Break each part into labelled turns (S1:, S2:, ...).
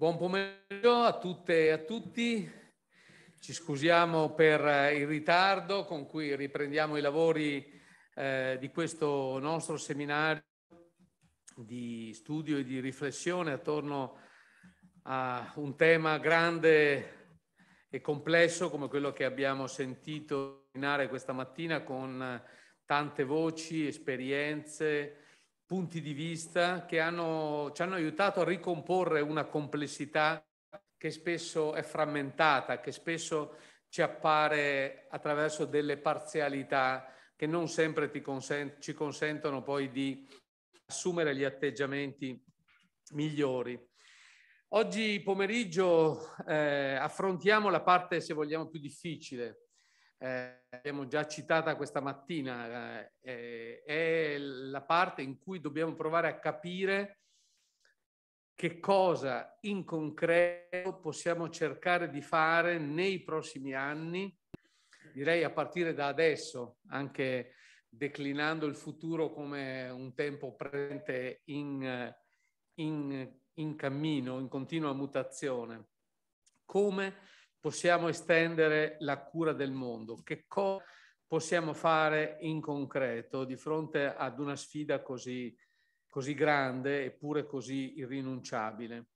S1: Buon pomeriggio a tutte e a tutti. Ci scusiamo per eh, il ritardo con cui riprendiamo i lavori eh, di questo nostro seminario di studio e di riflessione attorno a un tema grande e complesso come quello che abbiamo sentito questa mattina con tante voci, esperienze, punti di vista che hanno, ci hanno aiutato a ricomporre una complessità che spesso è frammentata, che spesso ci appare attraverso delle parzialità che non sempre consent- ci consentono poi di assumere gli atteggiamenti migliori. Oggi pomeriggio eh, affrontiamo la parte, se vogliamo, più difficile, eh, abbiamo già citata questa mattina, eh, eh, è la parte in cui dobbiamo provare a capire che cosa in concreto possiamo cercare di fare nei prossimi anni, direi a partire da adesso, anche declinando il futuro come un tempo presente in, in, in cammino, in continua mutazione. Come possiamo estendere la cura del mondo? Che cosa possiamo fare in concreto di fronte ad una sfida così, così grande eppure così irrinunciabile?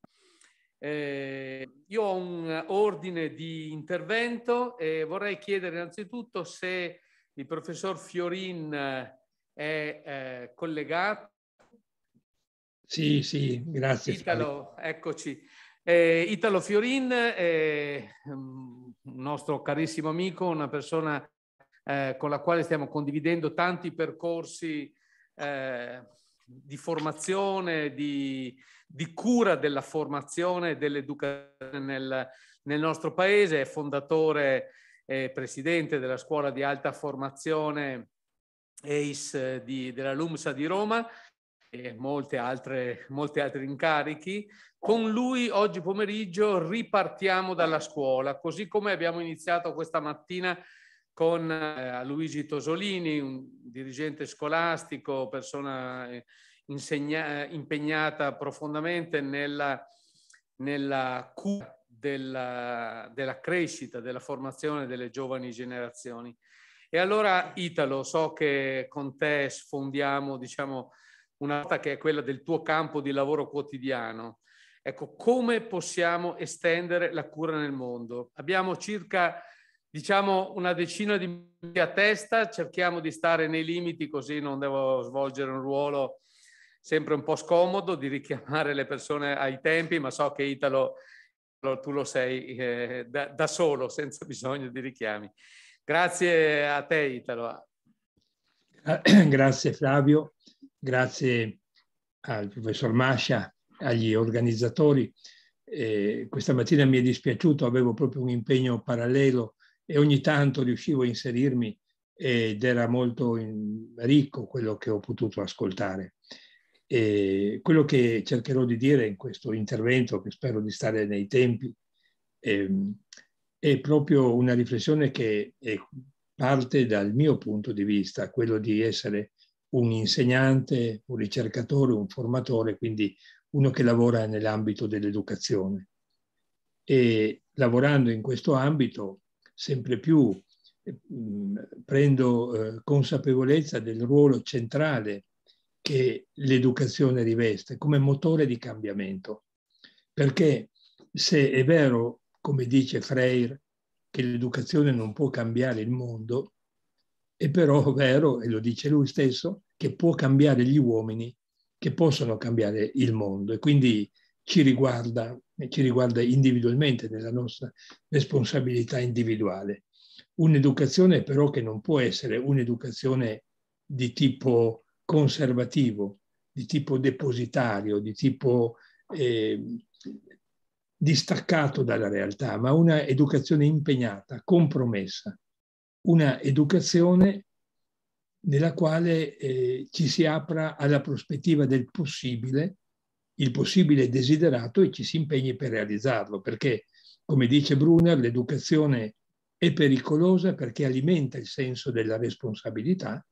S1: Eh, io ho un ordine di intervento e vorrei chiedere innanzitutto se il professor Fiorin eh, è eh, collegato.
S2: Sì, sì, grazie. Italo,
S1: eccoci. Eh, Italo Fiorin, eh, mm, un nostro carissimo amico, una persona eh, con la quale stiamo condividendo tanti percorsi eh, di formazione, di, di, cura della formazione e dell'educazione nel, nel, nostro paese, è fondatore e presidente della scuola di alta formazione ACE eh, di, della LUMSA di Roma e molte altre, molti altri incarichi. Con lui oggi pomeriggio ripartiamo dalla scuola, così come abbiamo iniziato questa mattina con eh, Luigi Tosolini, un dirigente scolastico, persona eh, insegna- eh, impegnata profondamente nella, nella cura della, della crescita, della formazione delle giovani generazioni. E allora Italo, so che con te sfondiamo, diciamo, una volta che è quella del tuo campo di lavoro quotidiano. Ecco, come possiamo estendere la cura nel mondo? Abbiamo circa, diciamo, una decina di minuti a testa, cerchiamo di stare nei limiti così non devo svolgere un ruolo sempre un po' scomodo di richiamare le persone ai tempi, ma so che Italo tu lo sei eh, da, da solo, senza bisogno di richiami. Grazie a te Italo.
S2: Grazie Flavio grazie al professor Mascia, agli organizzatori. Eh, questa mattina mi è dispiaciuto, avevo proprio un impegno parallelo e ogni tanto riuscivo a inserirmi ed era molto ricco quello che ho potuto ascoltare. E quello che cercherò di dire in questo intervento, che spero di stare nei tempi, ehm, è proprio una riflessione che parte dal mio punto di vista, quello di essere un insegnante, un ricercatore, un formatore, quindi uno che lavora nell'ambito dell'educazione. E lavorando in questo ambito sempre più mm, prendo eh, consapevolezza del ruolo centrale che l'educazione riveste come motore di cambiamento. Perché se è vero, come dice Freire, che l'educazione non può cambiare il mondo, è però vero, e lo dice lui stesso, che può cambiare gli uomini, che possono cambiare il mondo e quindi ci riguarda, ci riguarda individualmente nella nostra responsabilità individuale. Un'educazione però che non può essere un'educazione di tipo conservativo, di tipo depositario, di tipo eh, distaccato dalla realtà, ma una educazione impegnata, compromessa, una educazione nella quale eh, ci si apra alla prospettiva del possibile, il possibile desiderato e ci si impegni per realizzarlo, perché, come dice Brunner, l'educazione è pericolosa perché alimenta il senso della responsabilità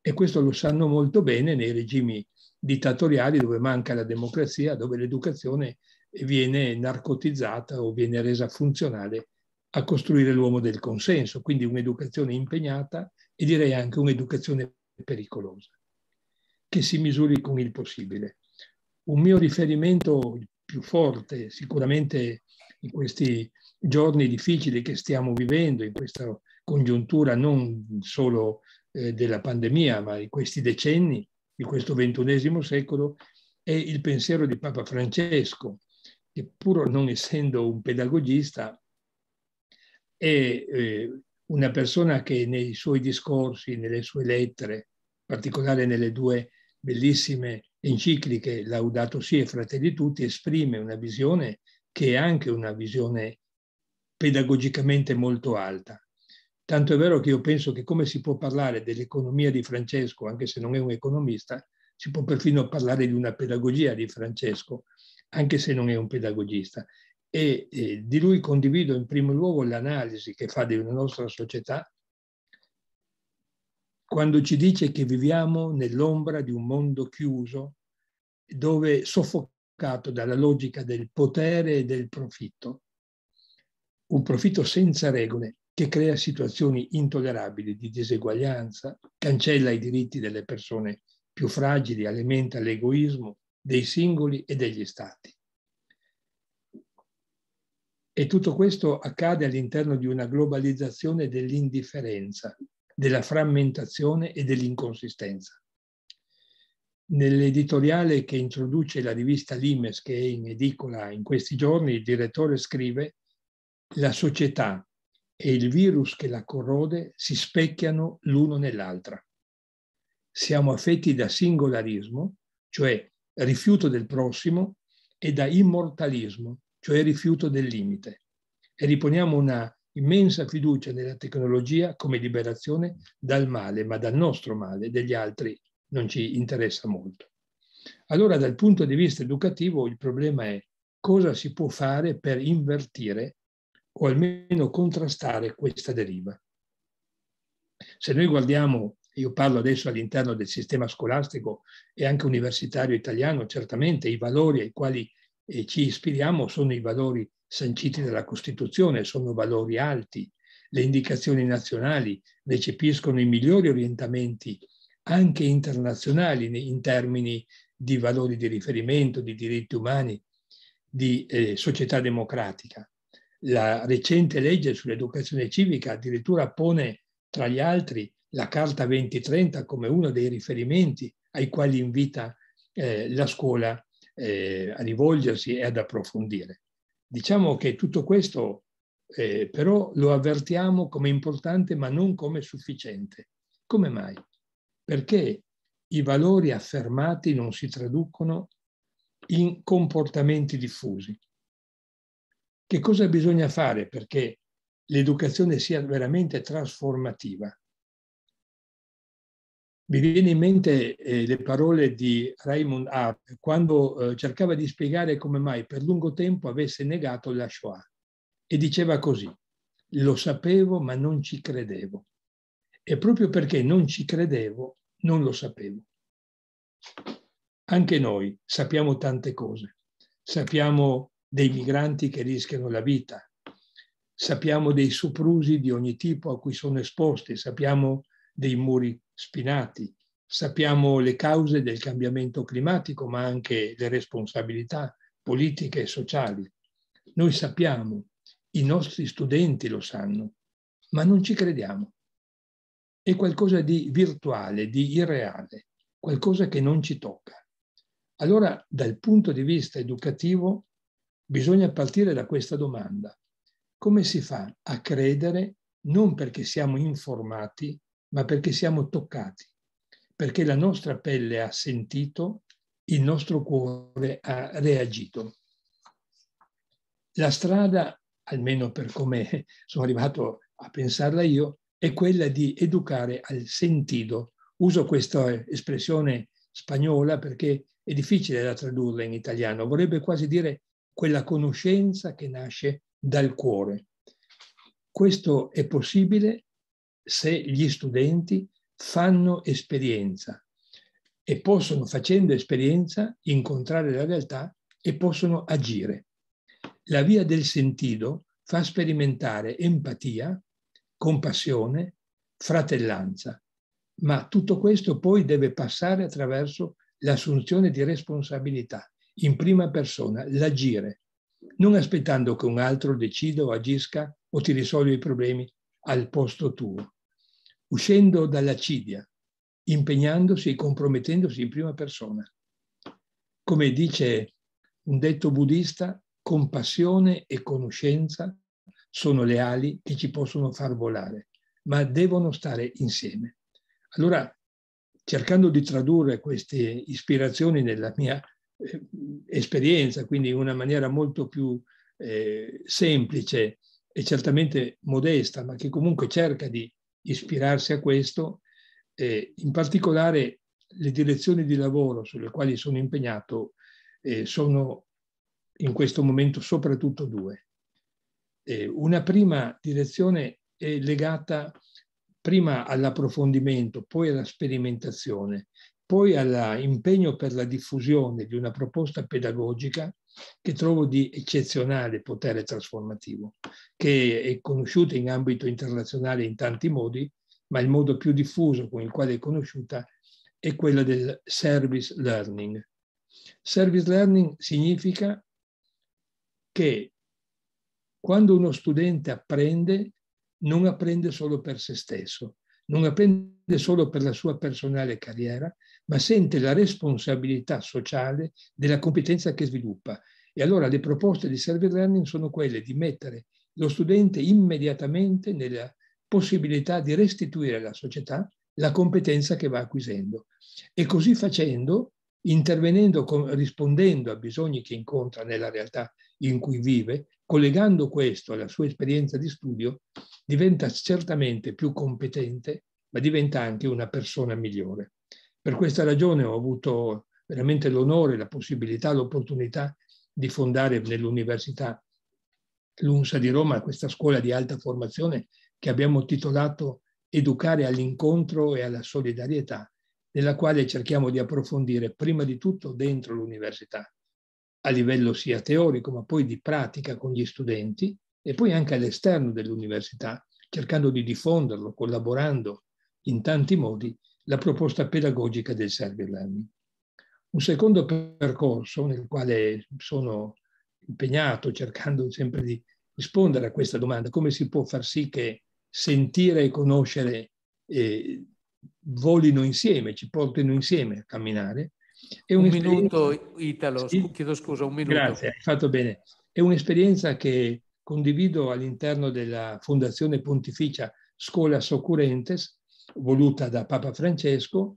S2: e questo lo sanno molto bene nei regimi dittatoriali dove manca la democrazia, dove l'educazione viene narcotizzata o viene resa funzionale a costruire l'uomo del consenso, quindi un'educazione impegnata e direi anche un'educazione pericolosa, che si misuri con il possibile. Un mio riferimento più forte, sicuramente in questi giorni difficili che stiamo vivendo, in questa congiuntura non solo eh, della pandemia, ma in questi decenni, di questo ventunesimo secolo, è il pensiero di Papa Francesco, che pur non essendo un pedagogista, è eh, una persona che nei suoi discorsi, nelle sue lettere, in particolare nelle due bellissime encicliche Laudato Si e Fratelli Tutti, esprime una visione che è anche una visione pedagogicamente molto alta. Tanto è vero che io penso che come si può parlare dell'economia di Francesco, anche se non è un economista, si può perfino parlare di una pedagogia di Francesco, anche se non è un pedagogista e di lui condivido in primo luogo l'analisi che fa della nostra società quando ci dice che viviamo nell'ombra di un mondo chiuso dove soffocato dalla logica del potere e del profitto, un profitto senza regole che crea situazioni intollerabili di diseguaglianza, cancella i diritti delle persone più fragili, alimenta l'egoismo dei singoli e degli stati. E tutto questo accade all'interno di una globalizzazione dell'indifferenza, della frammentazione e dell'inconsistenza. Nell'editoriale che introduce la rivista Limes, che è in edicola in questi giorni, il direttore scrive La società e il virus che la corrode si specchiano l'uno nell'altra. Siamo affetti da singolarismo, cioè rifiuto del prossimo, e da immortalismo, cioè rifiuto del limite, e riponiamo una immensa fiducia nella tecnologia come liberazione dal male, ma dal nostro male, degli altri non ci interessa molto. Allora dal punto di vista educativo il problema è cosa si può fare per invertire o almeno contrastare questa deriva. Se noi guardiamo, io parlo adesso all'interno del sistema scolastico e anche universitario italiano, certamente i valori ai quali e ci ispiriamo sono i valori sanciti dalla Costituzione, sono valori alti. Le indicazioni nazionali recepiscono i migliori orientamenti anche internazionali in termini di valori di riferimento, di diritti umani, di eh, società democratica. La recente legge sull'educazione civica addirittura pone tra gli altri la Carta 2030 come uno dei riferimenti ai quali invita eh, la scuola eh, a rivolgersi e ad approfondire. Diciamo che tutto questo eh, però lo avvertiamo come importante ma non come sufficiente. Come mai? Perché i valori affermati non si traducono in comportamenti diffusi. Che cosa bisogna fare perché l'educazione sia veramente trasformativa? Mi viene in mente eh, le parole di Raymond Hart quando eh, cercava di spiegare come mai per lungo tempo avesse negato la Shoah e diceva così, lo sapevo ma non ci credevo e proprio perché non ci credevo non lo sapevo. Anche noi sappiamo tante cose, sappiamo dei migranti che rischiano la vita, sappiamo dei soprusi di ogni tipo a cui sono esposti, sappiamo dei muri spinati. Sappiamo le cause del cambiamento climatico, ma anche le responsabilità politiche e sociali. Noi sappiamo, i nostri studenti lo sanno, ma non ci crediamo. È qualcosa di virtuale, di irreale, qualcosa che non ci tocca. Allora, dal punto di vista educativo, bisogna partire da questa domanda. Come si fa a credere non perché siamo informati, ma perché siamo toccati, perché la nostra pelle ha sentito, il nostro cuore ha reagito. La strada, almeno per come sono arrivato a pensarla io, è quella di educare al sentito. Uso questa espressione spagnola perché è difficile da tradurla in italiano, vorrebbe quasi dire quella conoscenza che nasce dal cuore. Questo è possibile se gli studenti fanno esperienza e possono, facendo esperienza, incontrare la realtà e possono agire. La via del sentito fa sperimentare empatia, compassione, fratellanza, ma tutto questo poi deve passare attraverso l'assunzione di responsabilità in prima persona, l'agire, non aspettando che un altro decida o agisca o ti risolva i problemi al posto tuo uscendo dalla cidia, impegnandosi e compromettendosi in prima persona. Come dice un detto buddista, compassione e conoscenza sono le ali che ci possono far volare, ma devono stare insieme. Allora, cercando di tradurre queste ispirazioni nella mia eh, esperienza, quindi in una maniera molto più eh, semplice e certamente modesta, ma che comunque cerca di ispirarsi a questo, eh, in particolare le direzioni di lavoro sulle quali sono impegnato eh, sono in questo momento soprattutto due. Eh, una prima direzione è legata prima all'approfondimento, poi alla sperimentazione, poi all'impegno per la diffusione di una proposta pedagogica che trovo di eccezionale potere trasformativo, che è conosciuta in ambito internazionale in tanti modi, ma il modo più diffuso con il quale è conosciuta è quella del service learning. Service learning significa che quando uno studente apprende, non apprende solo per se stesso, non apprende solo per la sua personale carriera, ma sente la responsabilità sociale della competenza che sviluppa. E allora le proposte di Service Learning sono quelle di mettere lo studente immediatamente nella possibilità di restituire alla società la competenza che va acquisendo. E così facendo, intervenendo, con, rispondendo a bisogni che incontra nella realtà in cui vive, collegando questo alla sua esperienza di studio, diventa certamente più competente, ma diventa anche una persona migliore. Per questa ragione ho avuto veramente l'onore, la possibilità, l'opportunità di fondare nell'Università l'UNSA di Roma, questa scuola di alta formazione che abbiamo titolato Educare all'incontro e alla solidarietà, nella quale cerchiamo di approfondire prima di tutto dentro l'università a livello sia teorico ma poi di pratica con gli studenti e poi anche all'esterno dell'università, cercando di diffonderlo, collaborando in tanti modi, la proposta pedagogica del Sergio Lamy. Un secondo percorso nel quale sono impegnato cercando sempre di rispondere a questa domanda, come si può far sì che sentire e conoscere eh, volino insieme, ci portino insieme a camminare, un minuto,
S1: Italo, sì? chiedo scusa, un minuto. Grazie, hai
S2: fatto bene. È un'esperienza che condivido all'interno della Fondazione Pontificia Scuola Soccurentes, voluta da Papa Francesco,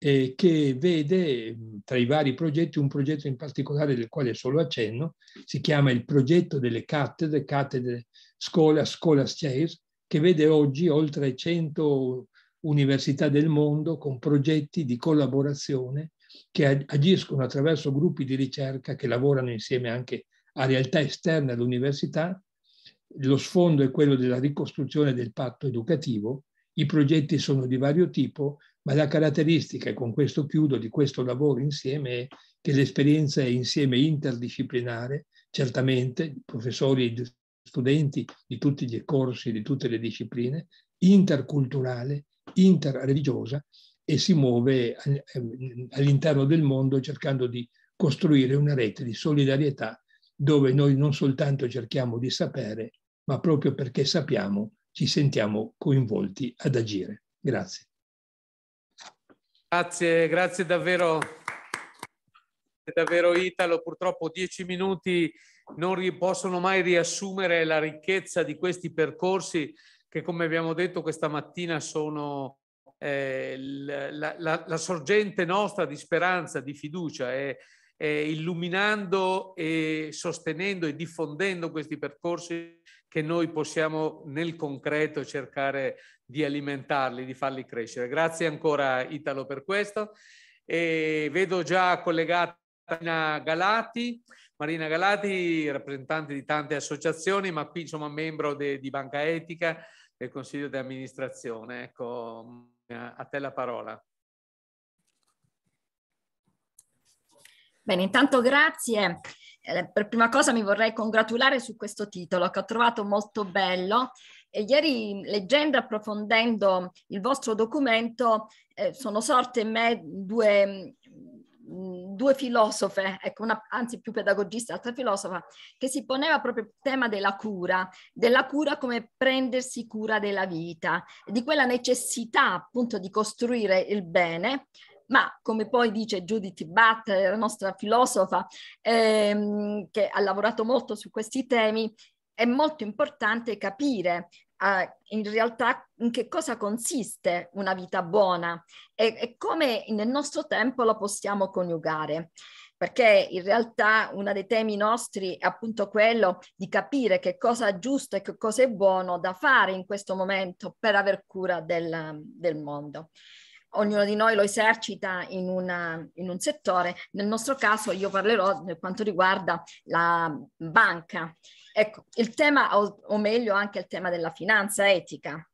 S2: e che vede tra i vari progetti un progetto in particolare del quale solo accenno, si chiama il progetto delle cattedre, cattedre scuola, scuola CES, che vede oggi oltre 100 università del mondo con progetti di collaborazione che agiscono attraverso gruppi di ricerca che lavorano insieme anche a realtà esterne all'università. Lo sfondo è quello della ricostruzione del patto educativo. I progetti sono di vario tipo, ma la caratteristica, e con questo chiudo, di questo lavoro insieme è che l'esperienza è insieme interdisciplinare, certamente, professori e studenti di tutti i corsi, di tutte le discipline, interculturale, interreligiosa e si muove eh, all'interno del mondo cercando di costruire una rete di solidarietà dove noi non soltanto cerchiamo di sapere, ma proprio perché sappiamo ci sentiamo coinvolti ad agire. Grazie.
S1: Grazie, grazie davvero, davvero Italo. Purtroppo dieci minuti non possono mai riassumere la ricchezza di questi percorsi che come abbiamo detto questa mattina sono eh, la, la, la, sorgente nostra di speranza, di fiducia è, è, illuminando e sostenendo e diffondendo questi percorsi che noi possiamo nel concreto cercare di alimentarli, di farli crescere. Grazie ancora Italo per questo. E vedo già collegata Marina Galati. Marina Galati, rappresentante di tante associazioni, ma qui insomma membro de, di Banca Etica del Consiglio di amministrazione. Ecco, eh, a te la parola.
S3: Bene, intanto grazie. Eh, per prima cosa mi vorrei congratulare su questo titolo che ho trovato molto bello e ieri leggendo e approfondendo il vostro documento eh, sono sorte in me due due filosofe, ecco, una, anzi più pedagogista, altra filosofa, che si poneva proprio il tema della cura, della cura come prendersi cura della vita, di quella necessità appunto di costruire il bene, ma come poi dice Judith Butler, la nostra filosofa, ehm, che ha lavorato molto su questi temi, è molto importante capire uh, in realtà in che cosa consiste una vita buona e, e come nel nostro tempo la possiamo coniugare perché in realtà uno dei temi nostri è appunto quello di capire che cosa è giusto e che cosa è buono da fare in questo momento per aver cura del, del mondo. Ognuno di noi lo esercita in, una, in, un settore, nel nostro caso io parlerò per quanto riguarda la banca Ecco, il tema, o, o meglio anche il tema della finanza etica.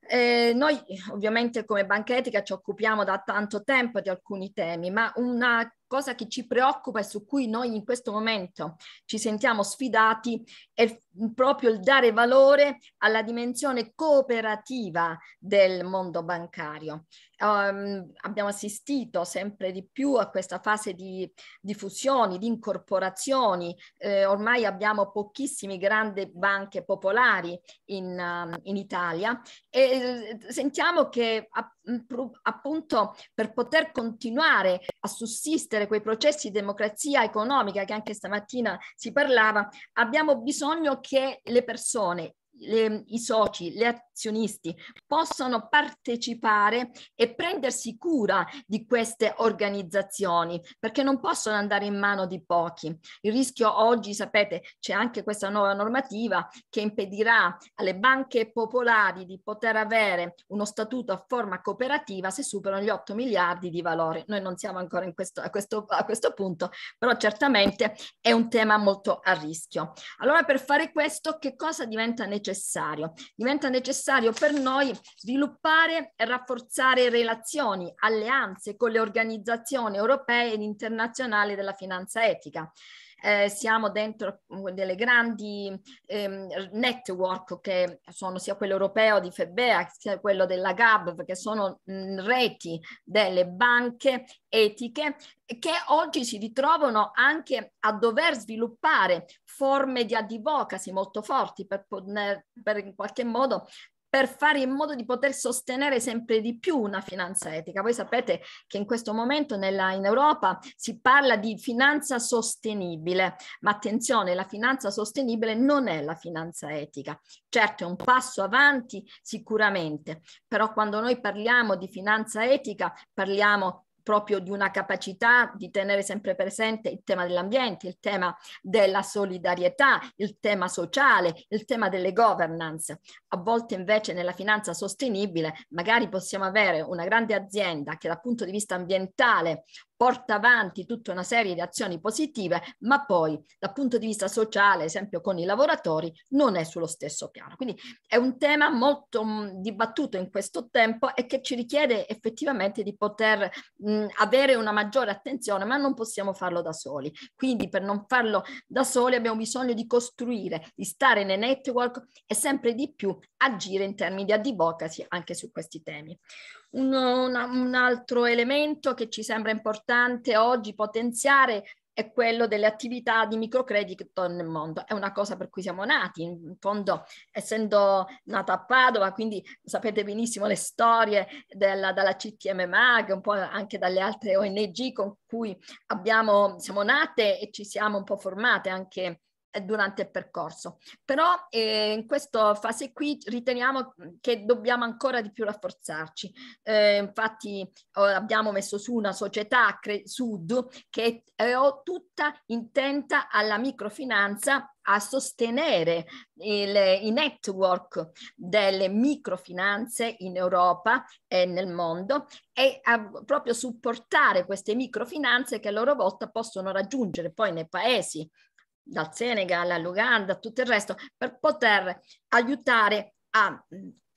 S3: Eh, noi ovviamente come banca etica ci occupiamo da tanto tempo di alcuni temi, ma una cosa che ci preoccupa e su cui noi in questo momento ci sentiamo sfidati è proprio il dare valore alla dimensione cooperativa del mondo bancario um, abbiamo assistito sempre di più a questa fase di, di fusioni, di incorporazioni. Eh, ormai abbiamo pochissime grandi banche popolari in, um, in Italia e eh, sentiamo che mm, appunto per poter continuare a sussistere quei processi di democrazia economica che anche stamattina si parlava, abbiamo bisogno che le persone le, i soci, gli azionisti possono partecipare e prendersi cura di queste organizzazioni perché non possono andare in mano di pochi. Il rischio oggi, sapete, c'è anche questa nuova normativa che impedirà alle banche popolari di poter avere uno statuto a forma cooperativa se superano gli 8 miliardi di valore. Noi non siamo ancora questo, a, questo, a questo punto, però certamente è un tema molto a rischio. Allora per fare questo che cosa diventa necessario? necessario. Diventa necessario per noi sviluppare e rafforzare relazioni, alleanze con le organizzazioni europee ed internazionali della finanza etica. Eh, siamo dentro delle grandi ehm, network che sono sia quello europeo di FEBEA sia quello della GAB che sono mh, reti delle banche etiche che oggi si ritrovano anche a dover sviluppare forme di advocacy molto forti per, per in qualche modo per fare in modo di poter sostenere sempre di più una finanza etica. Voi sapete che in questo momento nella, in Europa si parla di finanza sostenibile, ma attenzione, la finanza sostenibile non è la finanza etica. Certo, è un passo avanti sicuramente, però quando noi parliamo di finanza etica parliamo proprio di una capacità di tenere sempre presente il tema dell'ambiente, il tema della solidarietà, il tema sociale, il tema delle governance. A volte invece nella finanza sostenibile magari possiamo avere una grande azienda che dal punto di vista ambientale porta avanti tutta una serie di azioni positive, ma poi dal punto di vista sociale, esempio con i lavoratori, non è sullo stesso piano. Quindi è un tema molto mh, mm, dibattuto in questo tempo e che ci richiede effettivamente di poter mh, mm, avere una maggiore attenzione, ma non possiamo farlo da soli. Quindi per non farlo da soli abbiamo bisogno di costruire, di stare nei network e sempre di più agire in termini di advocacy anche su questi temi. Uno, una, un altro elemento che ci sembra importante oggi potenziare è quello delle attività di microcredito nel mondo. È una cosa per cui siamo nati, in fondo essendo nata a Padova, quindi sapete benissimo le storie della, dalla CTM MAG, un po' anche dalle altre ONG con cui abbiamo, siamo nate e ci siamo un po' formate anche eh, durante il percorso. Però eh, in questa fase qui riteniamo che dobbiamo ancora di più rafforzarci. Eh, infatti abbiamo messo su una società Cre- Sud che è tutta intenta alla microfinanza a sostenere il, i network delle microfinanze in Europa e nel mondo e a proprio supportare queste microfinanze che a loro volta possono raggiungere poi nei paesi dal Senegal all'Uganda, tutto il resto, per poter aiutare a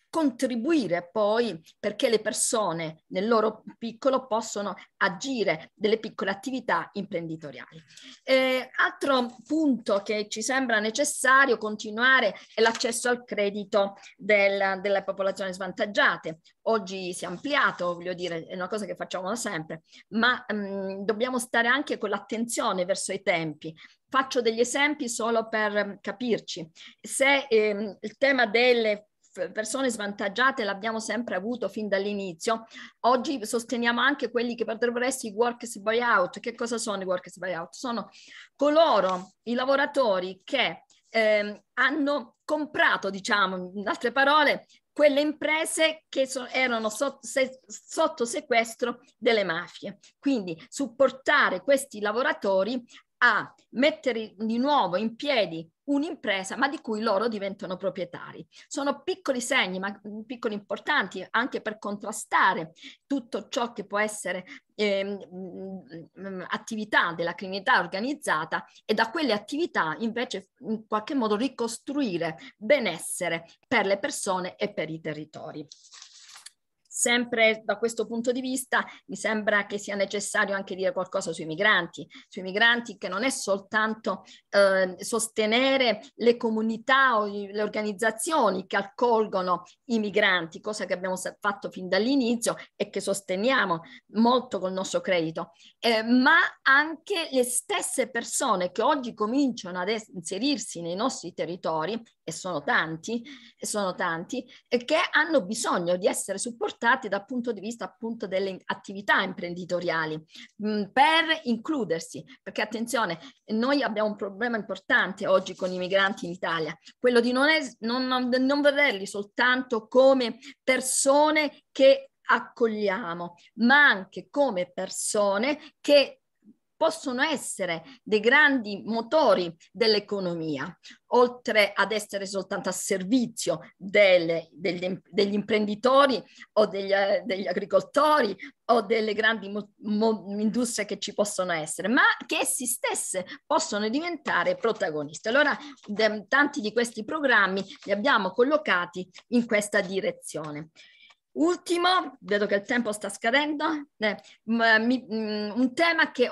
S3: contribuire poi perché le persone nel loro piccolo possono agire delle piccole attività imprenditoriali. Eh, altro punto che ci sembra necessario continuare è l'accesso al credito del, delle popolazioni svantaggiate. Oggi si è ampliato, voglio dire, è una cosa che facciamo da sempre, ma mh, dobbiamo stare anche con l'attenzione verso i tempi, Faccio degli esempi solo per ehm, capirci. Se ehm, il tema delle persone svantaggiate l'abbiamo sempre avuto fin dall'inizio. Oggi sosteniamo anche quelli che potrebbero essere i workers buyout. Che cosa sono i workers buyout? Sono coloro, i lavoratori che ehm, hanno comprato, diciamo, in altre parole, quelle imprese che so, erano sotto, se, sotto sequestro delle mafie. Quindi supportare questi lavoratori a mettere di nuovo in piedi un'impresa, ma di cui loro diventano proprietari. Sono piccoli segni, ma mm, piccoli importanti, anche per contrastare tutto ciò che può essere eh, attività della criminalità organizzata e da quelle attività invece in qualche modo ricostruire benessere per le persone e per i territori. Sempre da questo punto di vista mi sembra che sia necessario anche dire qualcosa sui migranti, sui migranti che non è soltanto eh, sostenere le comunità o le organizzazioni che accolgono i migranti, cosa che abbiamo fatto fin dall'inizio e che sosteniamo molto col nostro credito, eh, ma anche le stesse persone che oggi cominciano ad inserirsi nei nostri territori, e sono tanti, e sono tanti, e che hanno bisogno di essere supportati interessati dal punto di vista appunto delle attività imprenditoriali mh, mm, per includersi, perché attenzione, noi abbiamo un problema importante oggi con i migranti in Italia, quello di non, es- non, non, non vederli soltanto come persone che accogliamo, ma anche come persone che possono essere dei grandi motori dell'economia, oltre ad essere soltanto a servizio delle, degli, degli, imprenditori o degli, eh, degli, agricoltori o delle grandi mo, mo, industrie che ci possono essere, ma che essi stesse possono diventare protagonisti. Allora, de, tanti di questi programmi li abbiamo collocati in questa direzione. Ultimo, vedo che il tempo sta scadendo, eh, mi, mm, un tema che,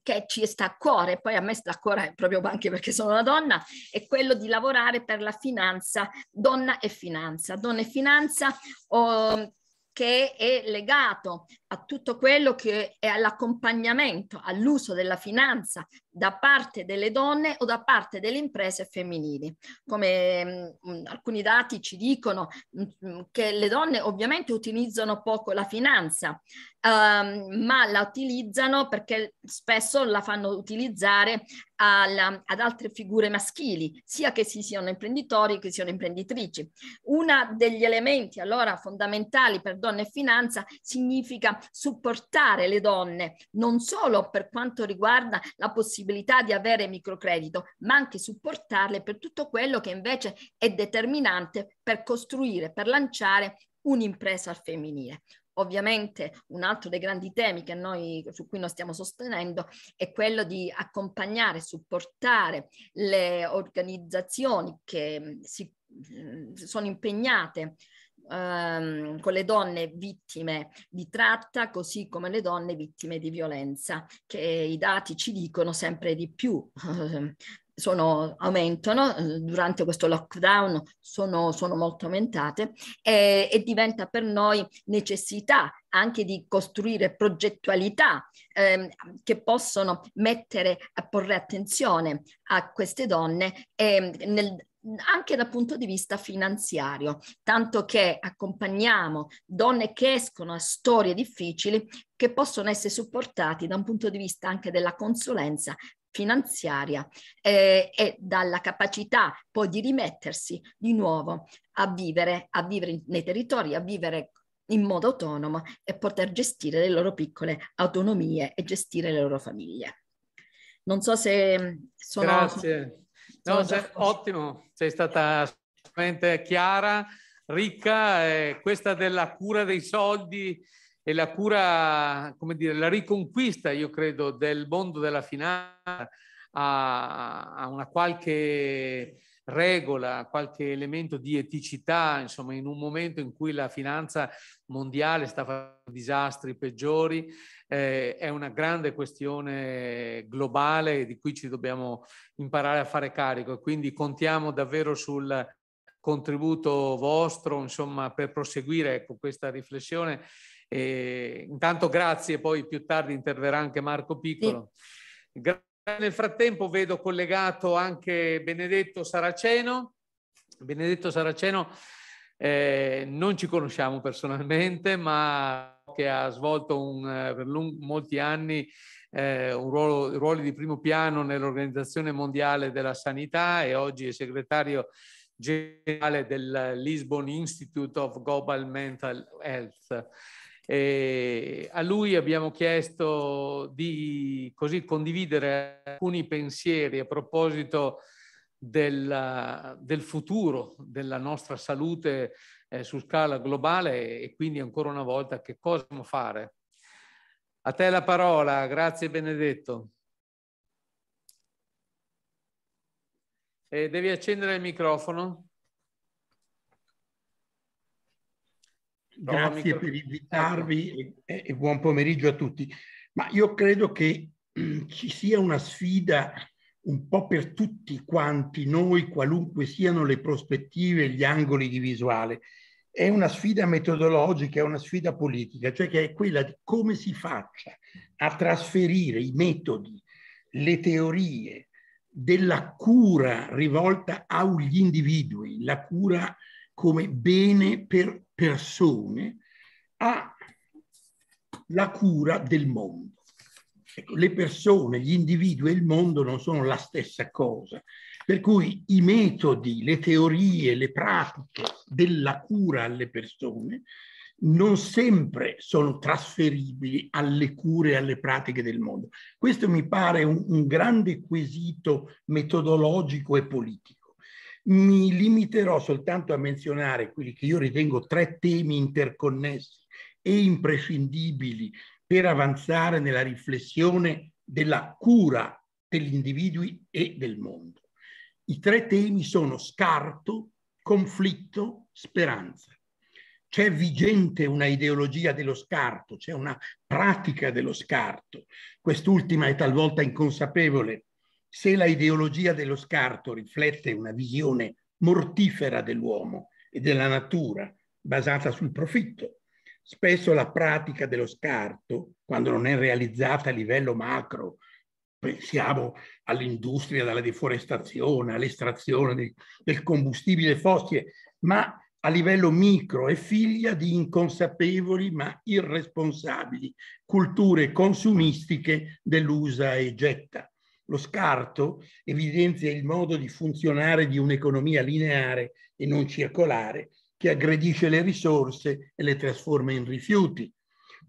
S3: che, ci sta a cuore, poi a me sta a cuore proprio anche perché sono una donna, è quello di lavorare per la finanza, donna e finanza, donna e finanza oh, che è legato a tutto quello che è all'accompagnamento, all'uso della finanza da parte delle donne o da parte delle imprese femminili. Come mh, mm, mm, alcuni dati ci dicono mh, mm, che le donne ovviamente utilizzano poco la finanza, ehm, ma la utilizzano perché spesso la fanno utilizzare alla, ad altre figure maschili, sia che si siano imprenditori che siano imprenditrici. Uno degli elementi allora fondamentali per donne e finanza significa supportare le donne non solo per quanto riguarda la possibilità di avere microcredito, ma anche supportarle per tutto quello che invece è determinante per costruire, per lanciare un'impresa al femminile. Ovviamente un altro dei grandi temi che noi, su cui noi stiamo sostenendo è quello di accompagnare, supportare le organizzazioni che mm, si mm, sono impegnate ehm, con le donne vittime di tratta, così come le donne vittime di violenza, che i dati ci dicono sempre di più. Sono, aumentano eh, durante questo lockdown, sono, sono molto aumentate e, e, diventa per noi necessità anche di costruire progettualità ehm, che possono mettere a porre attenzione a queste donne e ehm, nel anche dal punto di vista finanziario, tanto che accompagniamo donne che escono a storie difficili che possono essere supportati da un punto di vista anche della consulenza finanziaria eh, e dalla capacità poi di rimettersi di nuovo a vivere, a vivere nei territori, a vivere in modo autonomo e poter gestire le loro piccole autonomie e gestire le loro famiglie. Non so se mm, sono... Grazie.
S1: No, sei, ottimo, sei stata assolutamente chiara, ricca, eh, questa della cura dei soldi e la cura, come dire, la riconquista, io credo, del mondo della finanza a, a una qualche regola, a qualche elemento di eticità, insomma, in un momento in cui la finanza mondiale sta facendo disastri peggiori eh, è una grande questione globale di cui ci dobbiamo imparare a fare carico. Quindi contiamo davvero sul contributo vostro insomma, per proseguire con questa riflessione. E, intanto grazie, poi più tardi interverrà anche Marco Piccolo. Sì. Nel frattempo vedo collegato anche Benedetto Saraceno. Benedetto Saraceno, eh, non ci conosciamo personalmente, ma che ha svolto un, eh, per lung- molti anni eh, un ruolo, ruoli di primo piano nell'Organizzazione Mondiale della Sanità e oggi è segretario generale del Lisbon Institute of Global Mental Health. E a lui abbiamo chiesto di così condividere alcuni pensieri a proposito del, del futuro della nostra salute eh, su scala globale e quindi ancora una volta che cosa dobbiamo fare. A te la parola, grazie Benedetto. E eh, devi accendere il microfono.
S4: grazie micro... per invitarvi e, e buon pomeriggio a tutti. Ma io credo che mm, ci sia una sfida un po' per tutti quanti noi, qualunque siano le prospettive e gli angoli di visuale è una sfida metodologica, è una sfida politica, cioè che è quella di come si faccia a trasferire i metodi, le teorie della cura rivolta agli individui, la cura come bene per persone, alla cura del mondo. Ecco, le persone, gli individui e il mondo non sono la stessa cosa. Per cui i metodi, le teorie, le pratiche della cura alle persone non sempre sono trasferibili alle cure e alle pratiche del mondo. Questo mi pare un, un grande quesito metodologico e politico mi limiterò soltanto a menzionare quelli che io ritengo tre temi interconnessi e imprescindibili per avanzare nella riflessione della cura degli individui e del mondo. I tre temi sono scarto, conflitto, speranza. C'è vigente una ideologia dello scarto, c'è una pratica dello scarto. Quest'ultima è talvolta inconsapevole. Se la ideologia dello scarto riflette una visione mortifera dell'uomo e della natura, basata sul profitto, spesso la pratica dello scarto, quando non è realizzata a livello macro pensiamo all'industria della deforestazione, all'estrazione del, combustibile fossile, ma a livello micro è figlia di inconsapevoli ma irresponsabili culture consumistiche dell'usa e getta. Lo scarto evidenzia il modo di funzionare di un'economia lineare e non circolare che aggredisce le risorse e le trasforma in rifiuti,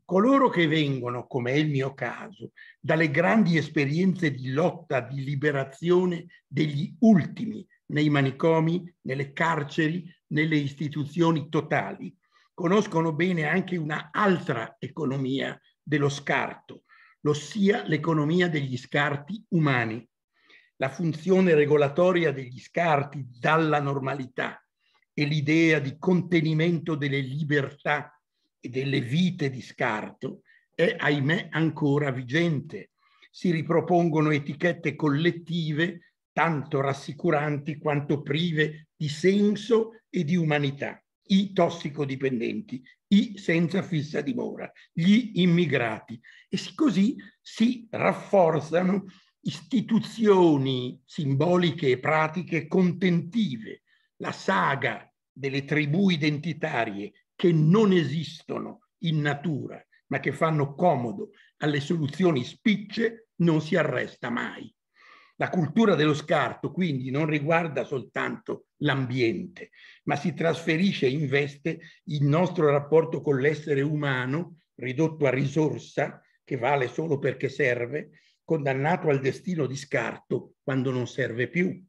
S4: coloro che vengono, come è il mio caso, dalle grandi esperienze di lotta, di liberazione degli ultimi nei manicomi, nelle carceri, nelle istituzioni totali, conoscono bene anche un'altra economia dello scarto, ossia l'economia degli scarti umani, la funzione regolatoria degli scarti dalla normalità e l'idea di contenimento delle libertà e delle vite di scarto è ahimè ancora vigente. Si ripropongono etichette collettive tanto rassicuranti quanto prive di senso e di umanità. I tossicodipendenti, i senza fissa dimora, gli immigrati. E così si rafforzano istituzioni simboliche e pratiche contentive. La saga delle tribù identitarie che non esistono in natura, ma che fanno comodo alle soluzioni spicce, non si arresta mai. La cultura dello scarto quindi non riguarda soltanto l'ambiente, ma si trasferisce e investe il nostro rapporto con l'essere umano, ridotto a risorsa, che vale solo perché serve, condannato al destino di scarto quando non serve più.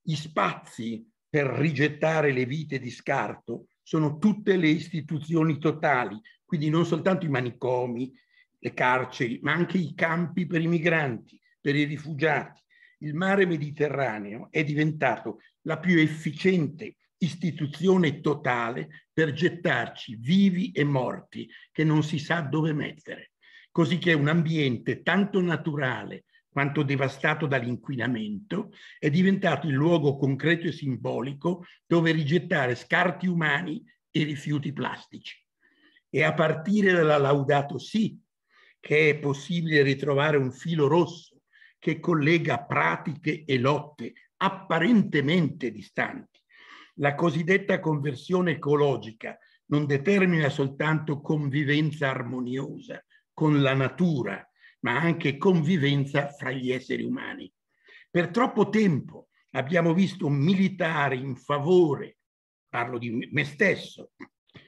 S4: Gli spazi per rigettare le vite di scarto sono tutte le istituzioni totali, quindi non soltanto i manicomi, le carceri, ma anche i campi per i migranti, per i rifugiati. Il mare Mediterraneo è diventato la più efficiente istituzione totale per gettarci vivi e morti che non si sa dove mettere. Così che è un ambiente tanto naturale quanto devastato dall'inquinamento, è diventato il luogo concreto e simbolico dove rigettare scarti umani e rifiuti plastici. E a partire dalla Laudato Si, che è possibile ritrovare un filo rosso che collega pratiche e lotte apparentemente distanti. La cosiddetta conversione ecologica non determina soltanto convivenza armoniosa con la natura, ma anche convivenza fra gli esseri umani. Per troppo tempo abbiamo visto militare in favore, parlo di me stesso,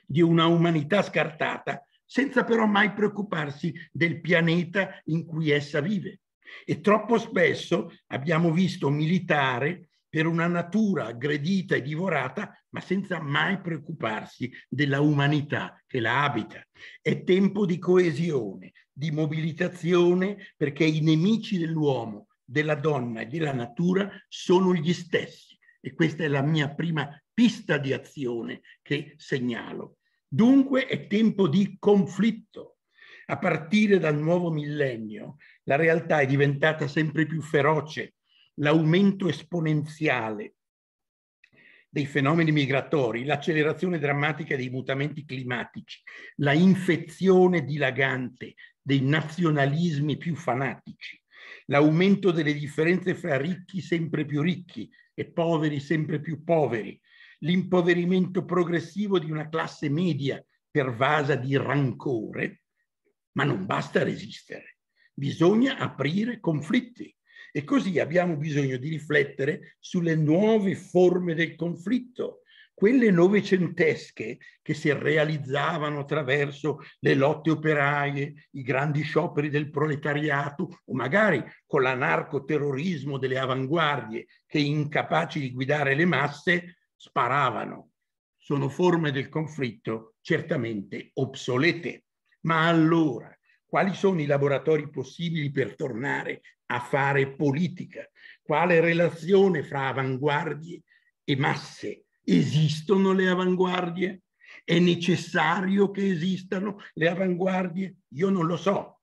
S4: di una umanità scartata, senza però mai preoccuparsi del pianeta in cui essa vive. E troppo spesso abbiamo visto militare per una natura aggredita e divorata, ma senza mai preoccuparsi della umanità che la abita. È tempo di coesione, di mobilitazione perché i nemici dell'uomo, della donna e della natura sono gli stessi. E questa è la mia prima pista di azione che segnalo. Dunque è tempo di conflitto. A partire dal nuovo millennio la realtà è diventata sempre più feroce. L'aumento esponenziale dei fenomeni migratori, l'accelerazione drammatica dei mutamenti climatici, la infezione dilagante dei nazionalismi più fanatici, l'aumento delle differenze fra ricchi sempre più ricchi e poveri sempre più poveri, l'impoverimento progressivo di una classe media pervasa di rancore, ma non basta resistere, bisogna aprire conflitti. E così abbiamo bisogno di riflettere sulle nuove forme del conflitto, quelle novecentesche che si realizzavano attraverso le lotte operaie, i grandi scioperi del proletariato o magari con l'anarcoterrorismo delle avanguardie che incapaci di guidare le masse sparavano. Sono forme del conflitto certamente obsolete. Ma allora quali sono i laboratori possibili per tornare a fare politica, quale relazione fra avanguardie e masse Esistono le avanguardie? È necessario che esistano le avanguardie? Io non lo so.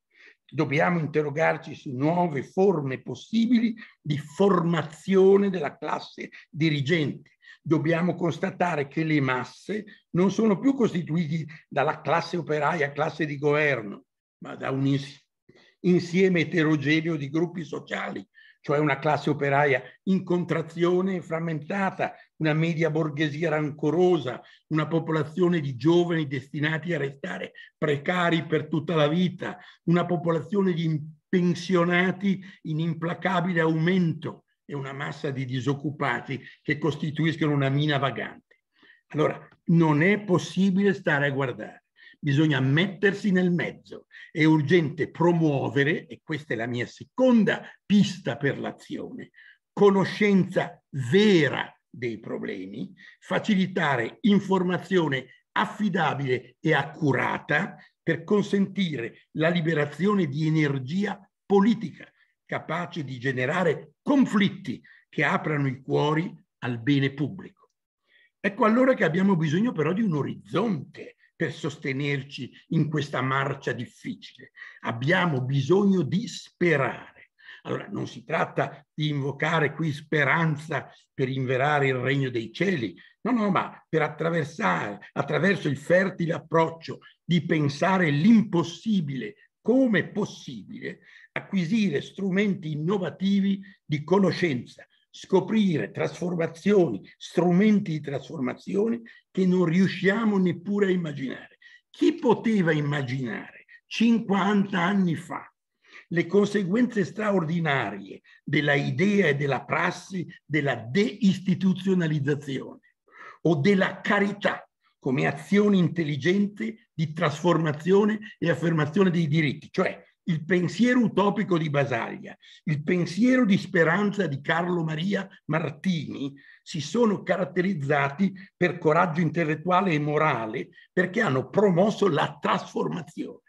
S4: Dobbiamo interrogarci su nuove forme possibili di formazione della classe dirigente. Dobbiamo constatare che le masse non sono più costituite dalla classe operaia, classe di governo, ma da un insieme eterogeneo di gruppi sociali, cioè una classe operaia in contrazione e frammentata, una media borghesia rancorosa, una popolazione di giovani destinati a restare precari per tutta la vita, una popolazione di pensionati in implacabile aumento e una massa di disoccupati che costituiscono una mina vagante. Allora, non è possibile stare a guardare bisogna mettersi nel mezzo. È urgente promuovere, e questa è la mia seconda pista per l'azione, conoscenza vera dei problemi, facilitare informazione affidabile e accurata per consentire la liberazione di energia politica capace di generare conflitti che aprano i cuori al bene pubblico. Ecco allora che abbiamo bisogno però di un orizzonte per sostenerci in questa marcia difficile. Abbiamo bisogno di sperare. Allora, non si tratta di invocare qui speranza per inverare il regno dei cieli, no, no, ma per attraversare, attraverso il fertile approccio di pensare l'impossibile come possibile, acquisire strumenti innovativi di conoscenza, scoprire trasformazioni, strumenti di trasformazione che non riusciamo neppure a immaginare. Chi poteva immaginare 50 anni fa le conseguenze straordinarie della idea e della prassi della deistituzionalizzazione o della carità come azione intelligente di trasformazione e affermazione dei diritti, cioè il pensiero utopico di Basaglia, il pensiero di speranza di Carlo Maria Martini si sono caratterizzati per coraggio intellettuale e morale perché hanno promosso la trasformazione.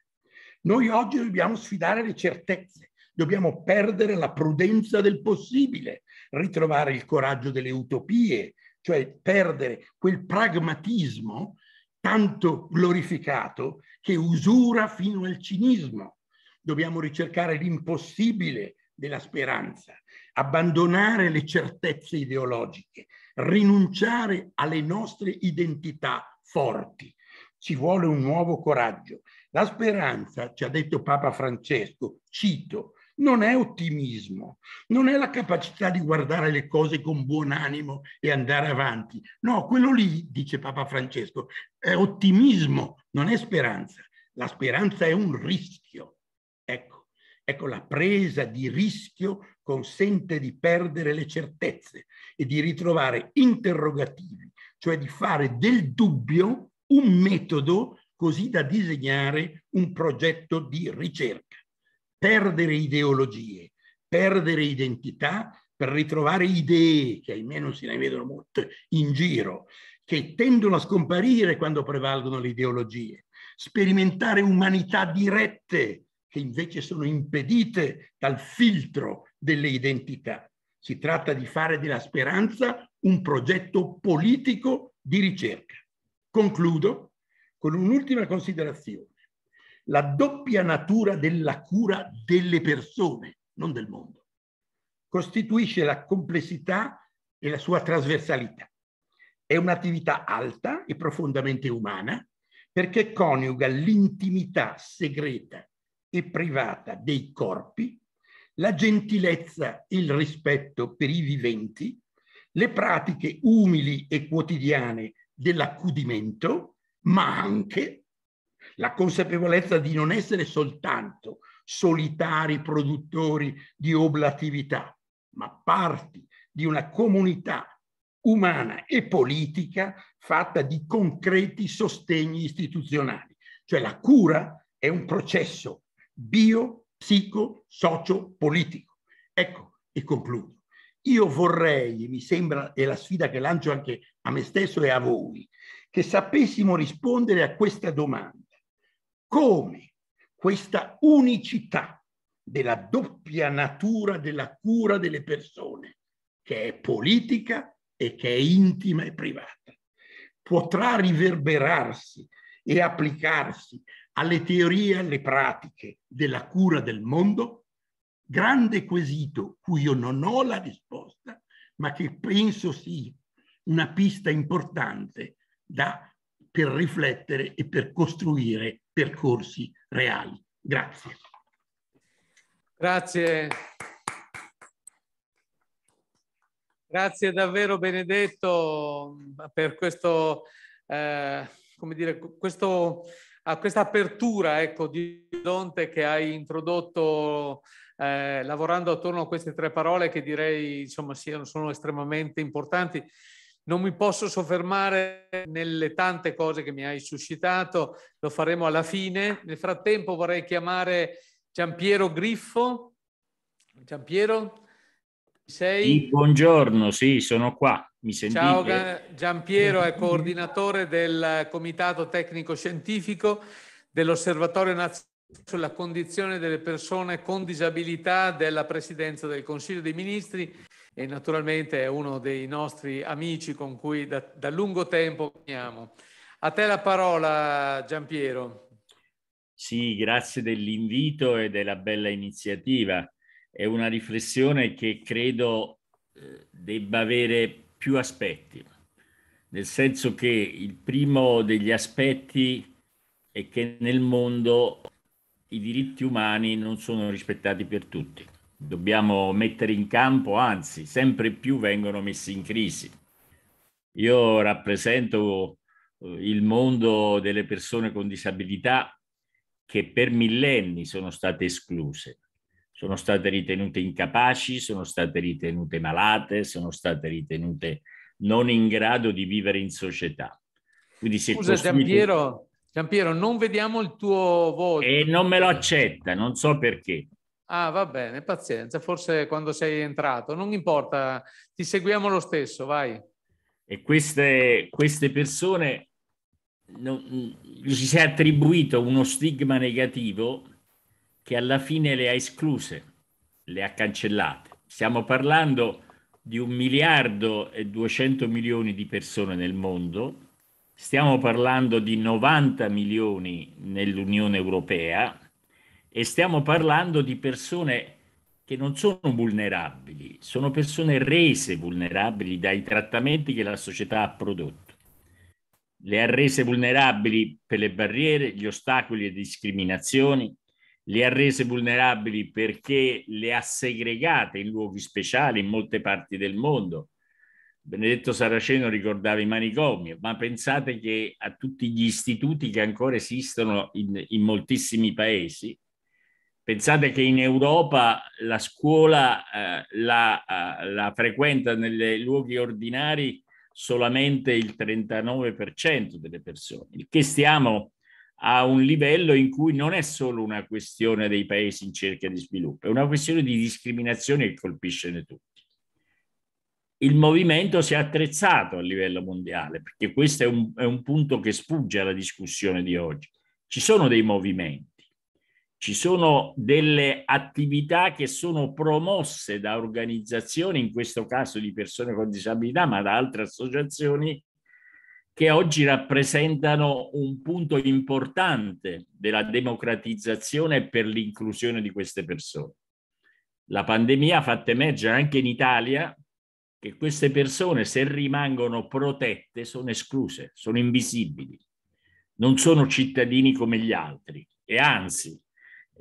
S4: Noi oggi dobbiamo sfidare le certezze, dobbiamo perdere la prudenza del possibile, ritrovare il coraggio delle utopie, cioè perdere quel pragmatismo tanto glorificato che usura fino al cinismo dobbiamo ricercare l'impossibile della speranza, abbandonare le certezze ideologiche, rinunciare alle nostre identità forti. Ci vuole un nuovo coraggio. La speranza, ci ha detto Papa Francesco, cito, non è ottimismo, non è la capacità di guardare le cose con buon animo e andare avanti. No, quello lì, dice Papa Francesco, è ottimismo, non è speranza. La speranza è un rischio, Ecco, ecco, la presa di rischio consente di perdere le certezze e di ritrovare interrogativi, cioè di fare del dubbio un metodo così da disegnare un progetto di ricerca. Perdere ideologie, perdere identità per ritrovare idee, che ahimè non se ne vedono molte in giro, che tendono a scomparire quando prevalgono le ideologie. Sperimentare umanità dirette, che invece sono impedite dal filtro delle identità. Si tratta di fare della speranza un progetto politico di ricerca. Concludo con un'ultima considerazione. La doppia natura della cura delle persone, non del mondo, costituisce la complessità e la sua trasversalità. È un'attività alta e profondamente umana perché coniuga l'intimità segreta e privata dei corpi, la gentilezza, e il rispetto per i viventi, le pratiche umili e quotidiane dell'accudimento, ma anche la consapevolezza di non essere soltanto solitari produttori di oblatività, ma parti di una comunità umana e politica fatta di concreti sostegni istituzionali. Cioè la cura è un processo bio, psico, socio, politico. Ecco, e concludo. Io vorrei, mi sembra, è la sfida che lancio anche a me stesso e a voi, che sapessimo rispondere a questa domanda. Come questa unicità della doppia natura della cura delle persone, che è politica e che è intima e privata, potrà riverberarsi e applicarsi alle teorie e alle pratiche della cura del mondo, grande quesito cui io non ho la risposta, ma che penso sia una pista importante da, per riflettere e per costruire percorsi reali. Grazie.
S1: Grazie. Grazie davvero Benedetto per questo, eh, come dire, questo a questa apertura ecco, di Dante che hai introdotto eh, lavorando attorno a queste tre parole che direi insomma, siano, sono estremamente importanti. Non mi posso soffermare nelle tante cose che mi hai suscitato, lo faremo alla fine. Nel frattempo vorrei chiamare Giampiero Griffo. Giampiero, sei?
S5: Buongiorno, sì, sono qua. Mi sentite? Ciao
S1: Giampiero, è coordinatore del Comitato Tecnico Scientifico dell'Osservatorio Nazionale sulla condizione delle persone con disabilità della Presidenza del Consiglio dei Ministri e naturalmente è uno dei nostri amici con cui da, da lungo tempo veniamo. A te la parola Giampiero.
S5: Sì, grazie dell'invito e della bella iniziativa è una riflessione che credo eh, debba avere più aspetti, nel senso che il primo degli aspetti è che nel mondo i diritti umani non sono rispettati per tutti. Dobbiamo mettere in campo, anzi, sempre più vengono messi in crisi. Io rappresento eh, il mondo delle persone con disabilità che per millenni sono state escluse sono state ritenute incapaci, sono state ritenute malate, sono state ritenute non in grado di vivere in società. Quindi se Scusa costruite... Giampiero, Giampiero, non vediamo il tuo volto. E non me lo accetta, non so perché.
S1: Ah, va bene, pazienza, forse quando sei entrato, non importa, ti seguiamo lo
S5: stesso, vai. E queste, queste persone, non, gli si è attribuito uno stigma negativo che alla fine le ha escluse, le ha cancellate. Stiamo parlando di un miliardo e 200 milioni di persone nel mondo, stiamo parlando di 90 milioni nell'Unione Europea e stiamo parlando di persone che non sono vulnerabili, sono persone rese vulnerabili dai trattamenti che la società ha prodotto. Le ha rese vulnerabili per le barriere, gli ostacoli e le discriminazioni, le ha rese vulnerabili perché le ha segregate in luoghi speciali in molte parti del mondo. Benedetto Saraceno ricordava i manicomi, ma pensate che a tutti gli istituti che ancora esistono in, in moltissimi paesi, pensate che in Europa la scuola eh, la, eh, la frequenta nei luoghi ordinari solamente il 39% delle persone, il che stiamo a un livello in cui non è solo una questione dei paesi in cerca di sviluppo, è una questione di discriminazione che colpisce tutti. Il movimento si è attrezzato a livello mondiale, perché questo è un, è un punto che sfugge alla discussione di oggi. Ci sono dei movimenti, ci sono delle attività che sono promosse da organizzazioni, in questo caso di persone con disabilità, ma da altre associazioni, che oggi rappresentano un punto importante della democratizzazione per l'inclusione di queste persone. La pandemia ha fatto emergere anche in Italia che queste persone, se rimangono protette, sono escluse, sono invisibili, non sono cittadini come gli altri e anzi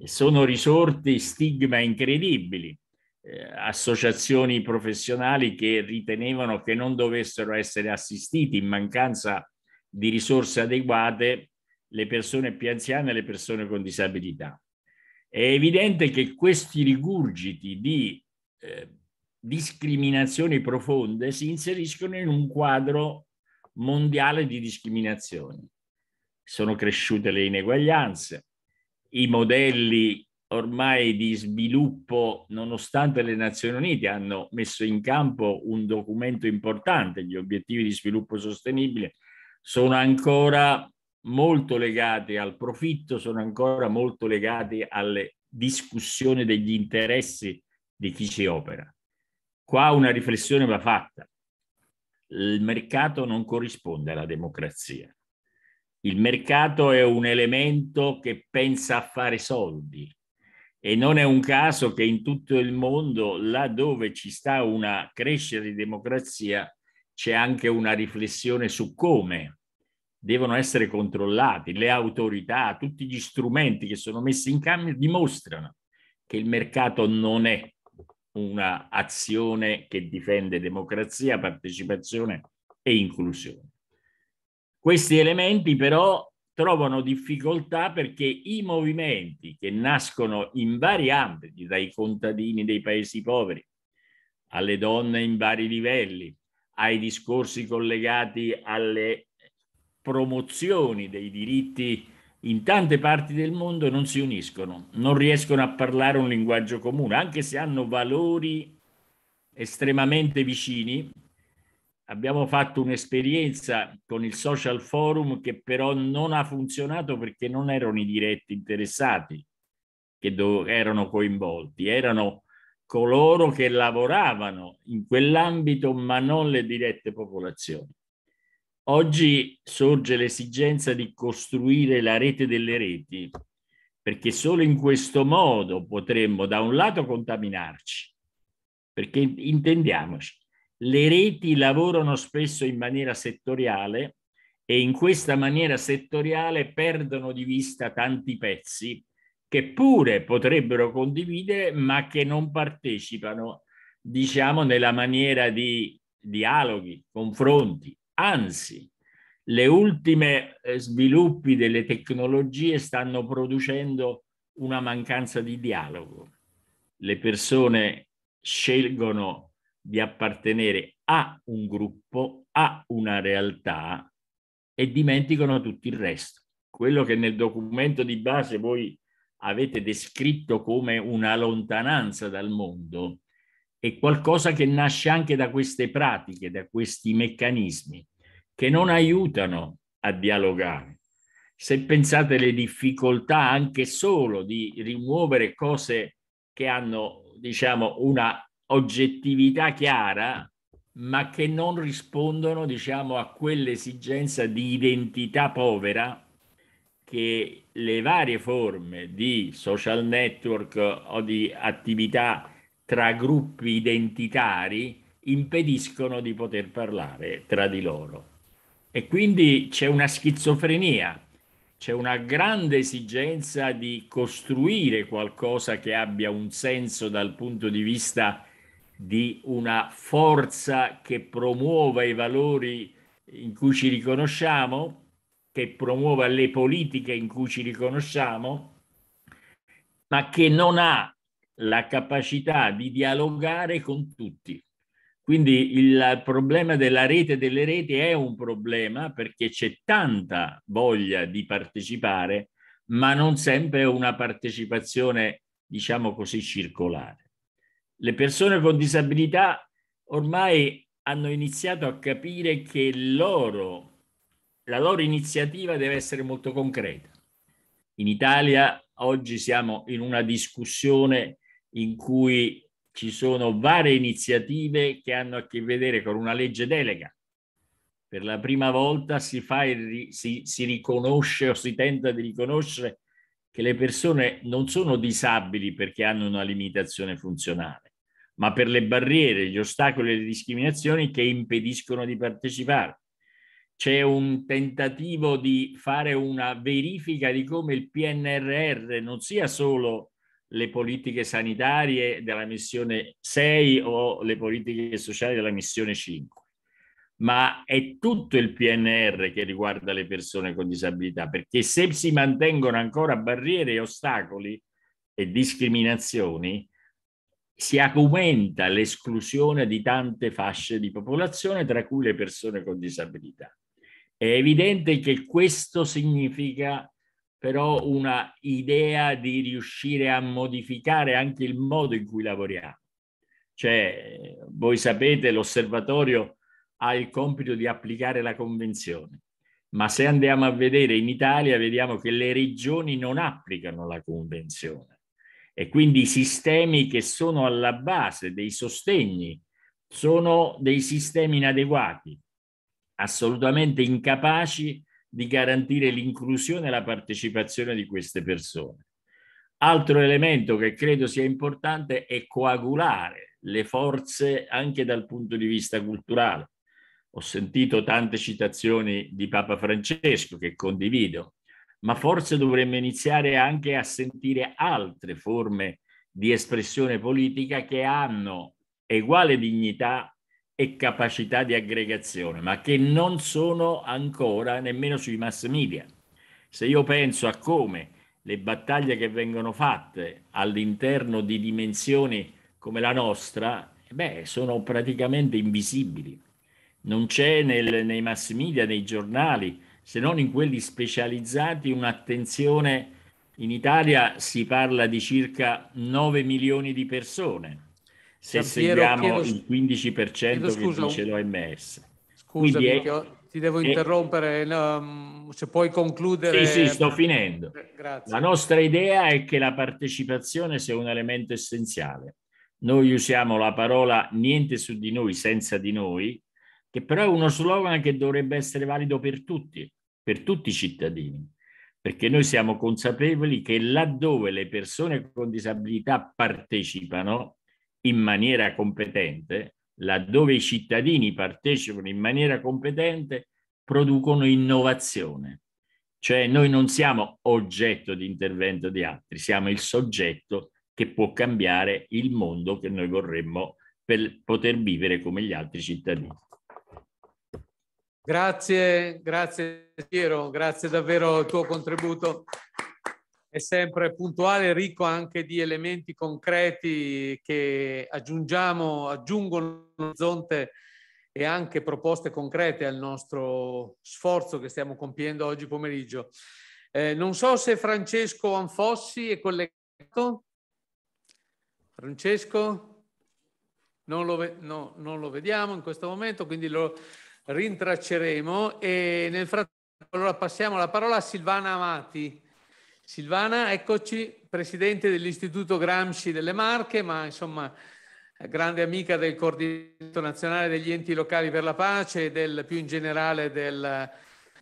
S5: sono risorti stigma incredibili eh, associazioni professionali che ritenevano che non dovessero essere assistiti in mancanza di risorse adeguate le persone più anziane e le persone con disabilità. È evidente che questi rigurgiti di eh, discriminazioni profonde si inseriscono in un quadro mondiale di discriminazioni. Sono cresciute le ineguaglianze, i modelli ormai di sviluppo, nonostante le Nazioni Unite hanno messo in campo un documento importante, gli obiettivi di sviluppo sostenibile, sono ancora molto legati al profitto, sono ancora molto legati alle discussioni degli interessi di chi ci opera. Qua una riflessione va fatta. Il mercato non corrisponde alla democrazia. Il mercato è un elemento che pensa a fare soldi, e non è un caso che in tutto il mondo, là dove ci sta una crescita di democrazia, c'è anche una riflessione su come devono essere controllati le autorità, tutti gli strumenti che sono messi in cambio dimostrano che il mercato non è un'azione che difende democrazia, partecipazione e inclusione. Questi elementi però trovano difficoltà perché i movimenti che nascono in vari ambiti, dai contadini dei paesi poveri alle donne in vari livelli, ai discorsi collegati alle promozioni dei diritti in tante parti del mondo non si uniscono, non riescono a parlare un linguaggio comune, anche se hanno valori estremamente vicini, abbiamo fatto un'esperienza con il social forum che però non ha funzionato perché non erano i diretti interessati che do- erano coinvolti, erano coloro che lavoravano in quell'ambito ma non le dirette popolazioni. Oggi sorge l'esigenza di costruire la rete delle reti, perché solo in questo modo potremmo da un lato contaminarci, perché intendiamoci, le reti lavorano spesso in maniera settoriale e in questa maniera settoriale perdono di vista tanti pezzi che pure potrebbero condividere ma che non partecipano, diciamo, nella maniera di dialoghi, confronti. Anzi, le ultime eh, sviluppi delle tecnologie stanno producendo una mancanza di dialogo. Le persone scelgono di appartenere a un gruppo, a una realtà e dimenticano tutto il resto. Quello che nel documento di base voi avete descritto come una lontananza dal mondo è qualcosa che nasce anche da queste pratiche, da questi meccanismi che non aiutano a dialogare. Se pensate alle difficoltà anche solo di rimuovere cose che hanno, diciamo, una oggettività chiara, ma che non rispondono, diciamo, a quell'esigenza di identità povera che le varie forme di social network o di attività tra gruppi identitari impediscono di poter parlare tra di loro. E quindi c'è una schizofrenia, c'è una grande esigenza di costruire qualcosa che abbia un senso dal punto di vista di una forza che promuova i valori in cui ci riconosciamo, che promuova le politiche in cui ci riconosciamo, ma che non ha la capacità di dialogare con tutti. Quindi il problema della rete delle reti è un problema perché c'è tanta voglia di partecipare, ma non sempre una partecipazione, diciamo così, circolare le persone con disabilità ormai hanno iniziato a capire che loro, la loro iniziativa deve essere molto concreta. In Italia oggi siamo in una discussione in cui ci sono varie iniziative che hanno a che vedere con una legge delega. Per la prima volta si, fa il, si, si riconosce o si tenta di riconoscere che le persone non sono disabili perché hanno una limitazione funzionale ma per le barriere, gli ostacoli e le discriminazioni che impediscono di partecipare. C'è un tentativo di fare una verifica di come il PNRR non sia solo le politiche sanitarie della missione 6 o le politiche sociali della missione 5, ma è tutto il PNR che riguarda le persone con disabilità, perché se si mantengono ancora barriere e ostacoli e discriminazioni, si aumenta l'esclusione di tante fasce di popolazione, tra cui le persone con disabilità. È evidente che questo significa però una idea di riuscire a modificare anche il modo in cui lavoriamo. Cioè, voi sapete, l'osservatorio ha il compito di applicare la convenzione, ma se andiamo a vedere in Italia vediamo che le regioni non applicano la convenzione e quindi i sistemi che sono alla base dei sostegni sono dei sistemi inadeguati, assolutamente incapaci di garantire l'inclusione e la partecipazione di queste persone. Altro elemento che credo sia importante è coagulare le forze anche dal punto di vista culturale. Ho sentito tante citazioni di Papa Francesco che condivido, ma forse dovremmo iniziare anche a sentire altre forme di espressione politica che hanno uguale dignità e capacità di aggregazione, ma che non sono ancora nemmeno sui mass media. Se io penso a come le battaglie che vengono fatte all'interno di dimensioni come la nostra, beh, sono praticamente invisibili. Non c'è nel, nei mass media, nei giornali, se non in quelli specializzati, un'attenzione. In Italia si parla di circa 9 milioni di persone,
S1: se seguiamo il
S5: 15% chiedo, scusa, che dice l'OMS. Scusami, è,
S1: ti devo interrompere, è, mm, se puoi concludere. Sì, sì, sto finendo. Eh, grazie. La
S5: nostra idea è che la partecipazione sia un elemento essenziale. Noi usiamo la parola niente su di noi senza di noi che però è uno slogan che dovrebbe essere valido per tutti, per tutti i cittadini, perché noi siamo consapevoli che laddove le persone con disabilità partecipano in maniera competente, laddove i cittadini partecipano in maniera competente, producono innovazione. Cioè noi non siamo oggetto di intervento di altri, siamo il soggetto che può cambiare il mondo che noi vorremmo per poter vivere come gli altri cittadini.
S1: Grazie, grazie Piero, grazie davvero al tuo contributo. È sempre puntuale, ricco anche di elementi concreti che aggiungiamo, aggiungono l'orizzonte e anche proposte concrete al nostro sforzo che stiamo compiendo oggi pomeriggio. Eh, non so se Francesco Anfossi è collegato. Francesco? Non lo, no, non lo vediamo in questo momento, quindi lo, rintracceremo e nel frattempo allora passiamo la parola a Silvana Amati. Silvana, eccoci, presidente dell'Istituto Gramsci delle Marche, ma insomma eh, grande amica del Coordinamento Nazionale degli Enti Locali per la Pace e del, più in generale del,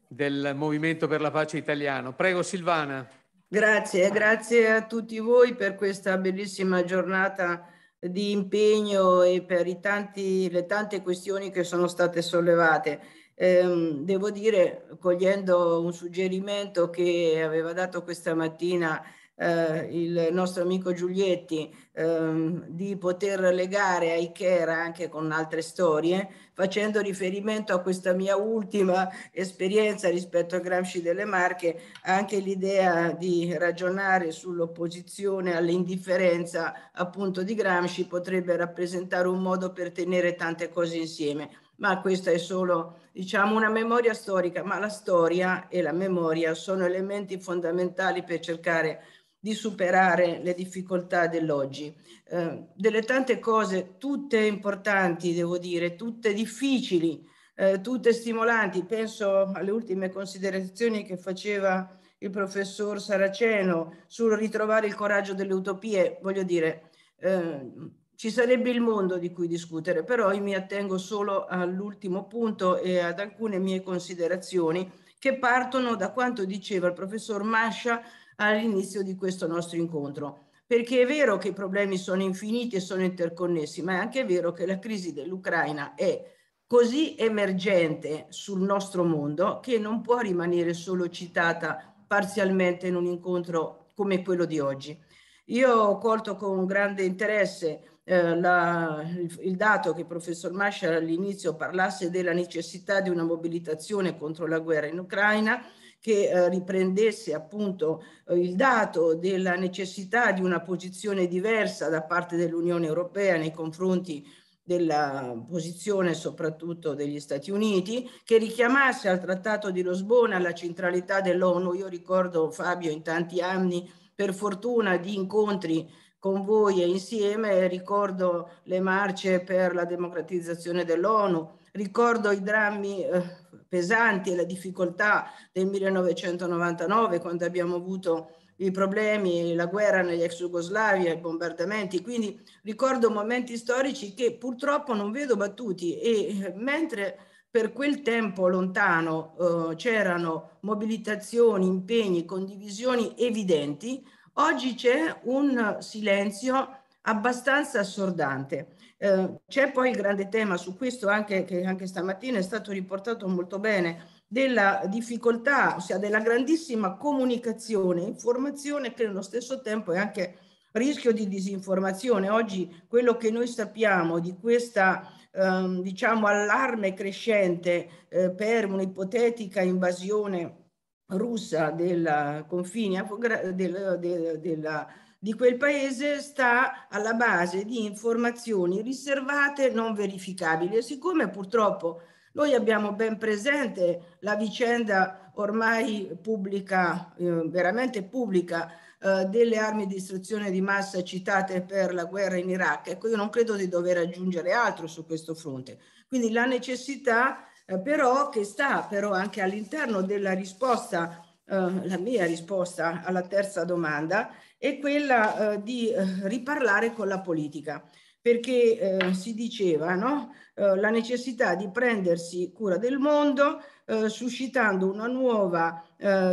S1: del Movimento per la Pace italiano.
S6: Prego Silvana. Grazie, grazie a tutti voi per questa bellissima giornata di impegno e per i tanti, le tante questioni che sono state sollevate. Ehm, devo dire, cogliendo un suggerimento che aveva dato questa mattina eh, il nostro amico Giulietti ehm, di poter legare ai care anche con altre storie, facendo riferimento a questa mia ultima esperienza rispetto a Gramsci delle Marche, anche l'idea di ragionare sull'opposizione all'indifferenza appunto di Gramsci potrebbe rappresentare un modo per tenere tante cose insieme ma questa è solo diciamo una memoria storica, ma la storia e la memoria sono elementi fondamentali per cercare di superare le difficoltà dell'oggi. Eh, delle tante cose, tutte importanti, devo dire, tutte difficili, eh, tutte stimolanti. Penso alle ultime considerazioni che faceva il professor Saraceno sul ritrovare il coraggio delle utopie. Voglio dire, eh, ci sarebbe il mondo di cui discutere, però io mi attengo solo all'ultimo punto e ad alcune mie considerazioni che partono da quanto diceva il professor Mascia all'inizio di questo nostro incontro. Perché è vero che i problemi sono infiniti e sono interconnessi, ma è anche vero che la crisi dell'Ucraina è così emergente sul nostro mondo che non può rimanere solo citata parzialmente in un incontro come quello di oggi. Io ho colto con grande interesse eh, la, il, il, dato che il professor Mascher all'inizio parlasse della necessità di una mobilitazione contro la guerra in Ucraina che eh, riprendesse appunto eh, il dato della necessità di una posizione diversa da parte dell'Unione Europea nei confronti della posizione soprattutto degli Stati Uniti, che richiamasse al Trattato di Lisbona la centralità dell'ONU. Io ricordo Fabio in tanti anni, per fortuna, di incontri con voi e insieme, ricordo le marce per la democratizzazione dell'ONU, ricordo i drammi eh, pesanti e la difficoltà del 1999 quando abbiamo avuto i problemi, la guerra negli ex Jugoslavia, i bombardamenti, quindi ricordo momenti storici che purtroppo non vedo battuti e eh, mentre per quel tempo lontano eh, c'erano mobilitazioni, impegni, condivisioni evidenti, oggi c'è un silenzio abbastanza assordante. Eh, c'è poi il grande tema su questo anche, che anche stamattina è stato riportato molto bene della difficoltà, ossia della grandissima comunicazione, informazione che nello stesso tempo è anche rischio di disinformazione. Oggi quello che noi sappiamo di questa ehm, diciamo allarme crescente eh, per un'ipotetica invasione russa del eh, confine eh, della, della, della di quel paese sta alla base di informazioni riservate non verificabili. E siccome purtroppo noi abbiamo ben presente la vicenda ormai pubblica, eh, veramente pubblica, eh, delle armi di distruzione di massa citate per la guerra in Iraq, ecco io non credo di dover aggiungere altro su questo fronte. Quindi la necessità eh, però che sta però anche all'interno della risposta, eh, la mia risposta alla terza domanda, è quella eh, di eh, riparlare con la politica, perché eh, si diceva no? Eh, la necessità di prendersi cura del mondo eh, suscitando una nuova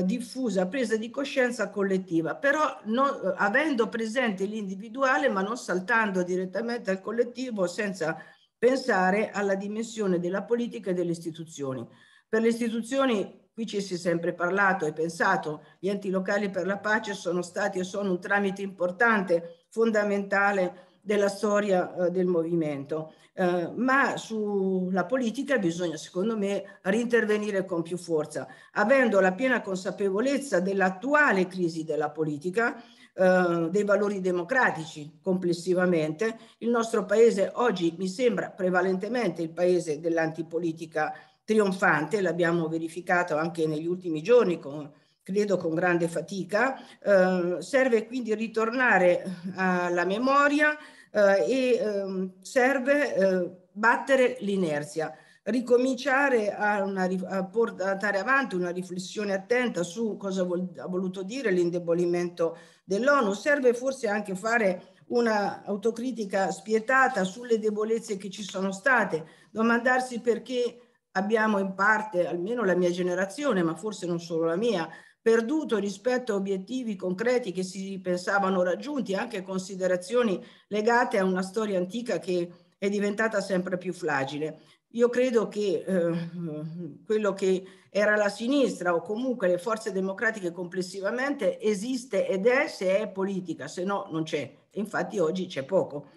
S6: diffusa presa di coscienza collettiva, però no, avendo presente l'individuale ma non saltando direttamente al collettivo senza pensare alla dimensione della politica e delle istituzioni. Per le istituzioni qui ci si è sempre parlato e pensato, gli enti locali per la pace sono stati e sono un tramite importante, fondamentale della storia eh, del movimento, eh, ma sulla politica bisogna secondo me rintervenire con più forza, avendo la piena consapevolezza dell'attuale crisi della politica, eh, dei valori democratici complessivamente. Il nostro paese oggi mi sembra prevalentemente il paese dell'antipolitica trionfante, l'abbiamo verificato anche negli ultimi giorni con, credo con grande fatica, eh, serve quindi ritornare eh, alla memoria eh, e ehm, eh, serve battere l'inerzia, ricominciare a, una, a portare avanti una riflessione attenta su cosa vol- ha voluto dire l'indebolimento dell'ONU, serve forse anche fare una autocritica spietata sulle debolezze che ci sono state, domandarsi perché abbiamo in parte, almeno la mia generazione, ma forse non solo la mia, perduto rispetto a obiettivi concreti che si pensavano raggiunti, anche considerazioni legate a una storia antica che è diventata sempre più fragile. Io credo che eh, quello che era la sinistra o comunque le forze democratiche complessivamente esiste ed è se è politica, se no non c'è. Infatti oggi c'è poco.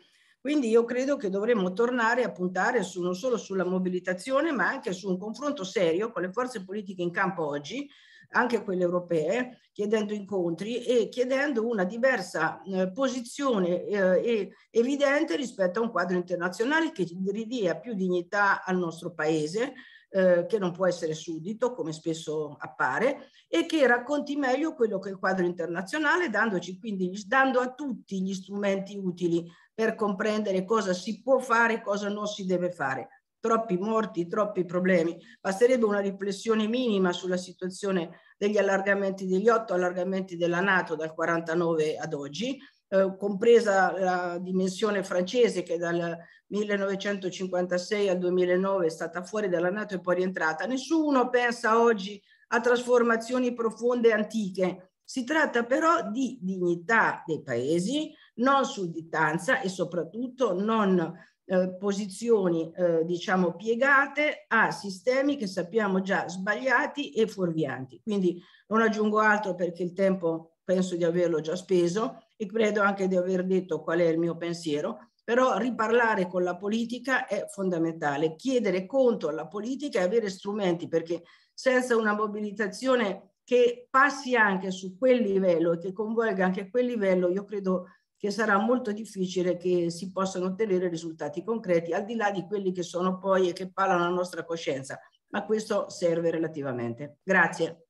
S6: Quindi io credo che dovremmo tornare a puntare su, non solo sulla mobilitazione, ma anche su un confronto serio con le forze politiche in campo oggi, anche quelle europee, chiedendo incontri e chiedendo una diversa eh, posizione eh, evidente rispetto a un quadro internazionale che ridia più dignità al nostro paese, eh, che non può essere subito, come spesso appare, e che racconti meglio quello che è il quadro internazionale, dandoci quindi, dando a tutti gli strumenti utili per comprendere cosa si può fare e cosa non si deve fare. Troppi morti, troppi problemi. Basterebbe una riflessione minima sulla situazione degli allargamenti degli otto allargamenti della Nato dal 49 ad oggi, eh, compresa la dimensione francese che dal 1956 al 2009 è stata fuori dalla Nato e poi rientrata. Nessuno pensa oggi a trasformazioni profonde e antiche. Si tratta però di dignità dei paesi, non su sudditanza e soprattutto non eh, posizioni eh, diciamo piegate a sistemi che sappiamo già sbagliati e fuorvianti. Quindi non aggiungo altro perché il tempo penso di averlo già speso e credo anche di aver detto qual è il mio pensiero, però riparlare con la politica è fondamentale, chiedere conto alla politica e avere strumenti perché senza una mobilitazione che passi anche su quel livello e che coinvolga anche quel livello, io credo che sarà molto difficile che si possano ottenere risultati concreti, al di là di quelli che sono poi e che parlano la nostra coscienza, ma questo serve relativamente. Grazie.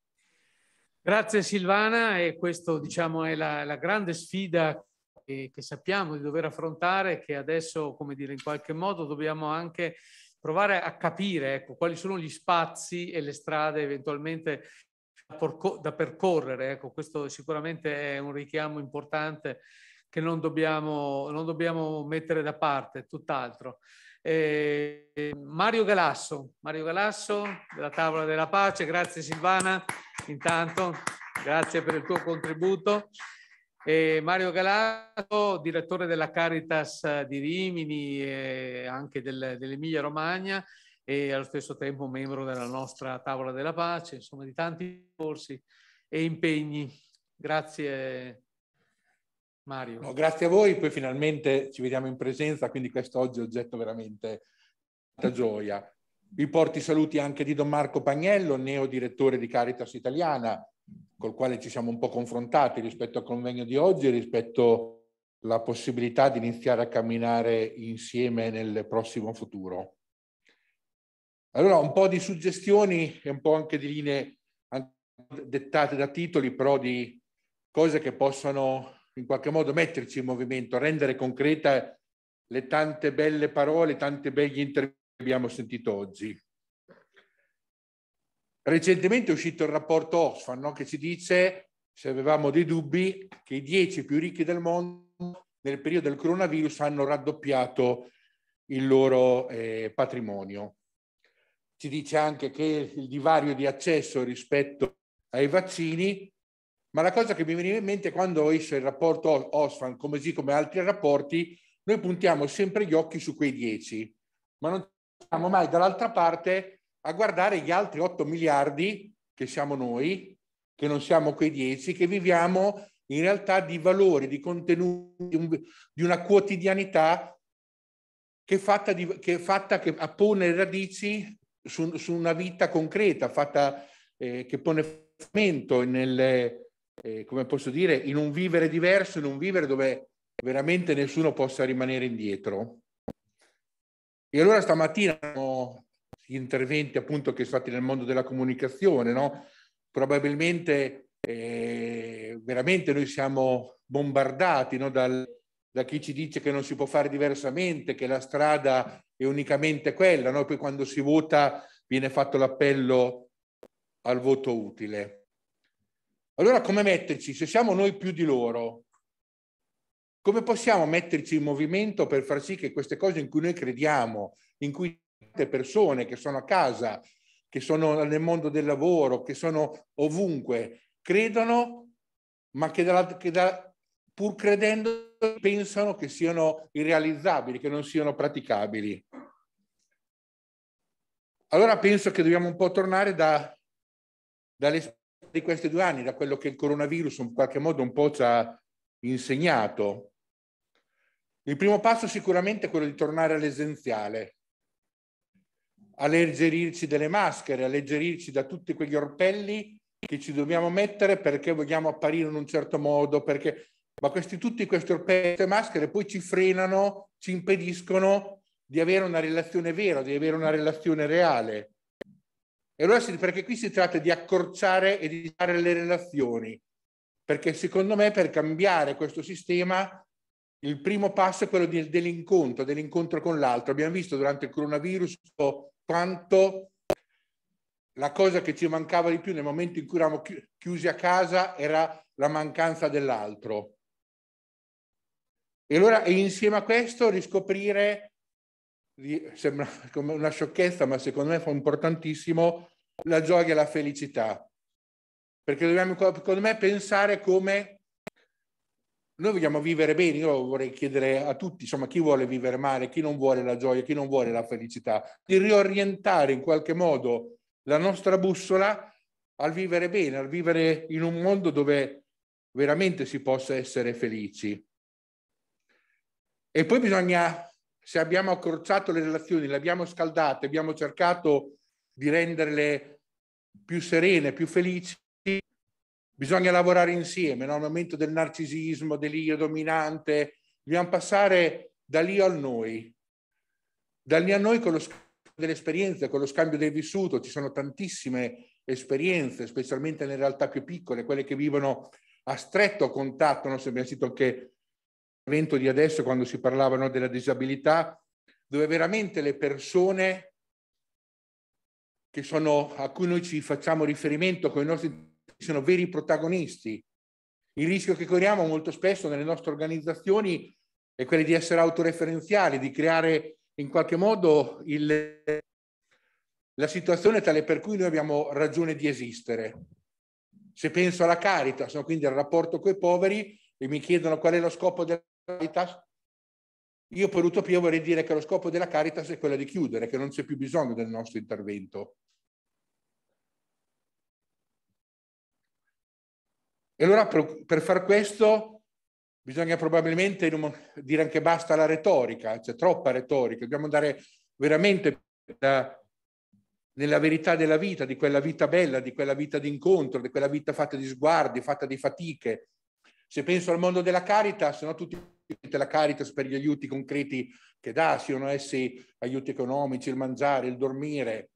S6: Grazie
S1: Silvana e questa diciamo, è la, la, grande sfida che, che sappiamo di dover affrontare, che adesso, come dire, in qualche modo dobbiamo anche provare a capire ecco, quali sono gli spazi e le strade eventualmente da, percorrere. Ecco, questo sicuramente è un richiamo importante che non dobbiamo, non dobbiamo mettere da parte, tutt'altro. Eh, Mario Galasso, Mario Galasso della Tavola della Pace, grazie Silvana, intanto grazie per il tuo contributo. Eh, Mario Galasso, direttore della Caritas di Rimini e anche del, dell'Emilia Romagna e allo stesso tempo membro della nostra Tavola della Pace, insomma di tanti corsi e impegni. Grazie Mario. No, grazie
S7: a voi, poi finalmente ci vediamo in presenza, quindi questo oggi è oggetto veramente tanta gioia. Vi porto i saluti anche di Don Marco Pagnello, neo direttore di Caritas Italiana, col quale ci siamo un po' confrontati rispetto al convegno di oggi e rispetto alla possibilità di iniziare a camminare insieme nel prossimo futuro. Allora, un po' di suggestioni e un po' anche di linee dettate da titoli, però di cose che possono in qualche modo metterci in movimento, rendere concreta le tante belle parole, tante begli interventi che abbiamo sentito oggi. Recentemente è uscito il rapporto Oxfam no? che ci dice, se avevamo dei dubbi, che i dieci più ricchi del mondo nel periodo del coronavirus hanno raddoppiato il loro eh, patrimonio. Ci dice anche che il divario di accesso rispetto ai vaccini ma la cosa che mi veniva in mente è quando esce il rapporto Osfan, così come altri rapporti, noi puntiamo sempre gli occhi su quei 10, ma non siamo mai dall'altra parte a guardare gli altri 8 miliardi che siamo noi, che non siamo quei 10, che viviamo in realtà di valori, di contenuti, di una quotidianità che è fatta, di, che, è fatta che appone radici su, su, una vita concreta, fatta, eh, che pone fomento nelle, eh, come posso dire, in un vivere diverso, in un vivere dove veramente nessuno possa rimanere indietro. E allora stamattina gli interventi appunto che sono fatti nel mondo della comunicazione, no? probabilmente eh, veramente noi siamo bombardati no? Dal, da chi ci dice che non si può fare diversamente, che la strada è unicamente quella, no? poi quando si vota viene fatto l'appello al voto utile. Allora come metterci? Se siamo noi più di loro, come possiamo metterci in movimento per far sì che queste cose in cui noi crediamo, in cui tante persone che sono a casa, che sono nel mondo del lavoro, che sono ovunque, credono, ma che, dalla, che da, pur credendo pensano che siano irrealizzabili, che non siano praticabili. Allora penso che dobbiamo un po' tornare da, dall'esperienza di questi due anni, da quello che il coronavirus in qualche modo un po' ci ha insegnato. Il primo passo sicuramente è quello di tornare all'esenziale, alleggerirci delle maschere, alleggerirci da tutti quegli orpelli che ci dobbiamo mettere perché vogliamo apparire in un certo modo, perché... ma questi, tutti questi orpelli e maschere poi ci frenano, ci impediscono di avere una relazione vera, di avere una relazione reale. E allora sì, perché qui si tratta di accorciare e di fare le relazioni, perché secondo me per cambiare questo sistema il primo passo è quello dell'incontro, dell'incontro con l'altro. Abbiamo visto durante il coronavirus quanto la cosa che ci mancava di più nel momento in cui eravamo chiusi a casa era la mancanza dell'altro. E allora e insieme a questo riscoprire sembra come una sciocchezza, ma secondo me fa importantissimo la gioia e la felicità. Perché dobbiamo, secondo me, pensare come noi vogliamo vivere bene. Io vorrei chiedere a tutti, insomma, chi vuole vivere male, chi non vuole la gioia, chi non vuole la felicità, di riorientare in qualche modo la nostra bussola al vivere bene, al vivere in un mondo dove veramente si possa essere felici. E poi bisogna se abbiamo accorciato le relazioni, le abbiamo scaldate, abbiamo cercato di renderle più serene, più felici, bisogna lavorare insieme, no? al momento del narcisismo, dell'io dominante, dobbiamo passare dall'io al noi, dall'io al noi con lo scambio delle esperienze, con lo scambio del vissuto, ci sono tantissime esperienze, specialmente nelle realtà più piccole, quelle che vivono a stretto contatto, non so no? abbiamo sentito anche evento di adesso quando si parlava della disabilità, dove veramente le persone sono, a cui noi ci facciamo riferimento con i nostri sono veri protagonisti. Il rischio che corriamo molto spesso nelle nostre organizzazioni è quello di essere autoreferenziali, di creare in qualche modo il, la situazione tale per cui noi abbiamo ragione di esistere. Se penso alla carità sono quindi al rapporto con i poveri, e mi chiedono qual è lo scopo della Caritas, io per utopia vorrei dire che lo scopo della Caritas è quello di chiudere, che non c'è più bisogno del nostro intervento. E allora per, per far questo bisogna probabilmente dire anche basta alla retorica, c'è troppa retorica, dobbiamo andare veramente da, nella verità della vita, di quella vita bella, di quella vita d'incontro, di quella vita fatta di sguardi, fatta di fatiche. Se penso al mondo della Caritas, no, tutti la Caritas per gli aiuti concreti che dà, siano essi aiuti economici, il mangiare, il dormire.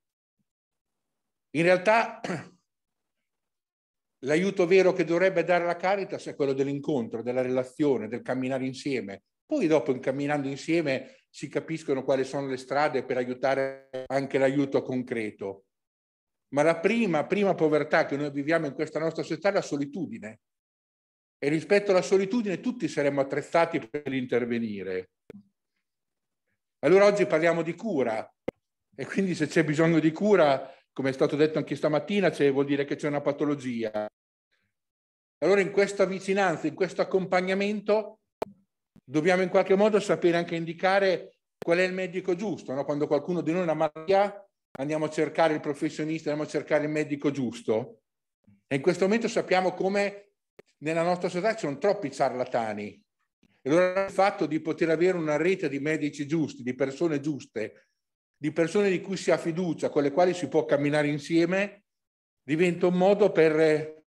S7: In realtà l'aiuto vero che dovrebbe dare la Caritas è quello dell'incontro, della relazione, del camminare insieme. Poi dopo, camminando insieme, si capiscono quali sono le strade per aiutare anche l'aiuto concreto. Ma la prima, prima povertà che noi viviamo in questa nostra società è la solitudine e rispetto alla solitudine tutti saremmo attrezzati per intervenire. Allora oggi parliamo di cura e quindi se c'è bisogno di cura, come è stato detto anche stamattina, vuol dire che c'è una patologia. Allora in questa vicinanza, in questo accompagnamento, dobbiamo in qualche modo sapere anche indicare qual è il medico giusto. No? Quando qualcuno di noi ha una malattia, andiamo a cercare il professionista, andiamo a cercare il medico giusto. E in questo momento sappiamo come nella nostra società ci sono troppi ciarlatani. E allora il fatto di poter avere una rete di medici giusti, di persone giuste, di persone di cui si ha fiducia, con le quali si può camminare insieme, diventa un modo per eh,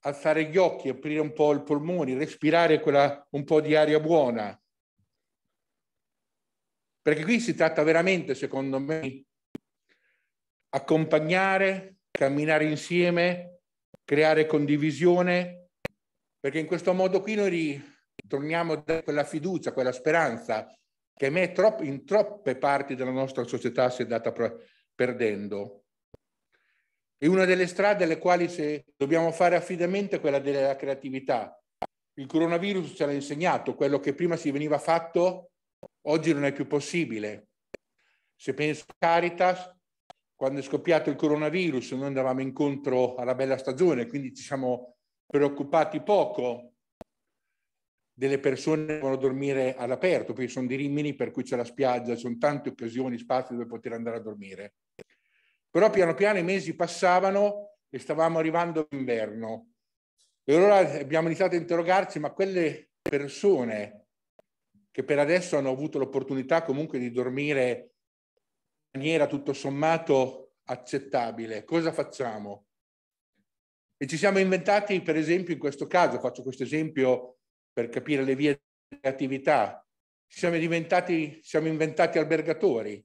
S7: alzare gli occhi, aprire un po' i polmoni, respirare quella, un po' di aria buona. Perché qui si tratta veramente, secondo me, di accompagnare, camminare insieme, creare condivisione, perché in questo modo qui noi ritorniamo da quella fiducia, quella speranza che a me in troppe parti della nostra società si è data perdendo. E una delle strade alle quali dobbiamo fare affidamento è quella della creatività. Il coronavirus ce l'ha insegnato, quello che prima si veniva fatto oggi non è più possibile. Se penso a Caritas, quando è scoppiato il coronavirus, noi andavamo incontro alla bella stagione, quindi ci siamo preoccupati poco delle persone che vanno dormire all'aperto, perché sono di Rimini per cui c'è la spiaggia, ci sono tante occasioni, spazi dove poter andare a dormire. Però piano piano i mesi passavano e stavamo arrivando all'inverno. E allora abbiamo iniziato a interrogarci, ma quelle persone che per adesso hanno avuto l'opportunità comunque di dormire in maniera tutto sommato accettabile, cosa facciamo? E ci siamo inventati, per esempio, in questo caso, faccio questo esempio per capire le vie di attività, ci siamo, siamo inventati albergatori.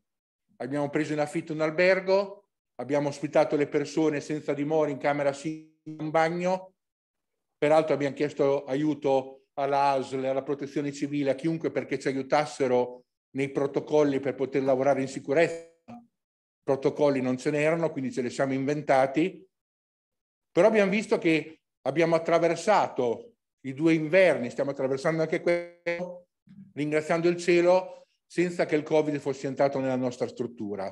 S7: Abbiamo preso in affitto un albergo, abbiamo ospitato le persone senza dimora in camera singola, in bagno. Peraltro abbiamo chiesto aiuto alla ASL, alla protezione civile, a chiunque perché ci aiutassero nei protocolli per poter lavorare in sicurezza. Protocolli non ce n'erano, quindi ce li siamo inventati però abbiamo visto che abbiamo attraversato i due inverni, stiamo attraversando anche questo, ringraziando il cielo, senza che il Covid fosse entrato nella nostra struttura.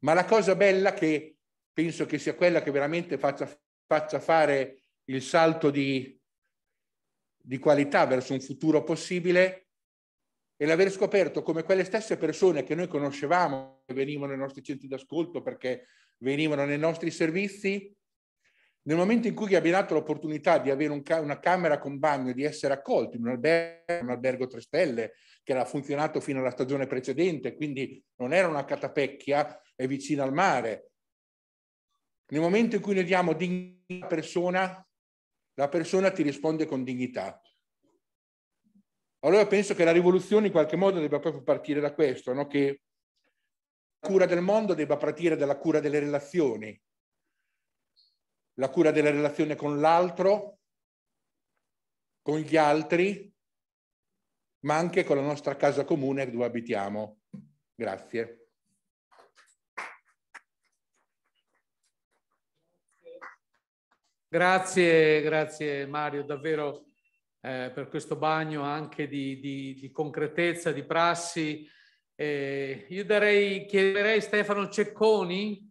S7: Ma la cosa bella che penso che sia quella che veramente faccia, faccia fare il salto di, di qualità verso un futuro possibile è l'aver scoperto come quelle stesse persone che noi conoscevamo, che venivano nei nostri centri d'ascolto perché venivano nei nostri servizi, nel momento in cui abbiamo dato l'opportunità di avere un ca- una camera con bagno, di essere accolti in un albergo, un albergo tre stelle che era funzionato fino alla stagione precedente, quindi non era una catapecchia, è vicino al mare. Nel momento in cui noi diamo dignità alla persona, la persona ti risponde con dignità. Allora penso che la rivoluzione in qualche modo debba proprio partire da questo, no? che la cura del mondo debba partire dalla cura delle relazioni, la cura della relazione con l'altro, con gli altri, ma anche con la nostra casa comune dove abitiamo. Grazie. Grazie,
S1: grazie Mario, davvero eh, per questo bagno anche di, di, di concretezza, di prassi. Eh, io darei, chiederei Stefano Cecconi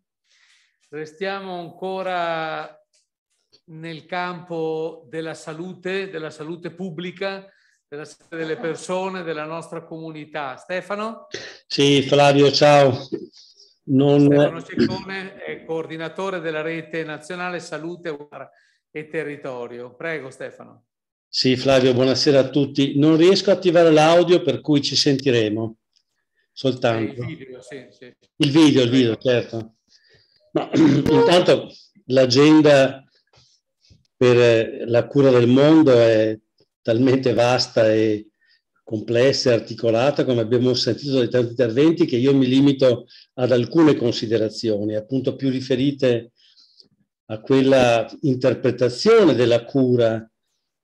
S1: Restiamo ancora nel campo della salute, della salute pubblica, della salute delle persone, della nostra comunità. Stefano?
S8: Sì, Flavio, ciao. Non... Stefano
S1: Ciccone è coordinatore della rete nazionale salute e territorio. Prego Stefano.
S8: Sì, Flavio, buonasera a tutti. Non riesco a attivare l'audio per cui ci sentiremo soltanto. Il
S1: video, sì, sì.
S8: Il video, il video, certo. Ma intanto l'agenda per eh, la cura del mondo è talmente vasta e complessa e articolata, come abbiamo sentito dai tanti interventi, che io mi limito ad alcune considerazioni, appunto più riferite a quella interpretazione della cura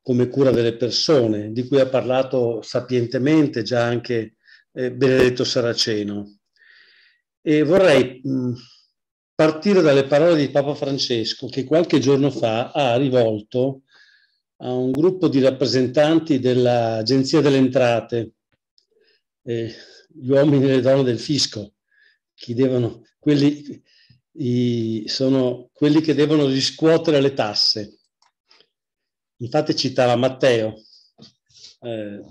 S8: come cura delle persone, di cui ha parlato sapientemente già anche eh, Benedetto Saraceno. E vorrei mh, mm, partire dalle parole di Papa Francesco che qualche giorno fa ha rivolto a un gruppo di rappresentanti dell'Agenzia delle Entrate, eh, gli uomini e le donne del fisco, che devono, quelli, i, sono quelli che devono riscuotere le tasse. Infatti citava Matteo, eh,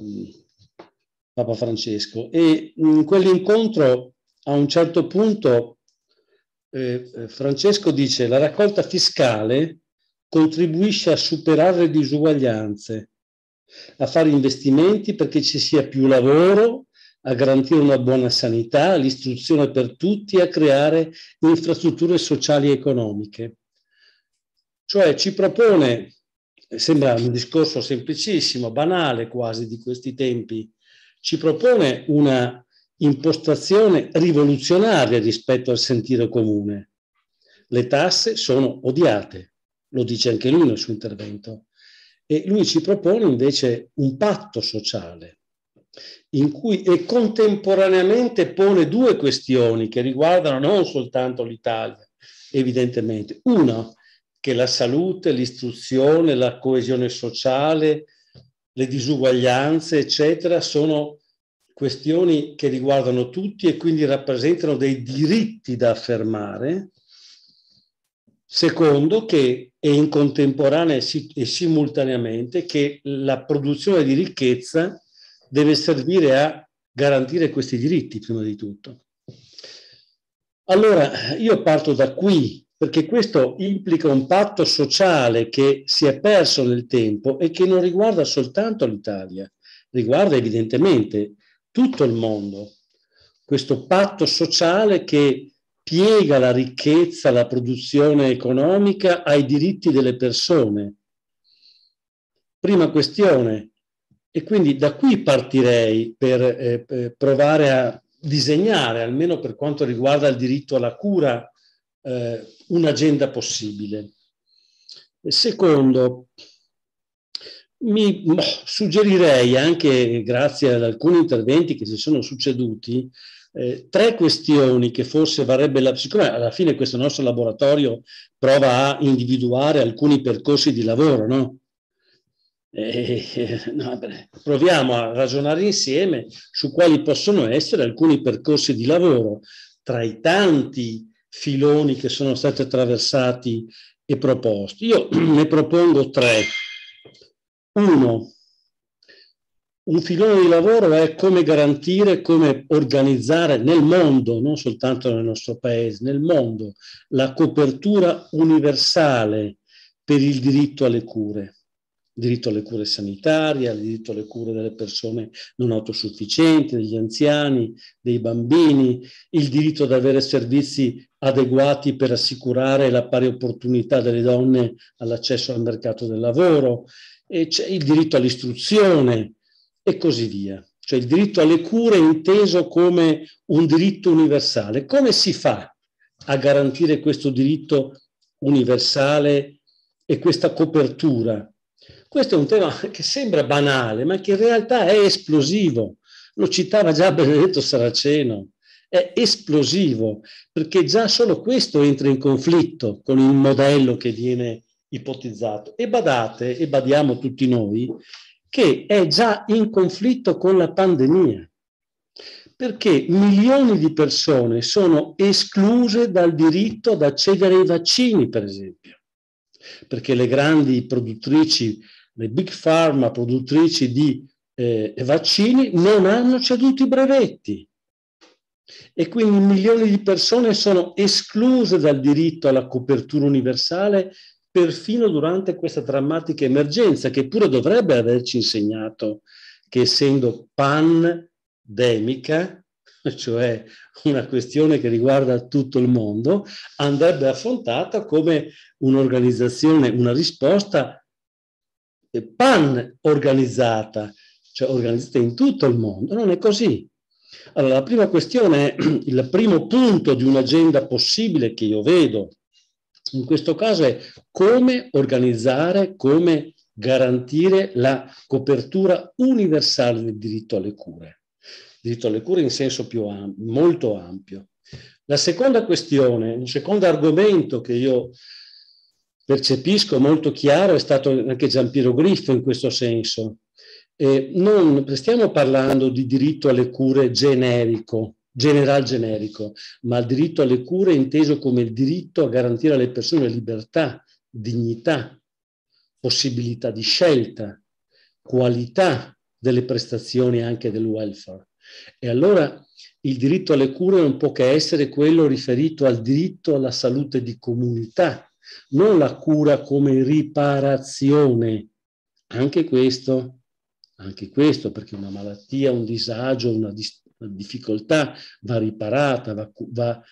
S8: Papa Francesco, e in quell'incontro a un certo punto eh, eh, Francesco dice la raccolta fiscale contribuisce a superare le disuguaglianze, a fare investimenti perché ci sia più lavoro, a garantire una buona sanità, l'istruzione per tutti, a creare infrastrutture sociali e economiche. Cioè ci propone, eh, sembra un discorso semplicissimo, banale quasi di questi tempi, ci propone una impostazione rivoluzionaria rispetto al sentire comune. Le tasse sono odiate, lo dice anche lui nel suo intervento, e lui ci propone invece un patto sociale in cui e contemporaneamente pone due questioni che riguardano non soltanto l'Italia, evidentemente. Una, che la salute, l'istruzione, la coesione sociale, le disuguaglianze, eccetera, sono questioni che riguardano tutti e quindi rappresentano dei diritti da affermare, secondo che è in contemporanea e simultaneamente che la produzione di ricchezza deve servire a garantire questi diritti prima di tutto. Allora, io parto da qui, perché questo implica un patto sociale che si è perso nel tempo e che non riguarda soltanto l'Italia, riguarda evidentemente tutto il mondo, questo patto sociale che piega la ricchezza, la produzione economica ai diritti delle persone. Prima questione. E quindi da qui partirei per eh, provare a disegnare, almeno per quanto riguarda il diritto alla cura, eh, un'agenda possibile. Secondo, mi suggerirei anche, grazie ad alcuni interventi che si sono succeduti, eh, tre questioni che forse varrebbe la... Siccome alla fine questo nostro laboratorio prova a individuare alcuni percorsi di lavoro, no? E, eh, eh, no, proviamo a ragionare insieme su quali possono essere alcuni percorsi di lavoro tra i tanti filoni che sono stati attraversati e proposti. Io ne propongo tre. Uno, un filone di lavoro è come garantire, come organizzare nel mondo, non soltanto nel nostro paese, nel mondo, la copertura universale per il diritto alle cure diritto alle cure sanitarie, al diritto alle cure delle persone non autosufficienti, degli anziani, dei bambini, il diritto ad avere servizi adeguati per assicurare la pari opportunità delle donne all'accesso al mercato del lavoro, c'è il diritto all'istruzione e così via. Cioè il diritto alle cure è inteso come un diritto universale. Come si fa a garantire questo diritto universale e questa copertura? Questo è un tema che sembra banale, ma che in realtà è esplosivo. Lo citava già Benedetto Saraceno. È esplosivo, perché già solo questo entra in conflitto con il modello che viene ipotizzato. E badate, e badiamo tutti noi, che è già in conflitto con la pandemia, perché milioni di persone sono escluse dal diritto ad accedere ai vaccini, per esempio, perché le grandi produttrici, le big pharma produttrici di eh, vaccini non hanno ceduto i brevetti e quindi milioni di persone sono escluse dal diritto alla copertura universale perfino durante questa drammatica emergenza, che pure dovrebbe averci insegnato che essendo pandemica, cioè una questione che riguarda tutto il mondo, andrebbe affrontata come un'organizzazione, una risposta eh, pan-organizzata, cioè organizzata in tutto il mondo. Non è così. Allora, la prima questione, il primo punto di un'agenda possibile che io vedo in questo caso è come organizzare, come garantire la copertura universale del diritto alle cure. Diritto alle cure in senso più am molto ampio. La seconda questione, un secondo argomento che io percepisco molto chiaro è stato anche Giampiero Griffo in questo senso. Eh, non stiamo parlando di diritto alle cure generico, general generico, ma il diritto alle cure è inteso come il diritto a garantire alle persone libertà, dignità, possibilità di scelta, qualità delle prestazioni anche del welfare. E allora il diritto alle cure non può che essere quello riferito al diritto alla salute di comunità, non la cura come riparazione. Anche questo, anche questo perché una malattia, un disagio, una, difficoltà va riparata, va, va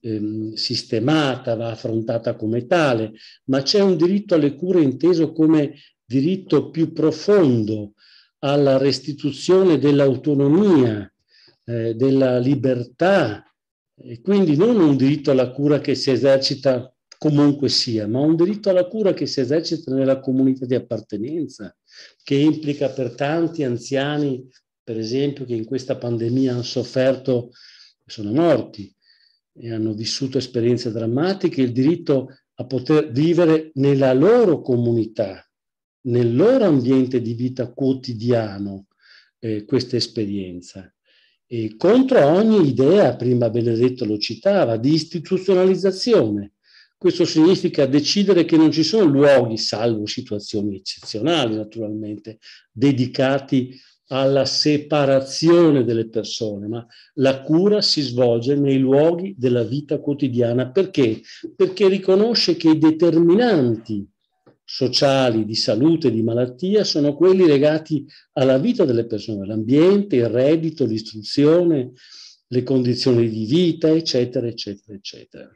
S8: ehm, sistemata, va affrontata come tale, ma c'è un diritto alle cure inteso come diritto più profondo alla restituzione dell'autonomia, eh, della libertà, e quindi non un diritto alla cura che si esercita comunque sia, ma un diritto alla cura che si esercita nella comunità di appartenenza, che implica per tanti anziani per esempio, che in questa pandemia hanno sofferto, sono morti e hanno vissuto esperienze drammatiche, il diritto a poter vivere nella loro comunità, nel loro ambiente di vita quotidiano, eh, questa esperienza. E contro ogni idea, prima Benedetto lo citava, di istituzionalizzazione. Questo significa decidere che non ci sono luoghi, salvo situazioni eccezionali naturalmente, dedicati alla separazione delle persone, ma la cura si svolge nei luoghi della vita quotidiana. Perché? Perché riconosce che i determinanti sociali di salute, e di malattia, sono quelli legati alla vita delle persone, l'ambiente, il reddito, l'istruzione, le condizioni di vita, eccetera, eccetera, eccetera.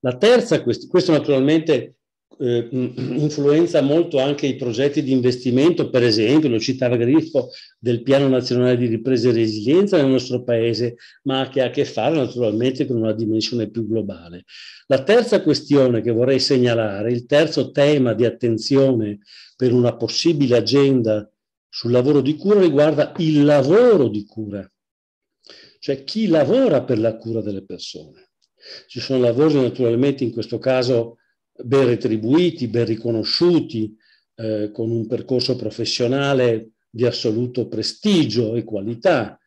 S8: La terza, questo naturalmente eh, influenza molto anche i progetti di investimento, per esempio, lo citava Grifo, del Piano Nazionale di Ripresa e Resilienza nel nostro Paese, ma che ha a che fare naturalmente con una dimensione più globale. La terza questione che vorrei segnalare, il terzo tema di attenzione per una possibile agenda sul lavoro di cura riguarda il lavoro di cura, cioè chi lavora per la cura delle persone. Ci sono lavori naturalmente in questo caso ben retribuiti, ben riconosciuti, eh, con un percorso professionale di assoluto prestigio e qualità.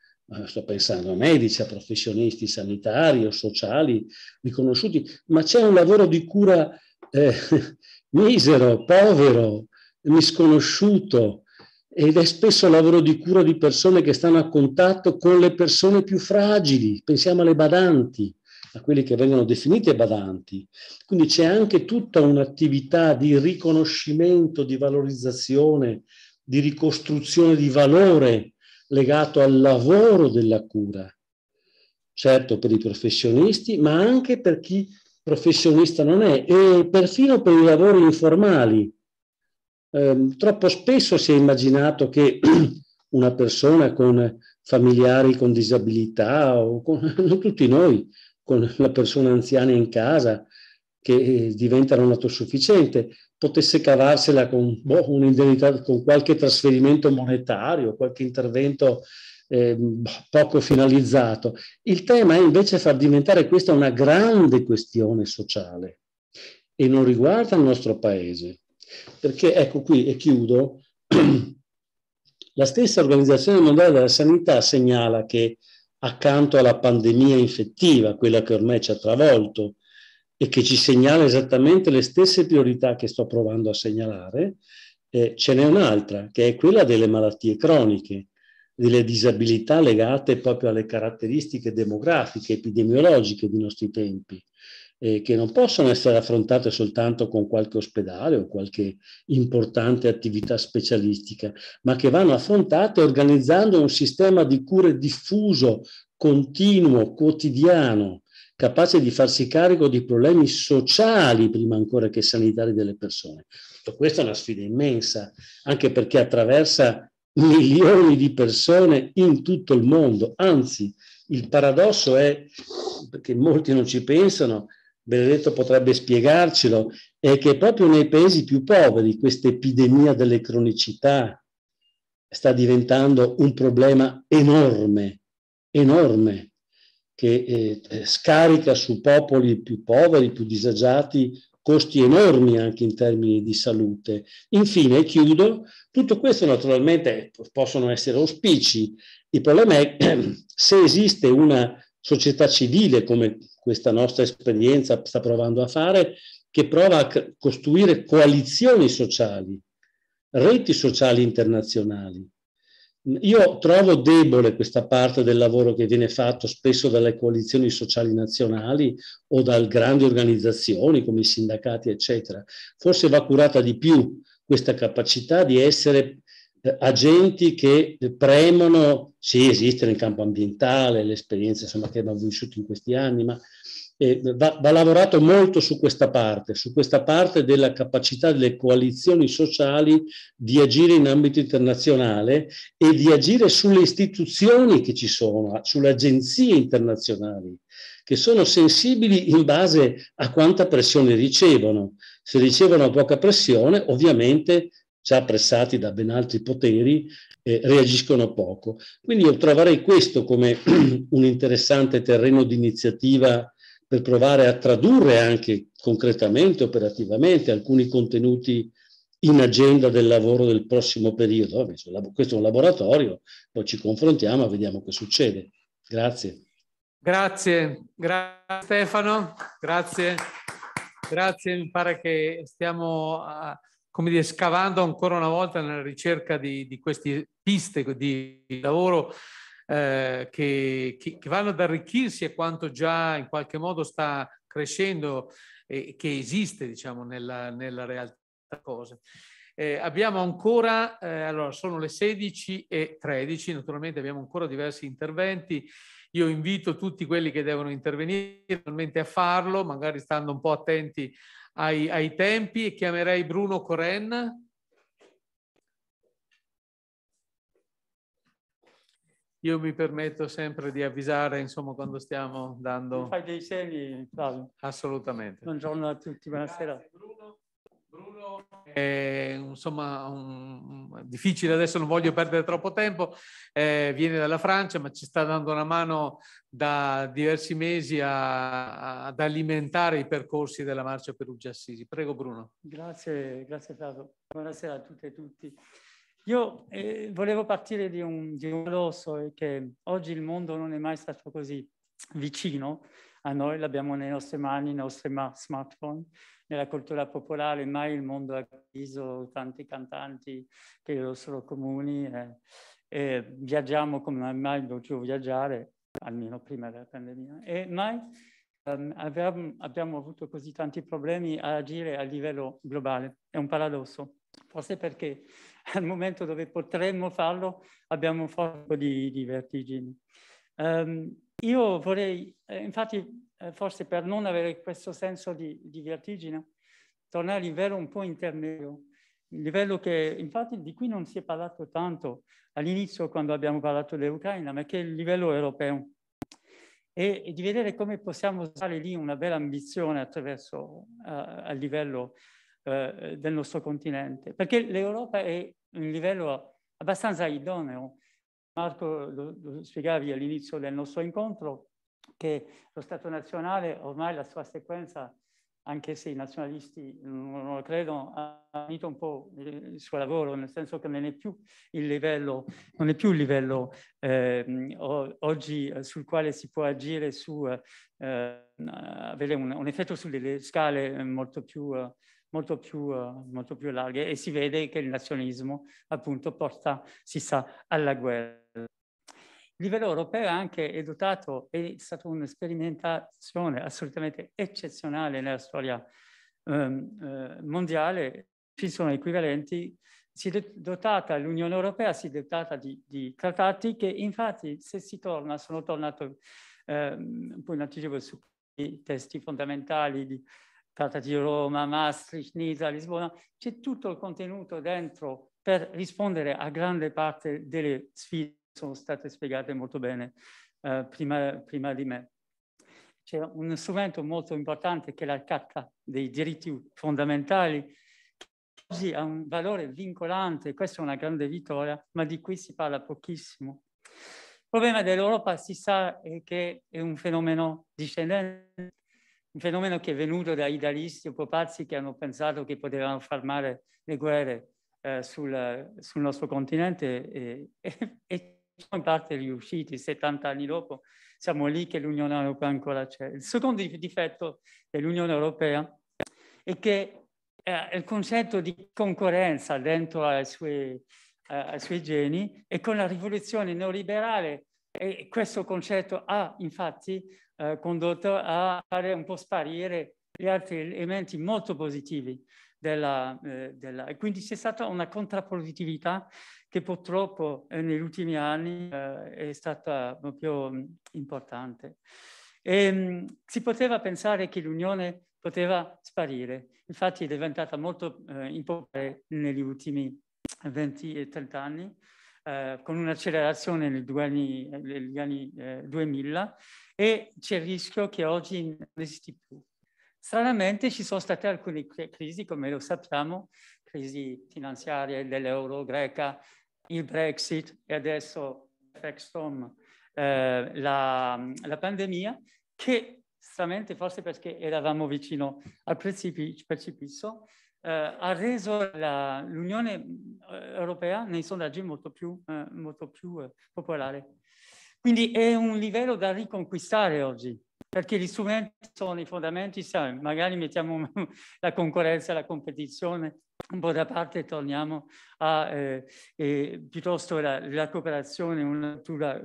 S8: sto pensando a medici, a professionisti sanitari o sociali riconosciuti, ma c'è un lavoro di cura eh, misero, povero, misconosciuto ed è spesso lavoro di cura di persone che stanno a contatto con le persone più fragili, pensiamo alle badanti, da quelli che vengono definiti badanti. Quindi c'è anche tutta un'attività di riconoscimento, di valorizzazione, di ricostruzione di valore legato al lavoro della cura, certo per i professionisti, ma anche per chi professionista non è, e perfino per i lavori informali. Eh, troppo spesso si è immaginato che una persona con familiari con disabilità o con tutti noi con la persona anziana in casa che eh, diventa non autosufficiente, potesse cavarsela con boh, un'indennità, con qualche trasferimento monetario, qualche intervento eh, poco finalizzato. Il tema è invece far diventare questa una grande questione sociale e non riguarda il nostro paese. Perché ecco qui e chiudo, la stessa Organizzazione Mondiale della Sanità segnala che accanto alla pandemia infettiva, quella che ormai ci ha travolto e che ci segnala esattamente le stesse priorità che sto provando a segnalare, eh, ce n'è un'altra, che è quella delle malattie croniche, delle disabilità legate proprio alle caratteristiche demografiche, epidemiologiche di nostri tempi eh, che non possono essere affrontate soltanto con qualche ospedale o qualche importante attività specialistica, ma che vanno affrontate organizzando un sistema di cure diffuso, continuo, quotidiano, capace di farsi carico di problemi sociali prima ancora che sanitari delle persone. questa è una sfida immensa, anche perché attraversa milioni di persone in tutto il mondo. Anzi, il paradosso è, perché molti non ci pensano, Benedetto potrebbe spiegarcelo, è che proprio nei paesi più poveri questa epidemia delle cronicità sta diventando un problema enorme, enorme, che eh, scarica su popoli più poveri, più disagiati, costi enormi anche in termini di salute. Infine, chiudo, tutto questo naturalmente possono essere auspici, il problema è se esiste una società civile come questa nostra esperienza sta provando a fare, che prova a costruire coalizioni sociali, reti sociali internazionali. Io trovo debole questa parte del lavoro che viene fatto spesso dalle coalizioni sociali nazionali o da grandi organizzazioni come i sindacati, eccetera. Forse va curata di più questa capacità di essere eh, agenti che premono, sì, esistono in campo ambientale, le esperienze insomma, che abbiamo vissuto in questi anni, ma e va, va, lavorato molto su questa parte, su questa parte della capacità delle coalizioni sociali di agire in ambito internazionale e di agire sulle istituzioni che ci sono, sulle agenzie internazionali, che sono sensibili in base a quanta pressione ricevono. Se ricevono poca pressione, ovviamente già pressati da ben altri poteri, eh, reagiscono poco. Quindi io troverei questo come un interessante terreno di iniziativa per provare a tradurre anche concretamente, operativamente, alcuni contenuti in agenda del lavoro del prossimo periodo. Questo è un laboratorio, poi ci confrontiamo e vediamo che succede. Grazie.
S1: Grazie, grazie Stefano, grazie, grazie. mi pare che stiamo come dire, scavando ancora una volta nella ricerca di, di queste piste di lavoro eh, che, che, che, vanno ad arricchirsi a quanto già in qualche modo sta crescendo e che esiste diciamo, nella, nella realtà cosa. Eh, abbiamo ancora, eh, allora sono le 16 e 13, naturalmente abbiamo ancora diversi interventi. Io invito tutti quelli che devono intervenire a farlo, magari stando un po' attenti ai, ai tempi, e chiamerei Bruno Corenna. Io mi permetto sempre di avvisare, insomma, quando stiamo dando... Fai dei segni, Claudio. Assolutamente.
S9: Buongiorno a tutti, buonasera. Grazie, Bruno.
S1: Bruno, eh, insomma, un, difficile, adesso non voglio perdere troppo tempo, eh, viene dalla Francia ma ci sta dando una mano da diversi mesi a, a, ad alimentare i percorsi della Marcia Perugia Assisi. Prego Bruno.
S9: Grazie, grazie Flavio. Buonasera a tutte e tutti. Io eh, volevo partire di un, di un che oggi il mondo non è mai stato così vicino a noi, l'abbiamo nelle nostre mani, nei nostri smartphone, nella cultura popolare, mai il mondo ha visto tanti cantanti che sono comuni, eh, e viaggiamo come mai non più viaggiare, almeno prima della pandemia, e mai um, ehm, abbiamo, abbiamo avuto così tanti problemi a agire a livello globale, è un paradosso, forse perché al momento dove potremmo farlo abbiamo un forte di, di vertigini. Um, io vorrei, eh, infatti, eh, forse per non avere questo senso di, di vertigine, tornare a livello un po' intermedio, il livello che infatti di cui non si è parlato tanto all'inizio quando abbiamo parlato dell'Ucraina, ma che è il livello europeo. E, e, di vedere come possiamo usare lì una bella ambizione attraverso uh, a livello eh, del nostro continente, perché l'Europa è un livello abbastanza idoneo. Marco lo, lo spiegavi all'inizio del nostro incontro che lo Stato nazionale ormai la sua sequenza anche se i nazionalisti non lo credono, ha finito un po' il suo lavoro, nel senso che non è più il livello, più il livello ehm, eh, oggi sul quale si può agire, su, eh, avere un, un, effetto sulle scale molto più eh, molto più, uh, molto più larghe e si vede che il nazionalismo appunto porta, si sa, alla guerra. Il livello europeo anche è dotato, è stata un'esperimentazione assolutamente eccezionale nella storia um, eh, mondiale, ci sono equivalenti, si è dotata, l'Unione Europea si è dotata di, di, trattati che infatti se si torna, sono tornato, eh, poi non ti dico su testi fondamentali di Carta di Roma, Maastricht, Nisa, Lisbona, c'è tutto il contenuto dentro per rispondere a grande parte delle sfide che sono state spiegate molto bene eh, prima, prima di me. C'è un strumento molto importante che è la Carta dei diritti fondamentali, oggi ha un valore vincolante, questa è una grande vittoria, ma di cui si parla pochissimo. Il problema dell'Europa si sa è eh, che è un fenomeno discendente, un fenomeno che è venuto da idealisti o popazzi che hanno pensato che potevano fermare le guerre eh, sul, sul, nostro continente e, e, e in parte riusciti, 70 anni dopo siamo lì che l'Unione Europea ancora c'è. Il secondo difetto dell'Unione Europea è che eh, il concetto di concorrenza dentro ai suoi, eh, ai suoi geni e con la rivoluzione neoliberale e questo concetto ha infatti eh, condotto a fare un po' sparire gli altri elementi molto positivi della, eh, della... quindi c'è stata una contrappositività che purtroppo eh, negli ultimi anni eh, è stata proprio mh, importante. E, ehm, mh, si poteva pensare che l'Unione poteva sparire, infatti è diventata molto eh, importante negli ultimi 20 e 30 anni, eh, con un'accelerazione negli anni, anni eh, 2000 e c'è il rischio che oggi non esisti più. Stranamente ci sono state alcune crisi, come lo sappiamo, crisi finanziarie dell'euro greca, il Brexit e adesso Storm, eh, la, la pandemia, che stranamente forse perché eravamo vicino al precipizio, eh, ha reso l'Unione eh, Europea nei sondaggi molto più, eh, molto più eh, popolare. Quindi è un livello da riconquistare oggi, perché gli strumenti sono i fondamenti, sai, magari mettiamo la concorrenza, la competizione un po' da parte e torniamo a eh, eh, piuttosto la, la cooperazione, una natura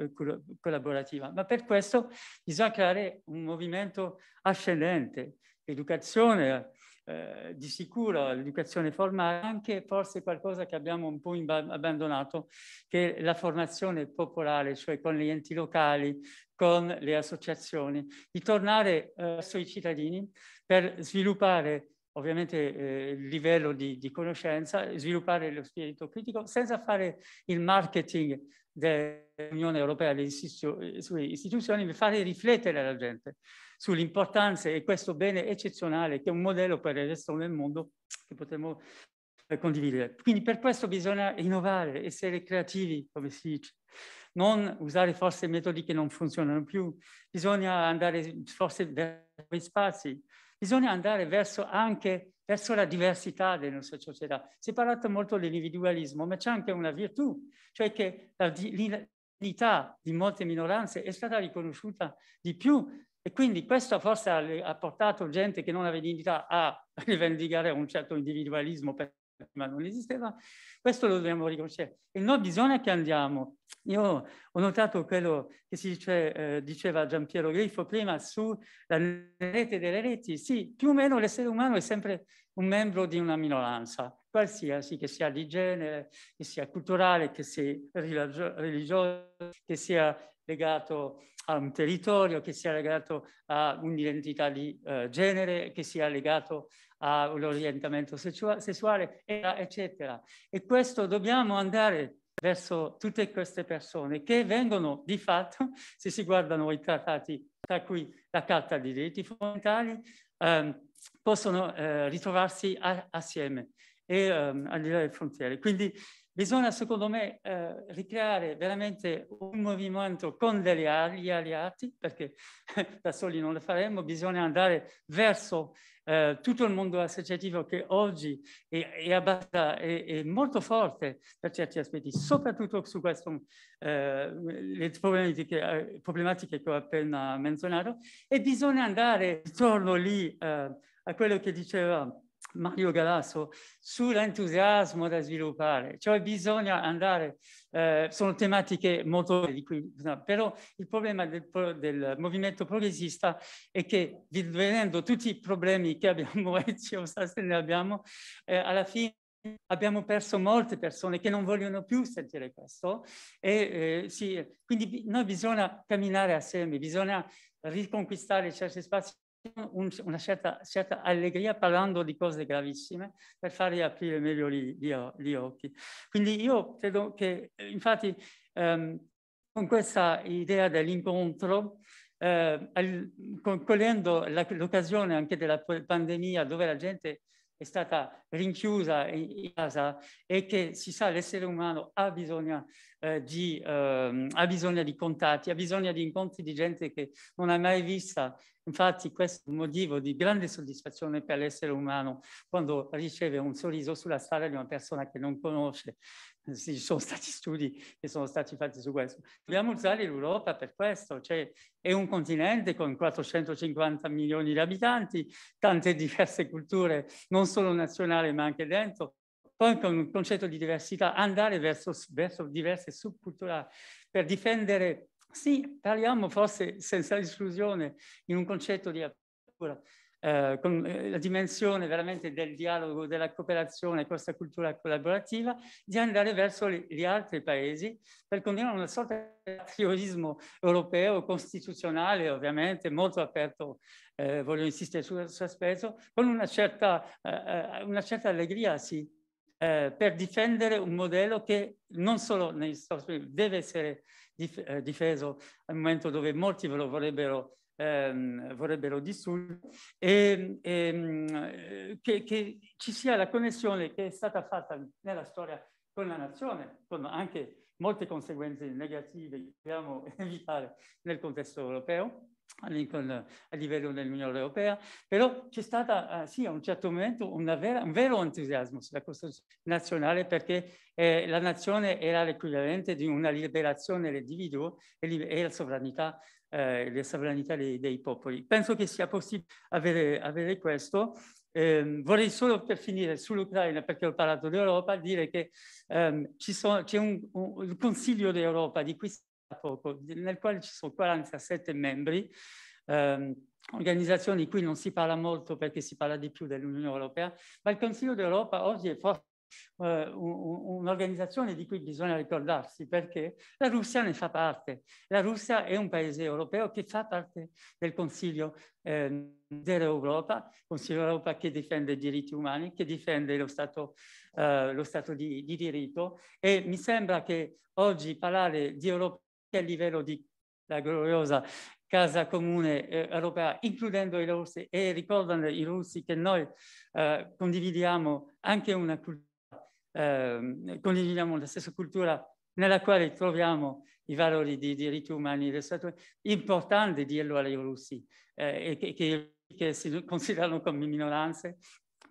S9: collaborativa. Ma per questo bisogna creare un movimento ascendente, educazione, eh, di sicuro l'educazione formale è anche forse qualcosa che abbiamo un po' abbandonato, che è la formazione popolare, cioè con gli enti locali, con le associazioni, di tornare eh, sui cittadini per sviluppare ovviamente eh, il livello di, di, conoscenza, sviluppare lo spirito critico senza fare il marketing dell'Unione Europea, alle eh, istituzioni, ma fare riflettere la gente sull'importanza e questo bene eccezionale che è un modello per il resto del mondo che potremmo eh, condividere. Quindi per questo bisogna innovare, essere creativi, come si dice non usare forse metodi che non funzionano più, bisogna andare forse verso gli spazi, Bisogna andare verso anche verso la diversità delle nostre società. Si è parlato molto dell'individualismo, ma c'è anche una virtù, cioè che la dignità di molte minoranze è stata riconosciuta di più e quindi questo forse ha portato gente che non aveva dignità a rivendicare un certo individualismo per prima non esisteva, questo lo dobbiamo riconoscere. E noi bisogna che andiamo. Io ho notato quello che si dice, eh, diceva Giampiero Grifo prima sulla rete delle reti. Sì, più o meno l'essere umano è sempre un membro di una minoranza, qualsiasi, che sia di genere, che sia culturale, che sia religioso, che sia legato a un territorio, che sia legato a un'identità di eh, genere, che sia legato all'orientamento sessuale, eccetera. E questo dobbiamo andare verso tutte queste persone che vengono di fatto, se si guardano i trattati, tra cui la Carta dei diritti fondamentali, ehm, possono eh, ritrovarsi a, assieme e ehm, al di là delle frontiere. Quindi Bisogna, secondo me, eh, ricreare veramente un movimento con degli, gli alleati, perché da soli non lo faremo, bisogna andare verso eh, tutto il mondo associativo che oggi è, è, abbassa, è, è, molto forte per certi aspetti, soprattutto su questo, eh, problematiche, eh, problematiche, che ho appena menzionato, e bisogna andare intorno lì eh, a quello che diceva Mario Galasso sull'entusiasmo da sviluppare, cioè bisogna andare, eh, sono tematiche molto, di cui, no, però il problema del, del, movimento progressista è che vedendo tutti i problemi che abbiamo e ci ne abbiamo, eh, alla fine abbiamo perso molte persone che non vogliono più sentire questo e eh, sì, quindi noi bisogna camminare assieme, bisogna riconquistare certi spazi una certa, certa, allegria parlando di cose gravissime per fargli aprire meglio gli, gli, gli occhi. Quindi io credo che eh, infatti ehm, con questa idea dell'incontro, eh, cogliendo l'occasione anche della pandemia dove la gente è stata rinchiusa in casa e che si sa l'essere umano ha bisogno, eh, di, eh, ha bisogno di contatti, ha bisogno di incontri di gente che non ha mai vista Infatti questo è un motivo di grande soddisfazione per l'essere umano quando riceve un sorriso sulla strada di una persona che non conosce. Eh, ci sono stati studi che sono stati fatti su questo. Dobbiamo usare l'Europa per questo, cioè è un continente con 450 milioni di abitanti, tante diverse culture, non solo nazionali ma anche dentro, poi con un concetto di diversità, andare verso, verso diverse subculture per difendere sì, parliamo forse senza esclusione in un concetto di apertura, eh, con eh, la dimensione veramente del dialogo, della cooperazione, questa cultura collaborativa, di andare verso gli altri paesi per condividere una sorta di patriotismo europeo, costituzionale ovviamente, molto aperto, eh, voglio insistere su questo aspetto, con una certa, eh, eh una certa allegria, sì, eh, per difendere un modello che non solo negli Stati Uniti deve essere dif- eh, difeso al momento dove molti ve lo vorrebbero, ehm, vorrebbero distruggere, e, ehm, ehm eh, che, che, ci sia la connessione che è stata fatta nella storia con la nazione, con anche molte conseguenze negative che dobbiamo evitare nel contesto europeo a livello dell'Unione Europea, però c'è stato eh, sì, a un certo momento vera, un vero entusiasmo sulla costruzione nazionale perché eh, la nazione era l'equivalente di una liberazione dell'individuo e, e, la sovranità, eh, la sovranità dei, dei, popoli. Penso che sia possibile avere, avere questo. Eh, vorrei solo per finire sull'Ucraina, perché ho parlato d'Europa, dire che ehm, c'è un, un, un, Consiglio d'Europa di cui poco, nel quale ci sono 47 membri, ehm, organizzazioni di cui non si parla molto perché si parla di più dell'Unione Europea, ma il Consiglio d'Europa oggi è forse eh, un'organizzazione di cui bisogna ricordarsi perché la Russia ne fa parte. La Russia è un paese europeo che fa parte del Consiglio eh, dell'Europa, Consiglio d'Europa che difende i diritti umani, che difende lo Stato, eh, lo stato di, di, diritto e mi sembra che oggi parlare di Europa a livello di la gloriosa Casa Comune Europea, eh, includendo i russi e ricordando i russi che noi eh, condividiamo anche una cultura, eh, condividiamo la stessa cultura nella quale troviamo i valori di diritti umani È Importante dirlo ai russi, eh, che, che, che si considerano come minoranze,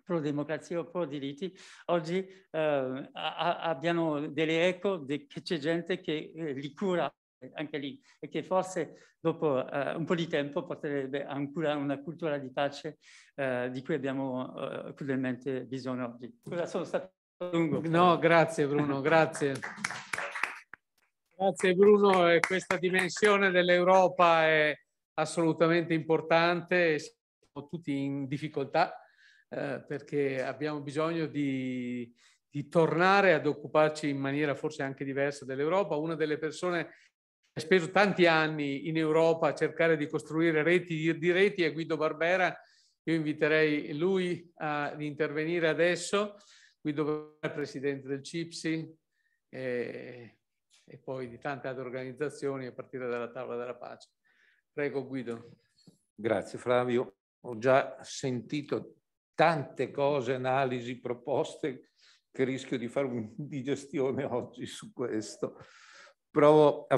S9: pro democrazia o pro diritti, oggi eh, a, abbiano delle eco de, che c'è gente che eh, li cura anche lì e che forse dopo eh, un po' di tempo porterebbe ancora una cultura di pace eh, di cui abbiamo eh, crudelmente bisogno oggi. Scusa, sono stato lungo. No, grazie Bruno, grazie. grazie Bruno, e questa
S1: dimensione dell'Europa è assolutamente importante, siamo tutti in difficoltà eh, perché abbiamo bisogno di, di tornare ad occuparci in maniera forse anche diversa dell'Europa. Una delle persone speso tanti anni in Europa a cercare di costruire reti di reti e Guido Barbera, io inviterei lui ad intervenire adesso, Guido Barbera, presidente del CIPSI e, e poi di tante altre organizzazioni a partire dalla Tavola della Pace. Prego Guido.
S10: Grazie Flavio, ho già sentito tante cose, analisi, proposte che rischio di fare un'indigestione oggi su questo. Provo a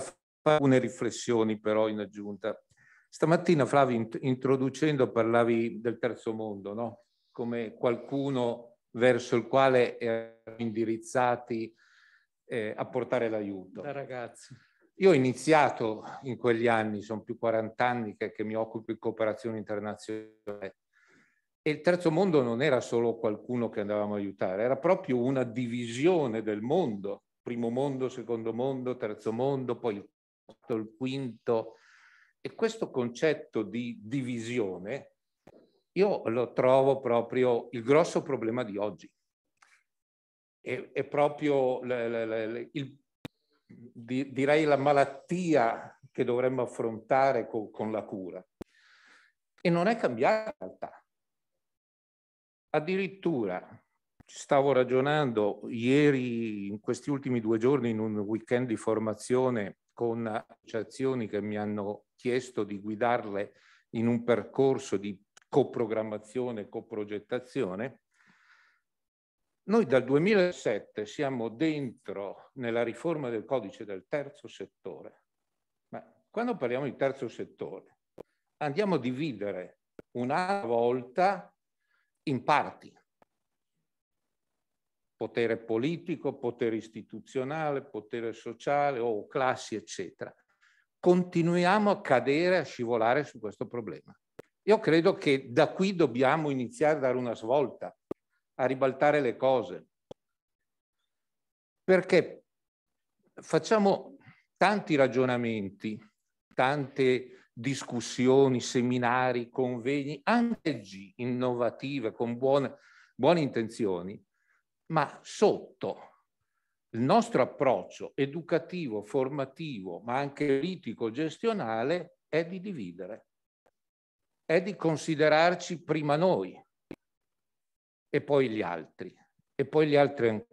S10: alcune riflessioni però in aggiunta. Stamattina Flavio, introducendo, parlavi del terzo mondo, no? come qualcuno verso il quale erano indirizzati eh, a portare l'aiuto.
S1: Da ragazzi.
S10: Io ho iniziato in quegli anni, sono più 40 anni che, che mi occupo di cooperazione internazionale, e il terzo mondo non era solo qualcuno che andavamo a aiutare, era proprio una divisione del mondo, primo mondo, secondo mondo, terzo mondo, poi il il quinto. E questo concetto di divisione io lo trovo proprio il grosso problema di oggi. È, è proprio le, le, le, il, di, direi la malattia che dovremmo affrontare co, con la cura. E non è cambiata in realtà. Addirittura stavo ragionando ieri, in questi ultimi due giorni, in un weekend di formazione con associazioni che mi hanno chiesto di guidarle in un percorso di coprogrammazione coprogettazione. Noi dal 2007 siamo dentro nella riforma del codice del terzo settore, ma quando parliamo di terzo settore andiamo a dividere una volta in parti potere politico, potere istituzionale, potere sociale o classi, eccetera. Continuiamo a cadere, a scivolare su questo problema. Io credo che da qui dobbiamo iniziare a dare una svolta, a ribaltare le cose. Perché facciamo tanti ragionamenti, tante discussioni, seminari, convegni, anche innovative, con buone, buone intenzioni, ma sotto il nostro approccio educativo, formativo, ma anche politico, gestionale, è di dividere, è di considerarci prima noi e poi gli altri, e poi gli altri ancora.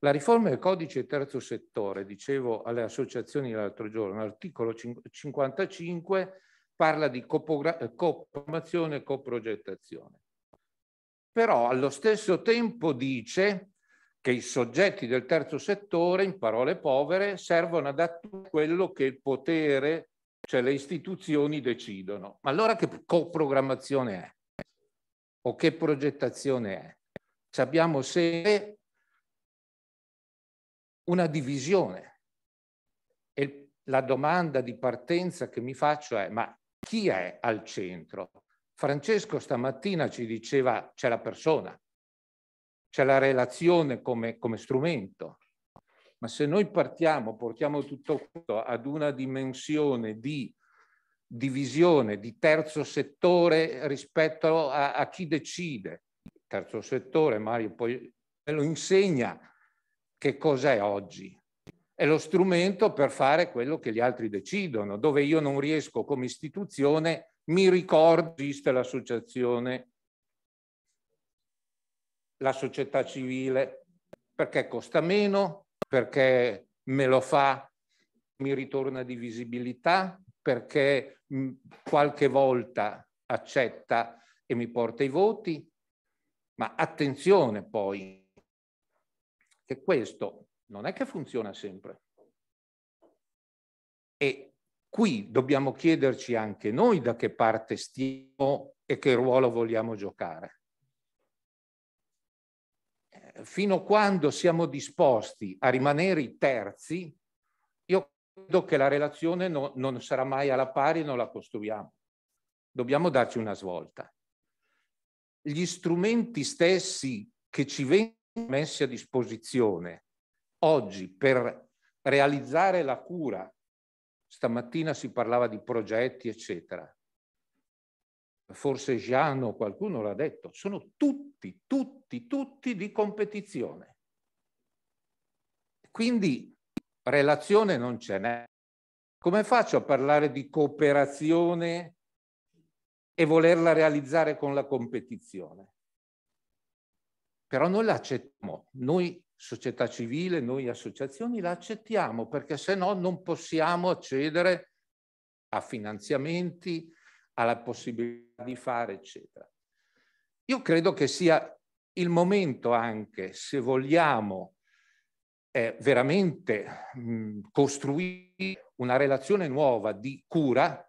S10: La riforma del codice terzo settore, dicevo alle associazioni l'altro giorno, l'articolo 55 parla di copromazione e coprogettazione però allo stesso tempo dice che i soggetti del terzo settore, in parole povere, servono ad attuare quello che il potere, cioè le istituzioni, decidono. Ma allora che coprogrammazione è? O che progettazione è? Ci abbiamo sempre una divisione. E la domanda di partenza che mi faccio è, ma chi è al centro? Francesco stamattina ci diceva c'è la persona, c'è la relazione come, come strumento, ma se noi partiamo, portiamo tutto questo ad una dimensione di divisione, di terzo settore rispetto a, a chi decide, terzo settore, Mario poi lo insegna che cos'è oggi. È lo strumento per fare quello che gli altri decidono, dove io non riesco come istituzione a mi ricordo che esiste l'associazione, la società civile, perché costa meno, perché me lo fa, mi ritorna di visibilità, perché mm, qualche volta accetta e mi porta i voti, ma attenzione poi, che questo non è che funziona sempre. E Qui dobbiamo chiederci anche noi da che parte stiamo e che ruolo vogliamo giocare. Eh, fino a quando siamo disposti a rimanere i terzi, io credo che la relazione no, non sarà mai alla pari, e non la costruiamo. Dobbiamo darci una svolta. Gli strumenti stessi che ci vengono messi a disposizione oggi per realizzare la cura Stamattina si parlava di progetti, eccetera. Forse Giano, qualcuno l'ha detto, sono tutti, tutti, tutti di competizione. Quindi relazione non ce n'è. Come faccio a parlare di cooperazione e volerla realizzare con la competizione? Però noi l'accettiamo, noi società civile, noi associazioni, la accettiamo perché se no non possiamo accedere a finanziamenti, alla possibilità di fare, eccetera. Io credo che sia il momento anche, se vogliamo eh, veramente mh, costruire una relazione nuova di cura,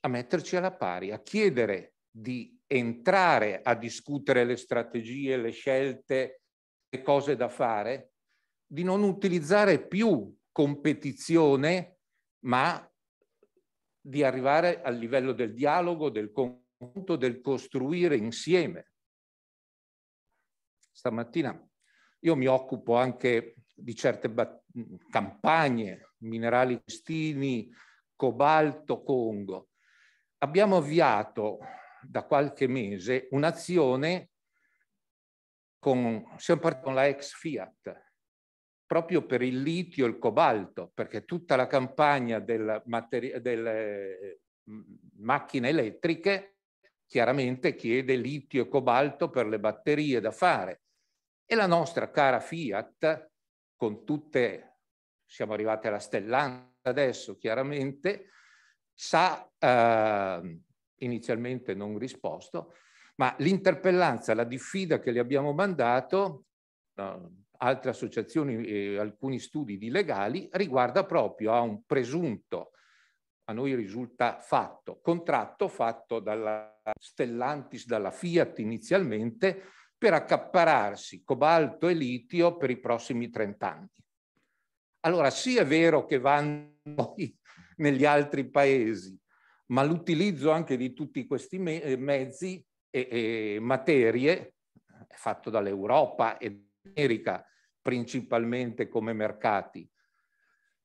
S10: a metterci alla pari, a chiedere di entrare a discutere le strategie, le scelte, cose da fare, di non utilizzare più competizione, ma di arrivare al livello del dialogo, del confronto, del costruire insieme. Stamattina io mi occupo anche di certe campagne, minerali cristini, cobalto, Congo. Abbiamo avviato da qualche mese un'azione con, siamo partiti con la ex Fiat, proprio per il litio e il cobalto, perché tutta la campagna delle eh, macchine elettriche chiaramente chiede litio e cobalto per le batterie da fare. E la nostra cara Fiat, con tutte, siamo arrivati alla Stellanta adesso chiaramente, sa, eh, inizialmente non risposto, ma l'interpellanza, la diffida che le abbiamo mandato, eh, altre associazioni e alcuni studi di legali, riguarda proprio a un presunto, a noi risulta fatto, contratto fatto dalla Stellantis, dalla Fiat inizialmente, per accappararsi cobalto e litio per i prossimi 30 anni. Allora sì è vero che vanno negli altri paesi, ma l'utilizzo anche di tutti questi mezzi e, e materie fatto dall'Europa e dall'America principalmente come mercati.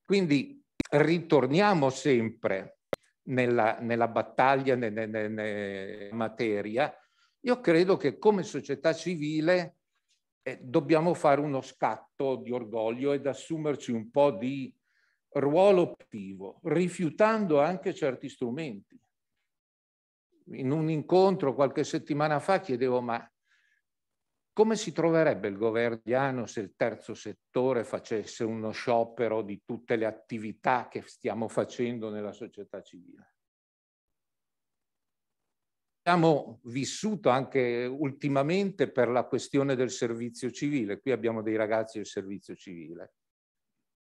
S10: Quindi ritorniamo sempre nella, nella battaglia, nella, nella materia. Io credo che come società civile eh, dobbiamo fare uno scatto di orgoglio ed assumerci un po' di ruolo attivo, rifiutando anche certi strumenti in un incontro qualche settimana fa chiedevo ma come si troverebbe il governo se il terzo settore facesse uno sciopero di tutte le attività che stiamo facendo nella società civile? Abbiamo vissuto anche ultimamente per la questione del servizio civile, qui abbiamo dei ragazzi del servizio civile.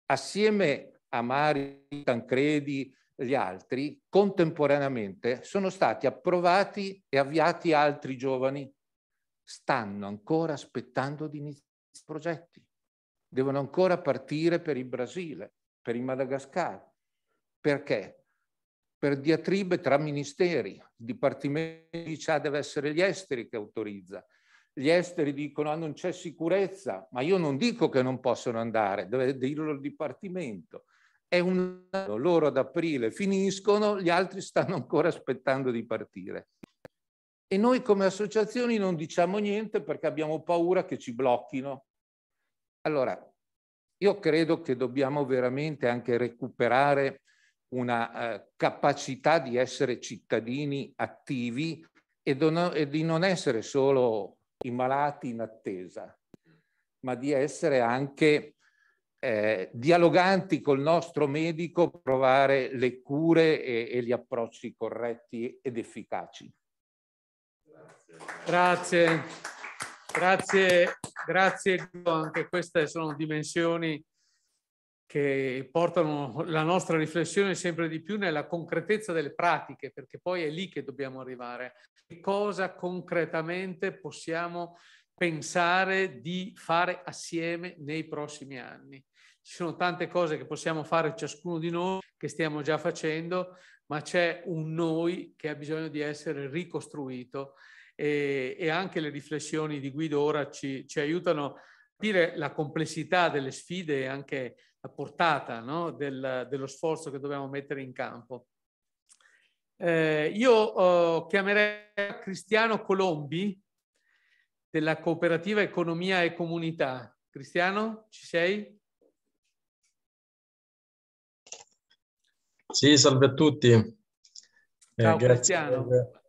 S10: Assieme a Mari Tancredi, gli altri, contemporaneamente sono stati approvati e avviati altri giovani. Stanno ancora aspettando di iniziare i progetti. Devono ancora partire per il Brasile, per il Madagascar. Perché? Per diatribe tra ministeri. Il Dipartimento di CIA deve essere gli esteri che autorizza. Gli esteri dicono ah, non c'è sicurezza, ma io non dico che non possono andare, deve dirlo il Dipartimento è un anno, loro ad aprile finiscono, gli altri stanno ancora aspettando di partire. E noi come associazioni non diciamo niente perché abbiamo paura che ci blocchino. Allora, io credo che dobbiamo veramente anche recuperare una eh, capacità di essere cittadini attivi e, don- e di non essere solo i malati in attesa, ma di essere anche eh, dialoganti col nostro medico, provare le cure e, e gli approcci corretti ed efficaci.
S1: Grazie, grazie, grazie. Anche queste sono dimensioni che portano la nostra riflessione sempre di più nella concretezza delle pratiche, perché poi è lì che dobbiamo arrivare. Che cosa concretamente possiamo pensare di fare assieme nei prossimi anni? ci sono tante cose che possiamo fare ciascuno di noi, che stiamo già facendo, ma c'è un noi che ha bisogno di essere ricostruito e, e anche le riflessioni di Guido ora ci, ci aiutano a capire la complessità delle sfide e anche la portata no? Del, dello sforzo che dobbiamo mettere in campo. Eh, io eh, chiamerei Cristiano Colombi della cooperativa Economia e Comunità. Cristiano, ci sei?
S11: Sì, salve a tutti. Eh, Ciao, eh, Cristiano. Per...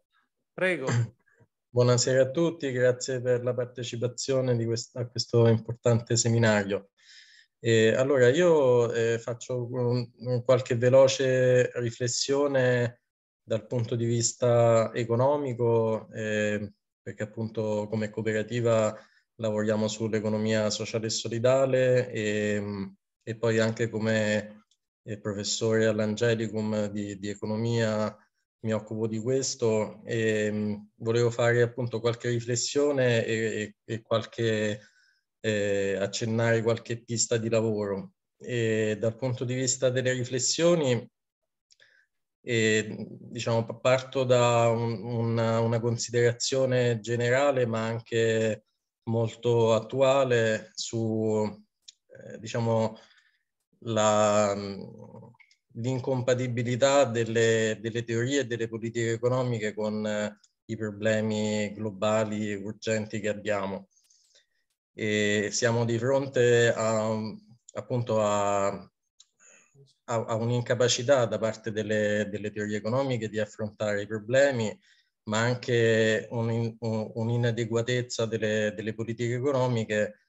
S11: Prego. Buonasera a tutti, grazie per la partecipazione quest... a questo importante seminario. Eh, allora, io eh, faccio un, un qualche veloce riflessione dal punto di vista economico, eh, perché appunto come cooperativa lavoriamo sull'economia sociale e solidale e, e poi anche come professore all'Angelicum di, di, economia, mi occupo di questo e mm, volevo fare appunto qualche riflessione e, e, e qualche, eh, accennare qualche pista di lavoro. E dal punto di vista delle riflessioni, eh, diciamo, parto da un, una, una, considerazione generale ma anche molto attuale su, eh, diciamo, la, l'incompatibilità delle, delle, teorie e delle politiche economiche con eh, i problemi globali urgenti che abbiamo. E siamo di fronte a, appunto a, a, a un'incapacità da parte delle, delle, teorie economiche di affrontare i problemi, ma anche un, un, un'inadeguatezza delle, delle politiche economiche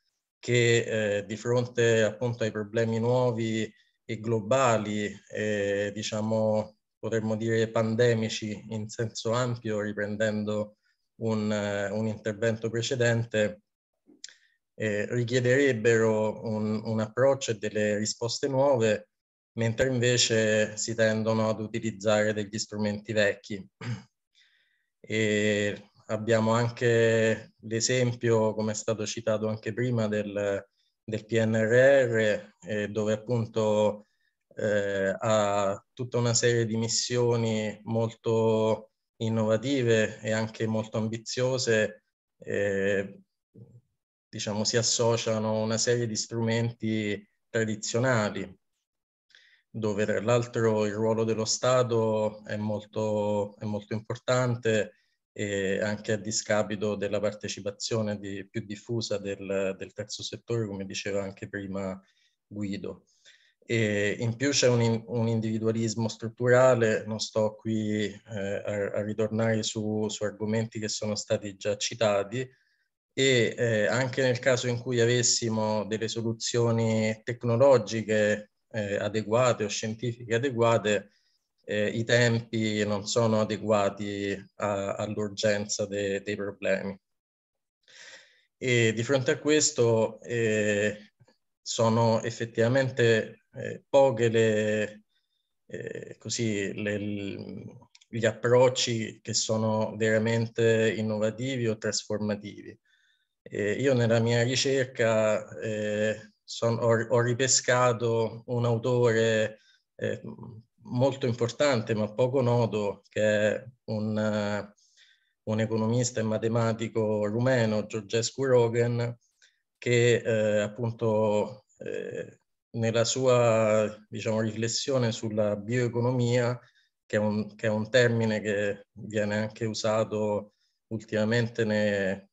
S11: che eh, di fronte appunto ai problemi nuovi e globali, eh, diciamo potremmo dire pandemici in senso ampio, riprendendo un, eh, un intervento precedente, eh, richiederebbero un, un approccio e delle risposte nuove, mentre invece si tendono ad utilizzare degli strumenti vecchi. E abbiamo anche l'esempio, come è stato citato anche prima, del, del PNRR, eh, dove appunto eh, ha tutta una serie di missioni molto innovative e anche molto ambiziose, eh, diciamo, si associano una serie di strumenti tradizionali, dove tra l'altro il ruolo dello Stato è molto, è molto importante e anche a discapito della partecipazione di, più diffusa del, del, terzo settore, come diceva anche prima Guido. E in più c'è un, un, individualismo strutturale, non sto qui eh, a, a, ritornare su, su, argomenti che sono stati già citati, e eh, anche nel caso in cui avessimo delle soluzioni tecnologiche eh, adeguate o scientifiche adeguate, eh, i tempi non sono adeguati all'urgenza de, dei problemi. E di fronte a questo eh, sono effettivamente eh, poche le, eh, così, le, gli approcci che sono veramente innovativi o trasformativi. io nella mia ricerca eh, son, ho, ho, ripescato un autore eh, molto importante ma poco noto che è un, eh, un economista e matematico rumeno, Georgescu Rogan, che eh, appunto eh, nella sua diciamo, riflessione sulla bioeconomia, che è, un, che è, un, termine che viene anche usato ultimamente ne,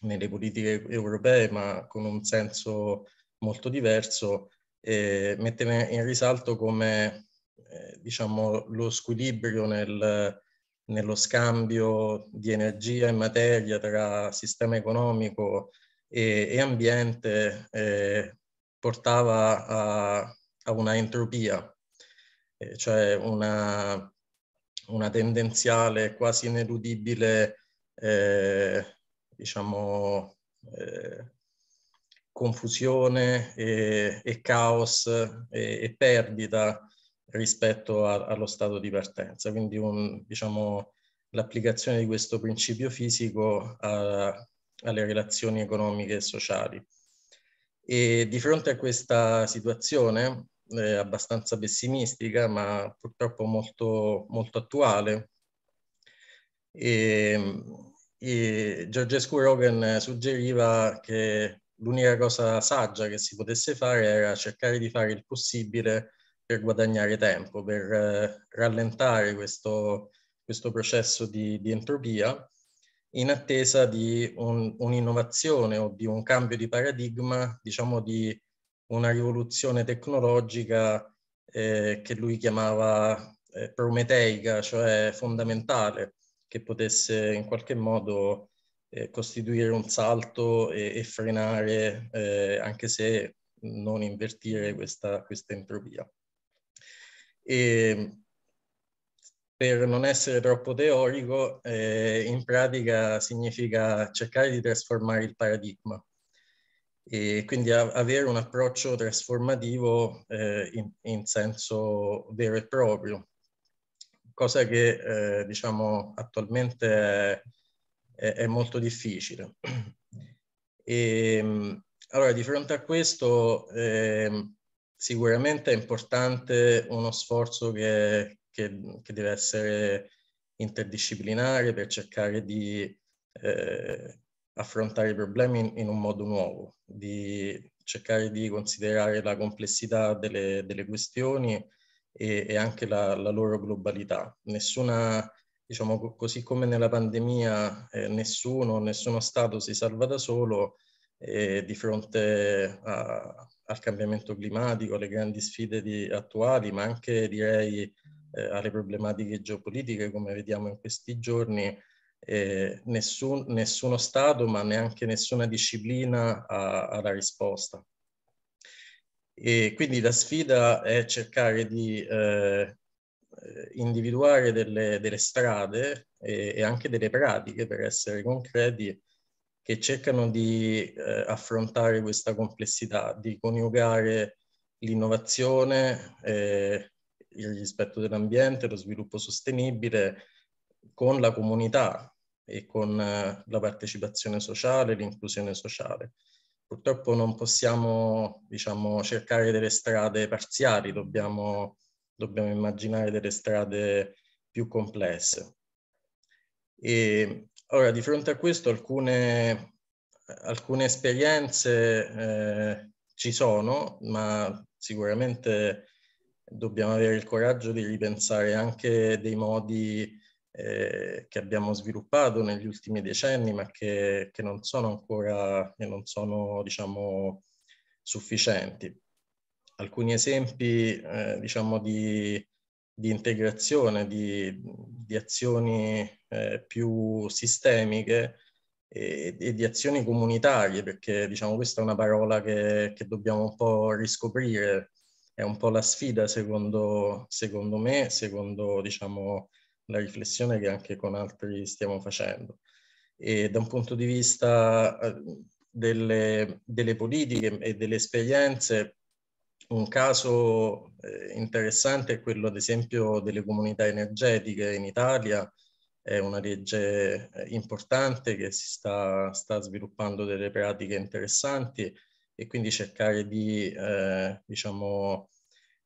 S11: nelle politiche europee, ma con un senso molto diverso, e mette in risalto come eh, diciamo, lo squilibrio nel, nello scambio di energia e materia tra sistema economico e, e ambiente eh, portava a, a, una entropia, eh, cioè una, una, tendenziale quasi ineludibile eh, diciamo, eh, confusione e, e caos e, e perdita rispetto a, allo stato di partenza. Quindi un, diciamo, l'applicazione di questo principio fisico a, alle relazioni economiche e sociali. E di fronte a questa situazione eh, abbastanza pessimistica, ma purtroppo molto, molto attuale, e, ehm, e Georgescu Rogan suggeriva che l'unica cosa saggia che si potesse fare era cercare di fare il possibile per guadagnare tempo, per eh, rallentare questo, questo processo di, di, entropia in attesa di un, un'innovazione o di un cambio di paradigma, diciamo di una rivoluzione tecnologica eh, che lui chiamava eh, prometeica, cioè fondamentale, che potesse in qualche modo eh, costituire un salto e, e frenare, eh, anche se non invertire questa, questa entropia. E ehm, per non essere troppo teorico, eh, in pratica significa cercare di trasformare il paradigma e quindi avere un approccio trasformativo eh, in, in, senso vero e proprio, cosa che eh, diciamo attualmente è, è molto difficile. E, ehm, allora, di fronte a questo, eh, sicuramente è importante uno sforzo che, che, che deve essere interdisciplinare per cercare di eh, affrontare i problemi in, in, un modo nuovo, di cercare di considerare la complessità delle, delle questioni e, e anche la, la, loro globalità. Nessuna, diciamo così come nella pandemia, eh, nessuno, nessuno Stato si salva da solo eh, di fronte a, al cambiamento climatico, alle grandi sfide di, attuali, ma anche direi eh, alle problematiche geopolitiche come vediamo in questi giorni, eh, nessun, nessuno Stato ma neanche nessuna disciplina ha, ha la risposta. E quindi la sfida è cercare di eh, individuare delle, delle strade e, e, anche delle pratiche, per essere concreti, che cercano di eh, affrontare questa complessità, di coniugare l'innovazione, eh, il rispetto dell'ambiente, lo sviluppo sostenibile con la comunità e con eh, la partecipazione sociale, l'inclusione sociale. Purtroppo non possiamo diciamo, cercare delle strade parziali, dobbiamo, dobbiamo immaginare delle strade più complesse. E Ora, di fronte a questo alcune, alcune esperienze eh, ci sono, ma sicuramente dobbiamo avere il coraggio di ripensare anche dei modi eh, che abbiamo sviluppato negli ultimi decenni, ma che, che non sono ancora, che non sono, diciamo, sufficienti. Alcuni esempi, eh, diciamo, di di integrazione di, di azioni eh, più sistemiche e, e, di azioni comunitarie, perché diciamo questa è una parola che, che dobbiamo un po' riscoprire, è un po' la sfida secondo, secondo me, secondo diciamo, la riflessione che anche con altri stiamo facendo. E da un punto di vista eh, delle, delle politiche e delle esperienze, un caso eh, interessante è quello, ad esempio, delle comunità energetiche in Italia. È una legge eh, importante che si sta, sta sviluppando delle pratiche interessanti e quindi cercare di, eh, diciamo,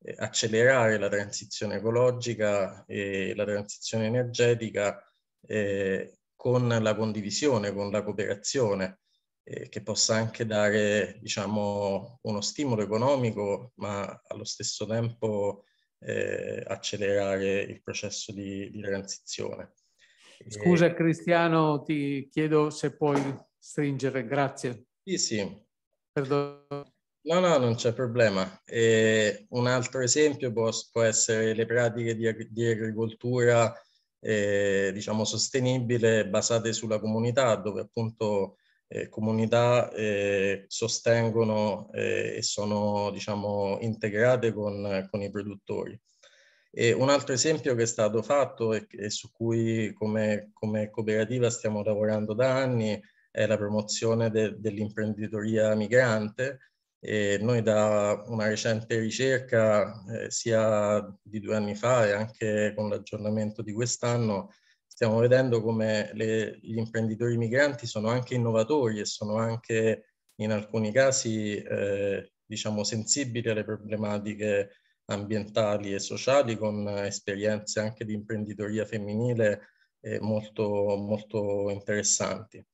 S11: eh, accelerare la transizione ecologica e la transizione energetica eh, con la condivisione, con la cooperazione eh, che possa anche dare diciamo, uno stimolo economico, ma allo stesso tempo eh, accelerare il processo di, di transizione. Scusa
S1: Cristiano,
S11: ti chiedo se puoi stringere, grazie. Sì, sì. No, no, non c'è problema. E un altro esempio può, può, essere le pratiche di, di agricoltura eh, diciamo sostenibile basate sulla comunità, dove appunto eh, comunità eh, sostengono eh, e sono diciamo, integrate con, con i produttori. E un altro esempio che è stato fatto e, e su cui come, come, cooperativa stiamo lavorando da anni è la promozione de, dell'imprenditoria migrante. E noi da una recente ricerca, eh, sia di due anni fa e anche con l'aggiornamento di quest'anno, stiamo vedendo come le, gli imprenditori migranti sono anche innovatori e sono anche in alcuni casi eh, diciamo sensibili alle problematiche ambientali e sociali con esperienze anche di imprenditoria femminile eh, molto, molto interessanti.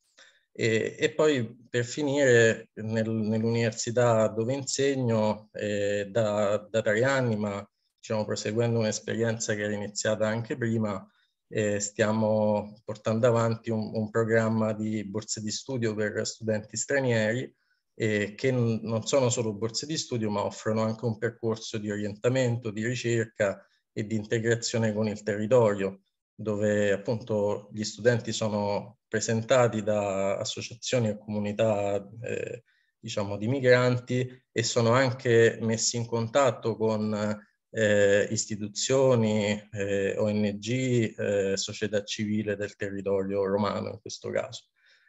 S11: E, e, poi per finire nel, nell'università dove insegno eh, da, da, tre anni, ma diciamo proseguendo un'esperienza che era iniziata anche prima, eh, stiamo portando avanti un, un, programma di borse di studio per studenti stranieri eh, che non sono solo borse di studio ma offrono anche un percorso di orientamento, di ricerca e di integrazione con il territorio dove appunto gli studenti sono presentati da associazioni e comunità eh, diciamo di migranti e sono anche messi in contatto con eh, istituzioni, eh, ONG, eh, società civile del territorio romano in questo caso.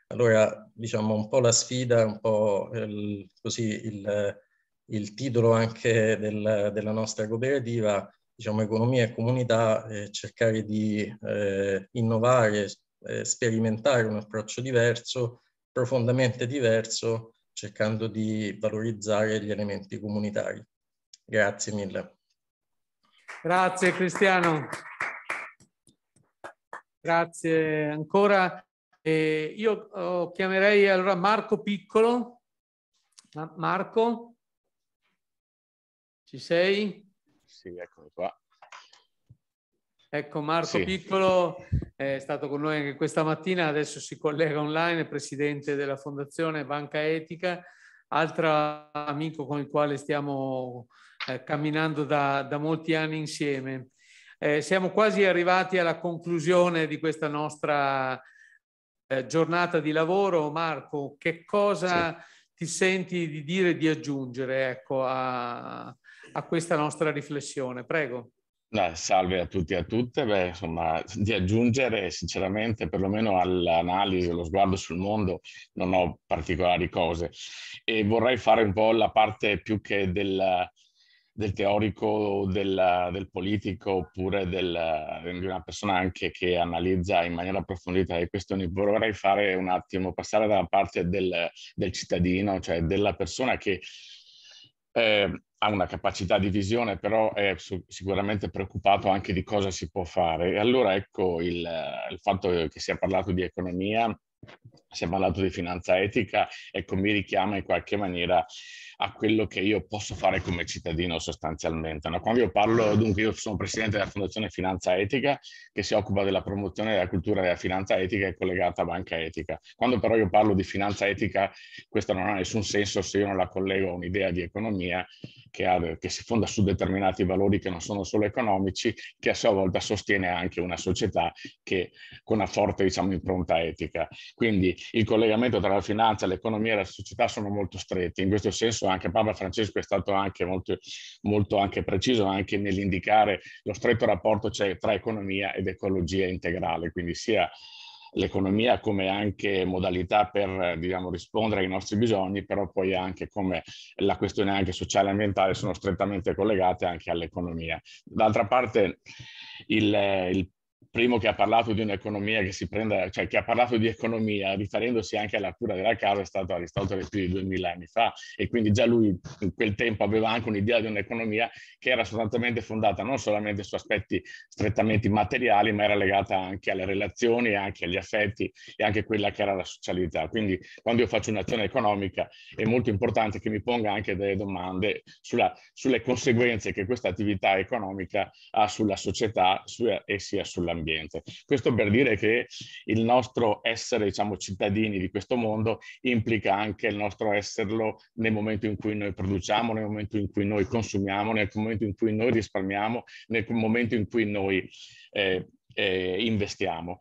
S11: Allora, diciamo, un po' la sfida, un po' il, così il, il titolo anche del, della nostra cooperativa, diciamo, economia e comunità, eh, cercare di eh, innovare, eh, sperimentare un approccio diverso, profondamente diverso, cercando di valorizzare gli elementi comunitari. Grazie mille. Grazie Cristiano. Grazie ancora.
S1: Eh, io oh, chiamerei allora Marco Piccolo. Marco, ci sei?
S12: Sì, eccomi qua.
S1: Ecco, Marco sì. Piccolo è stato con noi anche questa mattina, adesso si collega online, è presidente della Fondazione Banca Etica, altro amico con il quale stiamo eh, camminando da, da, molti anni insieme. Eh, siamo quasi arrivati alla conclusione di questa nostra eh, giornata di lavoro. Marco, che cosa sì. ti senti di dire, di aggiungere ecco, a, a questa nostra riflessione? Prego.
S12: No, salve a tutti e a tutte. Beh, insomma, di aggiungere sinceramente, perlomeno all'analisi, allo sguardo sul mondo, non ho particolari cose. E vorrei fare un po' la parte più che del, del teorico, del, del politico oppure del, di una persona anche che analizza in maniera approfondita le questioni, vorrei fare un attimo, passare dalla parte del, del cittadino, cioè della persona che eh, ha una capacità di visione, però è su, sicuramente preoccupato anche di cosa si può fare. E allora ecco il, il fatto che si è parlato di economia si è parlato di finanza etica, ecco mi richiama in qualche maniera a quello che io posso fare come cittadino sostanzialmente. No? Quando io parlo, dunque io sono presidente della Fondazione Finanza Etica che si occupa della promozione della cultura della finanza etica e collegata a banca etica. Quando però io parlo di finanza etica, questo non ha nessun senso se io non la collego a un'idea di economia che, ha, che, si fonda su determinati valori che non sono solo economici, che a sua volta sostiene anche una società che, con una forte diciamo, impronta etica. Quindi il collegamento tra la finanza, l'economia e la società sono molto stretti. In questo senso anche Papa Francesco è stato anche molto, molto anche preciso anche nell'indicare lo stretto rapporto c'è cioè tra economia ed ecologia integrale, quindi sia l'economia come anche modalità per diciamo, rispondere ai nostri bisogni, però poi anche come la questione anche sociale e ambientale sono strettamente collegate anche all'economia. D'altra parte il, il primo che ha parlato di un'economia che si prende, cioè che ha parlato di economia riferendosi anche alla cura della casa è stato Aristotele più di duemila anni fa e quindi già lui in quel tempo aveva anche un'idea di un'economia che era sostanzialmente fondata non solamente su aspetti strettamente materiali ma era legata anche alle relazioni, anche agli affetti e anche quella che era la socialità. Quindi quando io faccio un'azione economica è molto importante che mi ponga anche delle domande sulla, sulle conseguenze che questa attività economica ha sulla società su, e sia sull'ambiente ambiente. Questo per dire che il nostro essere, diciamo, cittadini di questo mondo implica anche il nostro esserlo nel momento in cui noi produciamo, nel momento in cui noi consumiamo, nel momento in cui noi risparmiamo, nel momento in cui noi eh, eh, investiamo.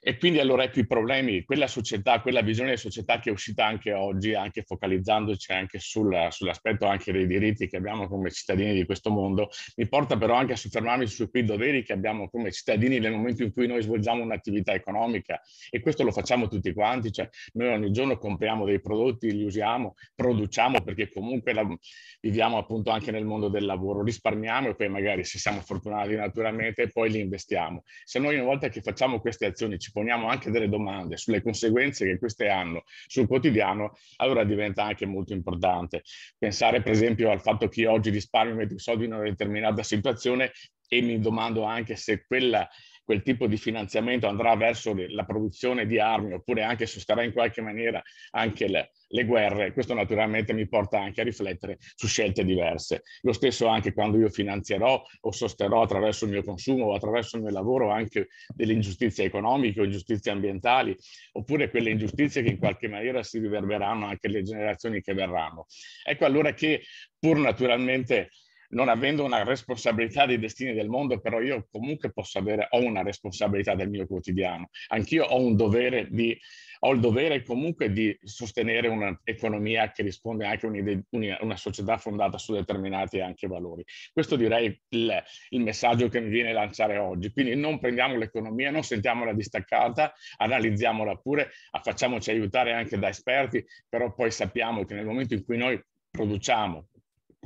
S12: E quindi allora ecco i più problemi, quella società, quella visione di società che è uscita anche oggi, anche focalizzandoci anche sulla, sull'aspetto anche dei diritti che abbiamo come cittadini di questo mondo, mi porta però anche a soffermarmi su quei doveri che abbiamo come cittadini nel momento in cui noi svolgiamo un'attività economica e questo lo facciamo tutti quanti, cioè noi ogni giorno compriamo dei prodotti, li usiamo, produciamo perché comunque la, viviamo appunto anche nel mondo del lavoro, risparmiamo e poi magari se siamo fortunati naturalmente poi li investiamo. Se se noi una volta che facciamo queste azioni ci poniamo anche delle domande sulle conseguenze che queste hanno sul quotidiano, allora diventa anche molto importante. Pensare per esempio al fatto che oggi risparmio i soldi in una determinata situazione e mi domando anche se quella quel tipo di finanziamento andrà verso la produzione di armi oppure anche sosterrà in qualche maniera anche le, le guerre, questo naturalmente mi porta anche a riflettere su scelte diverse. Lo stesso anche quando io finanzierò o sosterrò attraverso il mio consumo o attraverso il mio lavoro anche delle ingiustizie economiche o ingiustizie ambientali, oppure quelle ingiustizie che in qualche maniera si riverberanno anche le generazioni che verranno. Ecco allora che pur naturalmente non avendo una responsabilità dei destini del mondo, però io comunque posso avere, ho una responsabilità del mio quotidiano. Anch'io ho un dovere di, ho il dovere comunque di sostenere un'economia che risponde anche a una, una società fondata su determinati anche valori. Questo direi il, il messaggio che mi viene a lanciare oggi. Quindi non prendiamo l'economia, non sentiamola distaccata, analizziamola pure, facciamoci aiutare anche da esperti, però poi sappiamo che nel momento in cui noi produciamo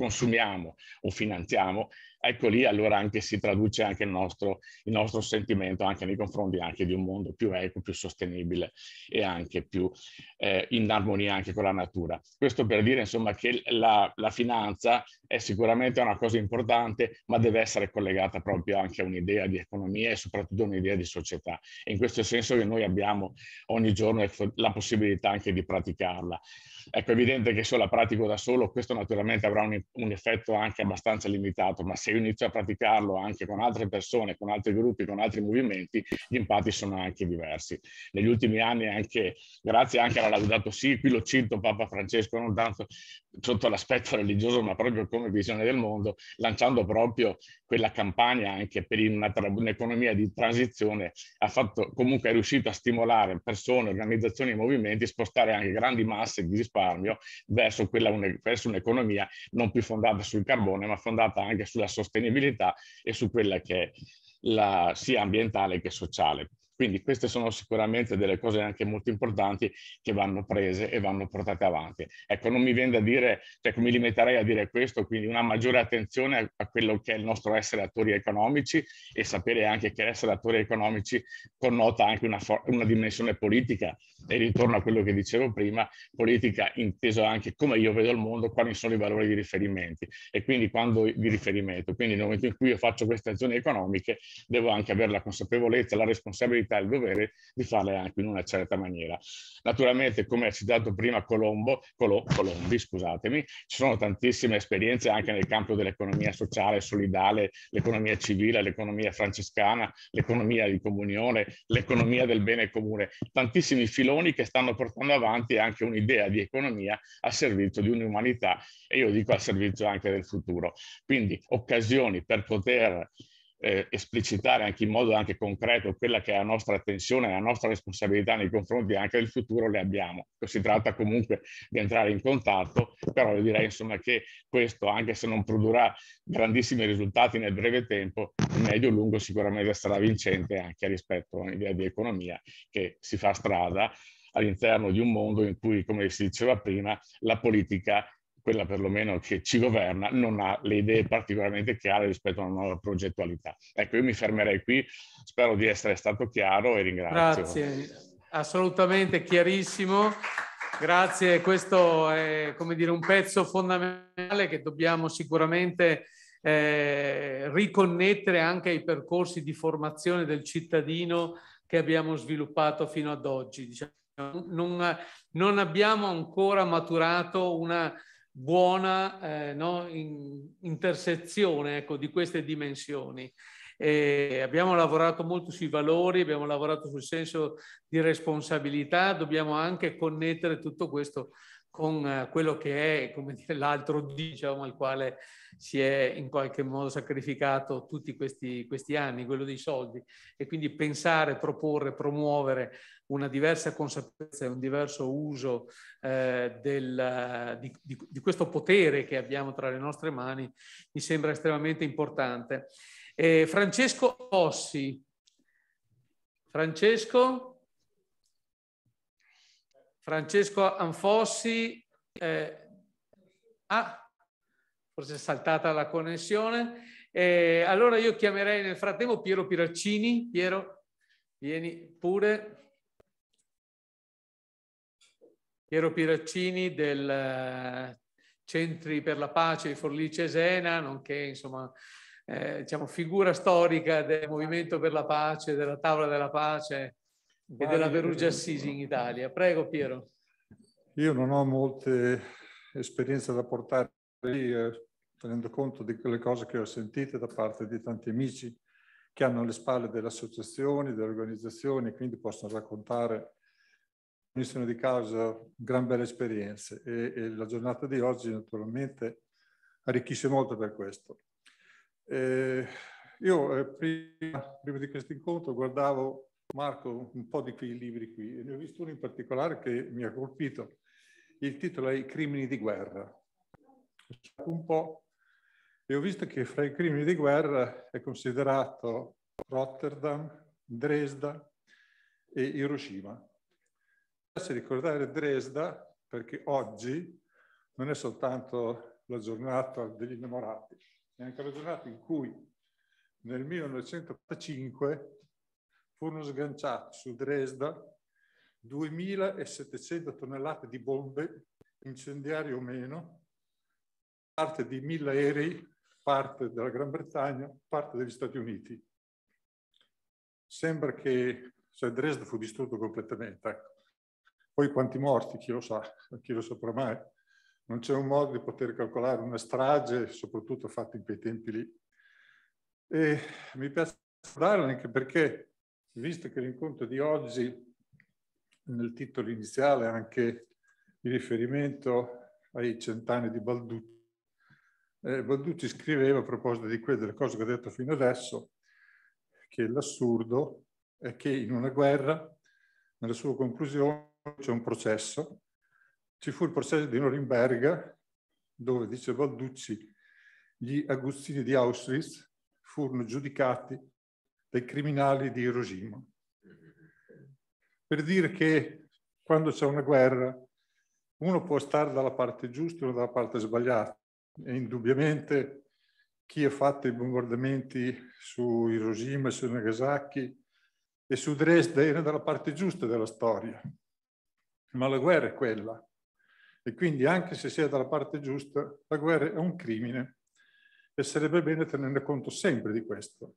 S12: consumiamo o finanziamo ecco lì allora anche si traduce anche il nostro, il nostro sentimento anche nei confronti anche di un mondo più eco, più sostenibile e anche più eh, in armonia anche con la natura. Questo per dire insomma che la, la finanza è sicuramente una cosa importante ma deve essere collegata proprio anche a un'idea di economia e soprattutto a un'idea di società. E in questo senso che noi abbiamo ogni giorno la possibilità anche di praticarla. Ecco, evidente che se la pratico da solo, questo naturalmente avrà un, un effetto anche abbastanza limitato, ma se io inizio a praticarlo anche con altre persone, con altri gruppi, con altri movimenti, gli impatti sono anche diversi. Negli ultimi anni anche, grazie anche alla Laudato Si, qui lo cito Papa Francesco, non tanto sotto l'aspetto religioso, ma proprio come visione del mondo, lanciando proprio quella campagna anche per un'economia di transizione ha fatto, comunque è riuscito a stimolare persone, organizzazioni e movimenti, spostare anche grandi masse di risparmio verso, quella, un- verso un'economia non più fondata sul carbone, ma fondata anche sulla sostenibilità e su quella che è la, sia ambientale che sociale. Quindi queste sono sicuramente delle cose anche molto importanti che vanno prese e vanno portate avanti. Ecco, non mi viene da dire, cioè mi limiterei a dire questo, quindi una maggiore attenzione a, quello che è il nostro essere attori economici e sapere anche che essere attori economici connota anche una, una dimensione politica. E ritorno a quello che dicevo prima, politica intesa anche come io vedo il mondo, quali sono i valori di riferimento e quindi quando di riferimento. Quindi nel momento in cui io faccio queste azioni economiche devo anche avere la consapevolezza, la responsabilità capacità e il dovere di farle anche in una certa maniera. Naturalmente, come ha citato prima Colombo, Colo, Colombi, scusatemi, ci sono tantissime esperienze anche nel campo dell'economia sociale, solidale, l'economia civile, l'economia francescana, l'economia di comunione, l'economia del bene comune, tantissimi filoni che stanno portando avanti anche un'idea di economia a servizio di un'umanità e io dico a servizio anche del futuro. Quindi occasioni per poter eh, esplicitare anche in modo anche concreto quella che è la nostra attenzione, la nostra responsabilità nei confronti anche del futuro le abbiamo. Si tratta comunque di entrare in contatto, però io direi insomma che questo, anche se non produrrà grandissimi risultati nel breve tempo, medio-lungo sicuramente sarà vincente anche rispetto a un'idea di economia che si fa strada all'interno di un mondo in cui, come si diceva prima, la politica quella perlomeno che ci governa, non ha le idee particolarmente chiare rispetto a una nuova progettualità. Ecco, io mi fermerei qui, spero di essere stato chiaro e ringrazio.
S1: Grazie, assolutamente chiarissimo. Grazie, questo è come dire, un pezzo fondamentale che dobbiamo sicuramente eh, riconnettere anche ai percorsi di formazione del cittadino che abbiamo sviluppato fino ad oggi. Diciamo, non, non abbiamo ancora maturato una buona eh, no, in, intersezione ecco, di queste dimensioni. E abbiamo lavorato molto sui valori, abbiamo lavorato sul senso di responsabilità, dobbiamo anche connettere tutto questo con eh, quello che è come dire, l'altro diciamo, al quale si è in qualche modo sacrificato tutti questi, questi anni, quello dei soldi. E quindi pensare, proporre, promuovere una diversa consapevolezza e un diverso uso eh, del, di, di, di, questo potere che abbiamo tra le nostre mani mi sembra estremamente importante. Eh, Francesco Ossi. Francesco? Francesco Anfossi. Eh, ah, forse è saltata la connessione. Eh, allora io chiamerei nel frattempo Piero Piraccini. Piero, vieni pure. Piero Piraccini del eh, Centri per la Pace di Forlì Cesena, nonché insomma, eh, diciamo, figura storica del Movimento per la Pace, della Tavola della Pace
S6: e della Perugia
S1: Assisi in Italia. Prego Piero.
S13: Io non ho molte esperienze da portare lì, eh, tenendo conto di quelle cose che ho sentite da parte di tanti amici che hanno alle spalle delle associazioni, delle organizzazioni, quindi possono raccontare cognizione di causa, gran belle esperienze e, e, la giornata di oggi naturalmente arricchisce molto per questo. Eh, io eh, prima, prima, di questo incontro guardavo, Marco, un po' di quei libri qui e ne ho visto uno in particolare che mi ha colpito. Il titolo è I crimini di guerra. Un po' e ho visto che fra i crimini di guerra è considerato Rotterdam, Dresda e Hiroshima piace ricordare Dresda perché oggi non è soltanto la giornata degli innamorati, è anche la giornata in cui nel 1985 furono sganciate su Dresda 2.700 tonnellate di bombe, incendiarie o meno, parte di 1.000 aerei, parte della Gran Bretagna, parte degli Stati Uniti. Sembra che cioè, Dresda fu distrutto completamente. ecco. Poi quanti morti, chi lo sa, chi lo saprà mai. Non c'è un modo di poter calcolare una strage, soprattutto fatta in quei tempi lì. E mi piace parlare anche perché, visto che l'incontro di oggi nel titolo iniziale anche il riferimento ai cent'anni di Balducci. Eh, Balducci scriveva a proposito di quelle delle cose che ho detto fino adesso, che l'assurdo è che in una guerra, nella sua conclusione, c'è un processo. Ci fu il processo di Norimberga, dove, dice Balducci, gli Agustini di Auschwitz furono giudicati dai criminali di Hiroshima. Per dire che quando c'è una guerra uno può stare dalla parte giusta o dalla parte sbagliata. E indubbiamente chi ha fatto i bombardamenti su Hiroshima, su Nagasaki e su Dresda era dalla parte giusta della storia ma la guerra è quella. E quindi anche se si è dalla parte giusta, la guerra è un crimine e sarebbe bene tenere conto sempre di questo.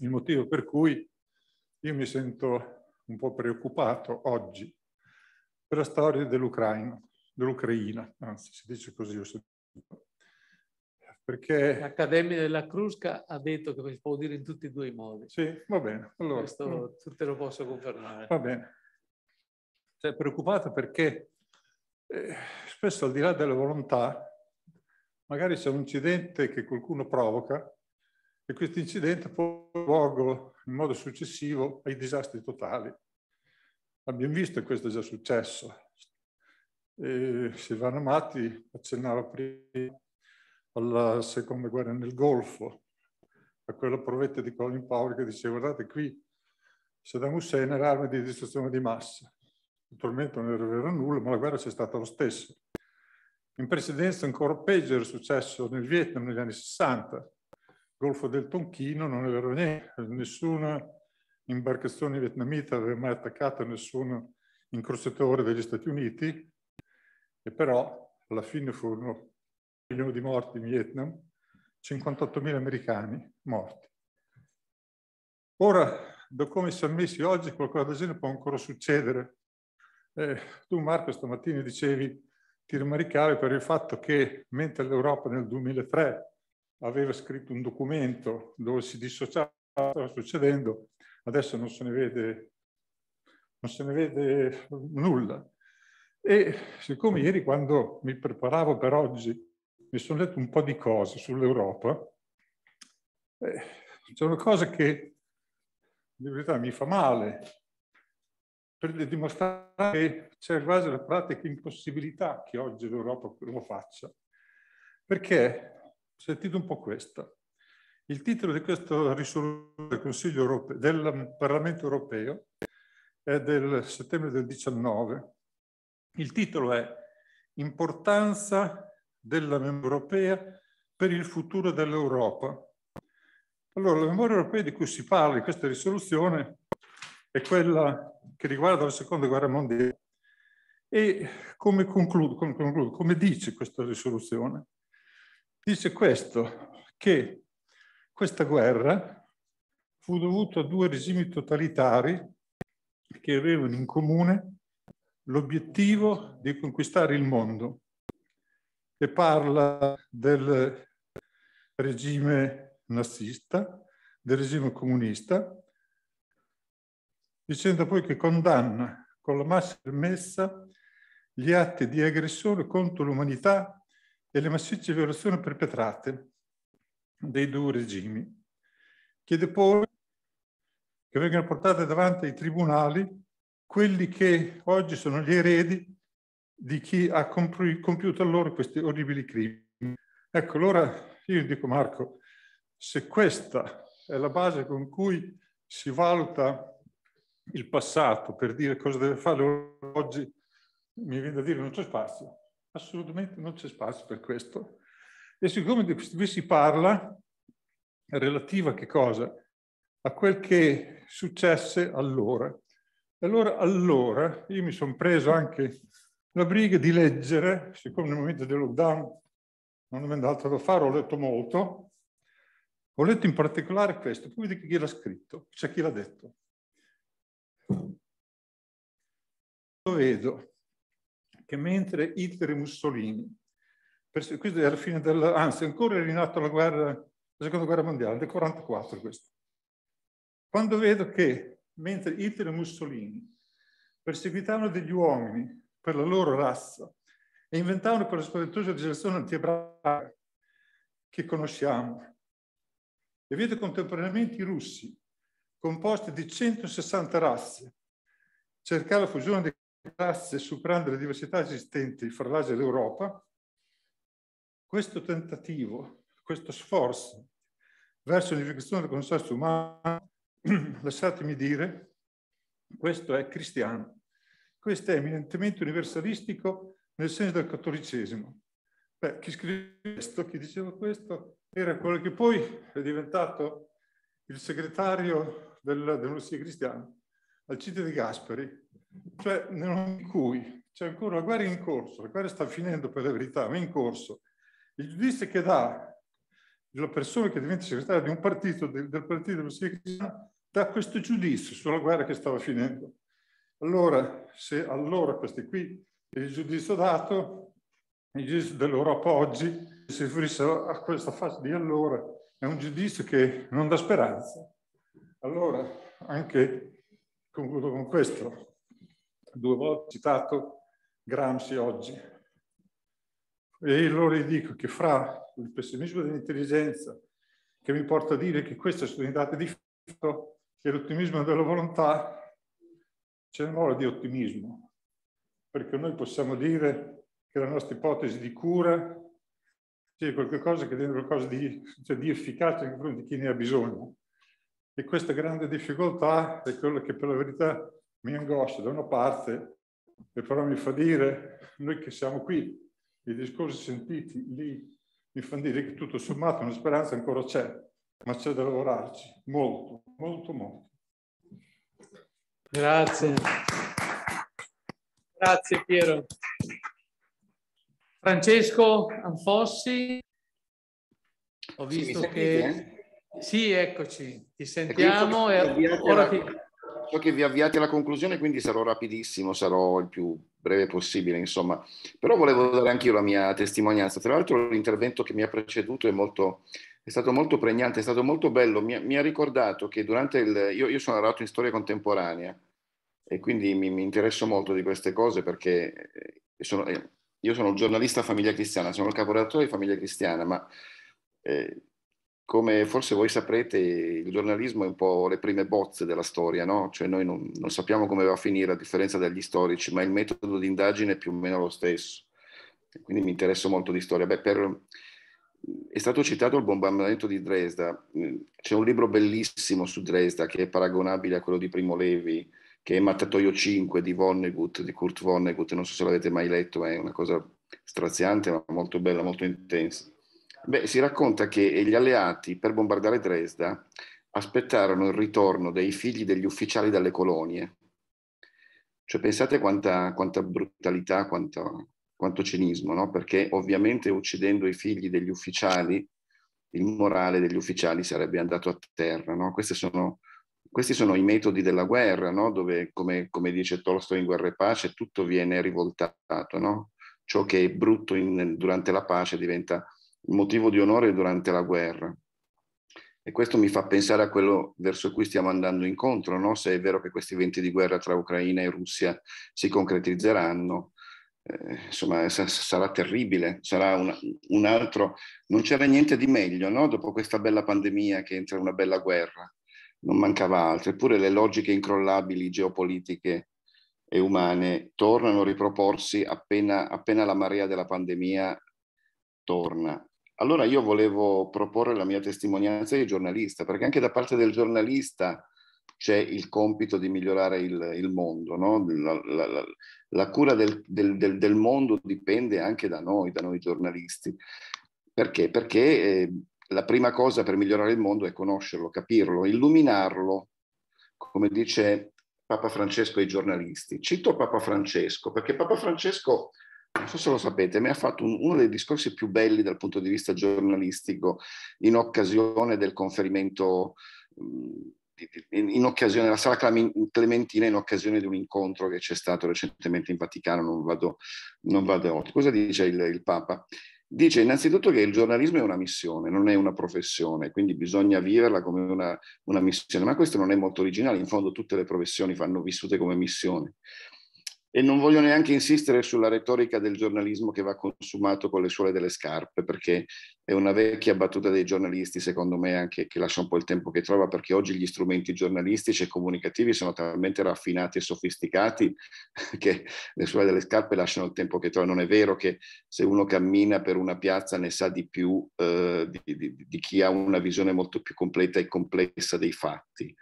S13: Il motivo per cui io mi sento un po' preoccupato oggi per la storia dell'Ucraina, dell'Ucraina, anzi si dice così, perché...
S1: L'Accademia della Crusca ha detto che si può dire in tutti e due i modi.
S13: Sì, va bene. Allora, Questo
S1: te lo posso confermare. Va
S13: bene. Cioè preoccupato perché eh, spesso al di là della volontà, magari c'è un incidente che qualcuno provoca e questo incidente può luogo in modo successivo ai disastri totali. Abbiamo visto che questo è già successo. E Silvano Matti accennava prima alla seconda guerra nel Golfo, a quella provetta di Colin Powell che diceva guardate qui Saddam Hussein era arma di distruzione di massa. Naturalmente non era vero nulla, ma la guerra c'è stata lo stesso. In precedenza ancora peggio era successo nel Vietnam negli anni 60. Il Golfo del Tonchino non è vero niente, nessuna imbarcazione vietnamita aveva mai attaccato nessun incrociatore degli Stati Uniti, e però alla fine furono un milione di morti in Vietnam, 58.000 americani morti. Ora, da come siamo messi oggi, qualcosa del genere può ancora succedere eh, tu Marco stamattina dicevi, ti rimaricavi per il fatto che mentre l'Europa nel 2003 aveva scritto un documento dove si dissociava cosa stava succedendo, adesso non se ne vede, se ne vede nulla. E siccome ieri quando mi preparavo per oggi mi sono detto un po' di cose sull'Europa, eh, c'è una cosa che in verità mi fa male, per dimostrare che c'è cioè, quasi la pratica impossibilità che oggi l'Europa lo faccia. Perché sentite un po' questa. Il titolo di questa risoluzione del Consiglio europeo, del Parlamento europeo è del settembre del 19. Il titolo è Importanza della memoria europea per il futuro dell'Europa. Allora, la memoria europea di cui si parla in questa risoluzione è quella che riguarda la seconda guerra mondiale. E come, concludo, come, concludo, come dice questa risoluzione? Dice questo, che questa guerra fu dovuta a due regimi totalitari che avevano in comune l'obiettivo di conquistare il mondo e parla del regime nazista, del regime comunista dicendo poi che condanna con la massima permessa gli atti di aggressione contro l'umanità e le massicce violazioni perpetrate dei due regimi. Chiede poi che vengano portate davanti ai tribunali quelli che oggi sono gli eredi di chi ha compiuto allora questi orribili crimini. Ecco, allora io dico Marco, se questa è la base con cui si valuta il passato per dire cosa deve fare oggi, mi viene da dire non c'è spazio, assolutamente non c'è spazio per questo. E siccome di questo qui si parla, relativa a che cosa? A quel che successe allora. E allora, allora, io mi sono preso anche la briga di leggere, siccome nel momento del lockdown non avendo altro da fare, ho letto molto, ho letto in particolare questo, poi vedo chi l'ha scritto, c'è cioè chi l'ha detto vedo che mentre Hitler e Mussolini, questo è alla fine della, anzi ancora è rinata la, guerra, la seconda guerra mondiale, del 44 questo, quando vedo che mentre Hitler e Mussolini perseguitavano degli uomini per la loro razza e inventavano quella spaventosa legislazione antiebraica che conosciamo, e vedo contemporaneamente i russi composte di 160 razze. Cercare la fusione di razze superando le diversità esistenti fra l'Asia e l'Europa, questo tentativo, questo sforzo verso l'unificazione del consenso umano, lasciatemi dire, questo è cristiano, questo è eminentemente universalistico nel senso del cattolicesimo. Beh, chi scrive questo, chi diceva questo, era quello che poi è diventato il segretario del, dell'Università Cristiana, al CITE di Gasperi, cioè in cui c'è ancora una guerra in corso, la guerra sta finendo per la verità, ma è in corso. Il giudizio che dà la persona che diventa segretaria di un partito, del, del partito dell'Università Cristiana, dà questo giudizio sulla guerra che stava finendo. Allora, se allora questi qui, il giudizio dato, il giudizio dell'Europa oggi, si riferisse a questa fase di allora, è un giudizio che non dà speranza. Allora, anche concludo con questo. Due volte citato Gramsci oggi. E allora gli dico che fra il pessimismo dell'intelligenza, che mi porta a dire che queste sono le date di fatto, e l'ottimismo della volontà, c'è un'ora di ottimismo, perché noi possiamo dire che la nostra ipotesi di cura c'è qualcosa che è qualcosa di, cioè di efficace nei confronti di chi ne ha bisogno e questa grande difficoltà è quella che per la verità mi angoscia da una parte e però mi fa dire, noi che siamo qui, i discorsi sentiti lì, mi fanno dire che tutto sommato una speranza ancora c'è, ma c'è da lavorarci molto, molto, molto.
S1: Grazie. Grazie Piero. Francesco Anfossi, ho visto sì, che... Eh? Sì, eccoci, ti sentiamo. E quindi, so, che alla, ti...
S14: so che vi avviate alla conclusione, quindi sarò rapidissimo, sarò il più breve possibile, insomma. Però volevo dare anche io la mia testimonianza. Tra l'altro l'intervento che mi ha preceduto è, molto, è stato molto pregnante, è stato molto bello. Mi, mi ha ricordato che durante il... Io, io sono arrivato in storia contemporanea e quindi mi, mi, interesso molto di queste cose perché eh, sono, eh, io sono giornalista famiglia cristiana, sono il caporedattore di famiglia cristiana, ma... Eh, come forse voi saprete, il giornalismo è un po' le prime bozze della storia, no? Cioè noi non, non sappiamo come va a finire, a differenza degli storici, ma il metodo di indagine è più o meno lo stesso. Quindi mi interesso molto di storia. Beh, per, è stato citato il bombardamento di Dresda. C'è un libro bellissimo su Dresda che è paragonabile a quello di Primo Levi, che è Mattatoio 5 di Vonnegut, di Kurt Vonnegut. Non so se l'avete mai letto, ma è una cosa straziante, ma molto bella, molto intensa. Beh, si racconta che gli alleati per bombardare Dresda aspettarono il ritorno dei figli degli ufficiali dalle colonie. Cioè pensate quanta, quanta brutalità, quanto, quanto cinismo, no? perché ovviamente uccidendo i figli degli ufficiali, il morale degli ufficiali sarebbe andato a terra. No? Sono, questi sono i metodi della guerra, no? dove, come, come, dice Tolstoi in Guerra e Pace, tutto viene rivoltato. no? Ciò che è brutto in, durante la pace diventa motivo di onore durante la guerra. E questo mi fa pensare a quello verso cui stiamo andando incontro, no? se è vero che questi venti di guerra tra Ucraina e Russia si concretizzeranno. Eh, insomma, sarà terribile, sarà un, un, altro... Non c'era niente di meglio, no? dopo questa bella pandemia che entra una bella guerra, non mancava altro. Eppure le logiche incrollabili geopolitiche e umane tornano a riproporsi appena, appena la marea della pandemia torna. Allora io volevo proporre la mia testimonianza di giornalista, perché anche da parte del giornalista c'è il compito di migliorare il, il mondo. No? La, la, la, la, cura del, del, del, del, mondo dipende anche da noi, da noi giornalisti. Perché? Perché eh, la prima cosa per migliorare il mondo è conoscerlo, capirlo, illuminarlo, come dice Papa Francesco ai giornalisti. Cito Papa Francesco, perché Papa Francesco non so se lo sapete, mi ha fatto un, uno dei discorsi più belli dal punto di vista giornalistico in occasione del conferimento, mm, in occasione della sala Clementina, in occasione di un incontro che c'è stato recentemente in Vaticano, non vado, non vado oltre. Cosa dice il, il Papa? Dice innanzitutto che il giornalismo è una missione, non è una professione, quindi bisogna viverla come una, una missione, ma questo non è molto originale, in fondo tutte le professioni vanno vissute come missione e non voglio neanche insistere sulla retorica del giornalismo che va consumato con le suole delle scarpe, perché è una vecchia battuta dei giornalisti, secondo me, anche che lascia un po' il tempo che trova, perché oggi gli strumenti giornalistici e comunicativi sono talmente raffinati e sofisticati che le suole delle scarpe lasciano il tempo che trova. Non è vero che se uno cammina per una piazza ne sa di più eh, di, di, di chi ha una visione molto più completa e complessa dei fatti.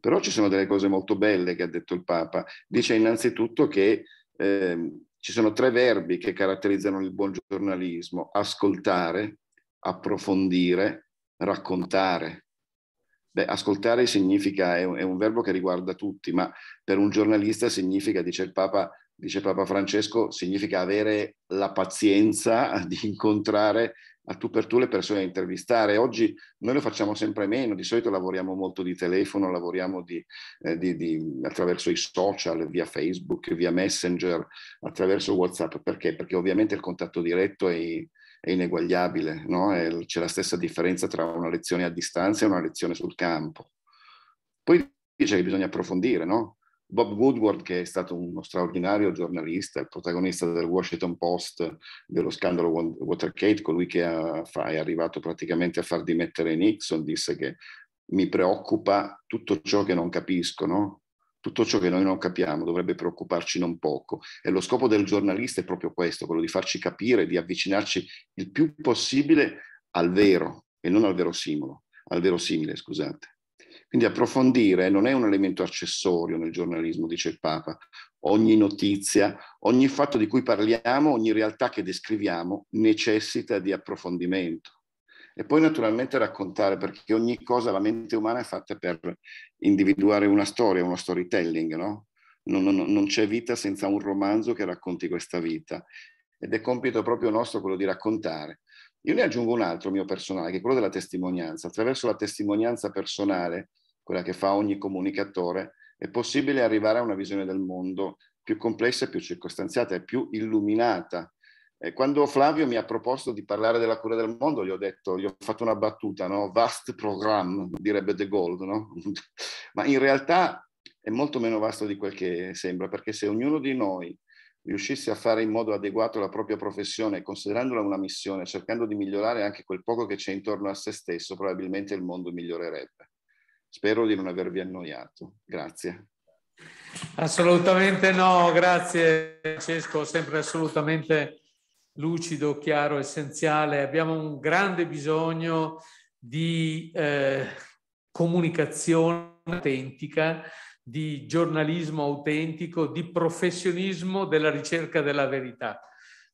S14: Però ci sono delle cose molto belle che ha detto il Papa. Dice innanzitutto che eh, ci sono tre verbi che caratterizzano il buon giornalismo, ascoltare, approfondire, raccontare. Beh, ascoltare significa, è un, è un, verbo che riguarda tutti, ma per un giornalista significa, dice il Papa, dice Papa Francesco, significa avere la pazienza di incontrare a tu per tu le persone da intervistare. Oggi noi lo facciamo sempre meno, di solito lavoriamo molto di telefono, lavoriamo di, eh, di, di, attraverso i social, via Facebook, via Messenger, attraverso WhatsApp. Perché? Perché ovviamente il contatto diretto è, è ineguagliabile, no? è, c'è la stessa differenza tra una lezione a distanza e una lezione sul campo. Poi dice che bisogna approfondire, no? Bob Woodward, che è stato uno straordinario giornalista, il protagonista del Washington Post dello scandalo Watergate, colui che è arrivato praticamente a far dimettere Nixon, disse che mi preoccupa tutto ciò che non capisco, no? tutto ciò che noi non capiamo dovrebbe preoccuparci non poco. E lo scopo del giornalista è proprio questo, quello di farci capire, di avvicinarci il più possibile al vero e non al verosimile, al verosimile, scusate. Quindi approfondire non è un elemento accessorio nel giornalismo, dice il Papa. Ogni notizia, ogni fatto di cui parliamo, ogni realtà che descriviamo necessita di approfondimento. E poi naturalmente raccontare, perché ogni cosa, la mente umana è fatta per individuare una storia, uno storytelling, no? non, non, non c'è vita senza un romanzo che racconti questa vita. Ed è compito proprio nostro quello di raccontare. Io ne aggiungo un altro mio personale, che è quello della testimonianza. Attraverso la testimonianza personale quella che fa ogni comunicatore, è possibile arrivare a una visione del mondo più complessa, più circostanziata e più illuminata. E quando Flavio mi ha proposto di parlare della cura del mondo, gli ho detto, gli ho fatto una battuta, no? Vast program, direbbe De Gold, no? Ma in realtà è molto meno vasto di quel che sembra, perché se ognuno di noi riuscisse a fare in modo adeguato la propria professione, considerandola una missione, cercando di migliorare anche quel poco che c'è intorno a se stesso, probabilmente il mondo migliorerebbe. Spero di non avervi annoiato. Grazie.
S1: Assolutamente no, grazie Francesco, sempre assolutamente lucido, chiaro, essenziale. Abbiamo un grande bisogno di eh, comunicazione autentica, di giornalismo autentico, di professionismo della ricerca della verità,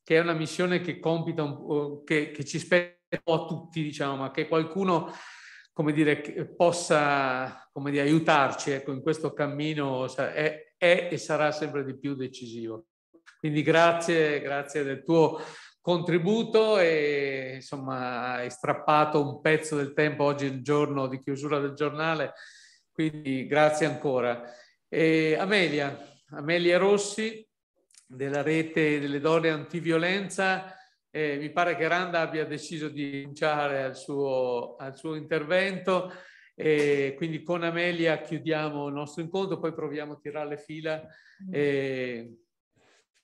S1: che è una missione che compita, un, che, che ci spetta un po' a tutti, diciamo, ma che qualcuno come dire, possa come dire, aiutarci ecco, in questo cammino è, è, e sarà sempre di più decisivo. Quindi grazie, grazie del tuo contributo e insomma hai strappato un pezzo del tempo, oggi il giorno di chiusura del giornale, quindi grazie ancora. E Amelia, Amelia Rossi della rete delle donne antiviolenza eh, mi pare che Randa abbia deciso di rinunciare al suo, al suo intervento e quindi con Amelia chiudiamo il nostro incontro, poi proviamo a tirare le fila e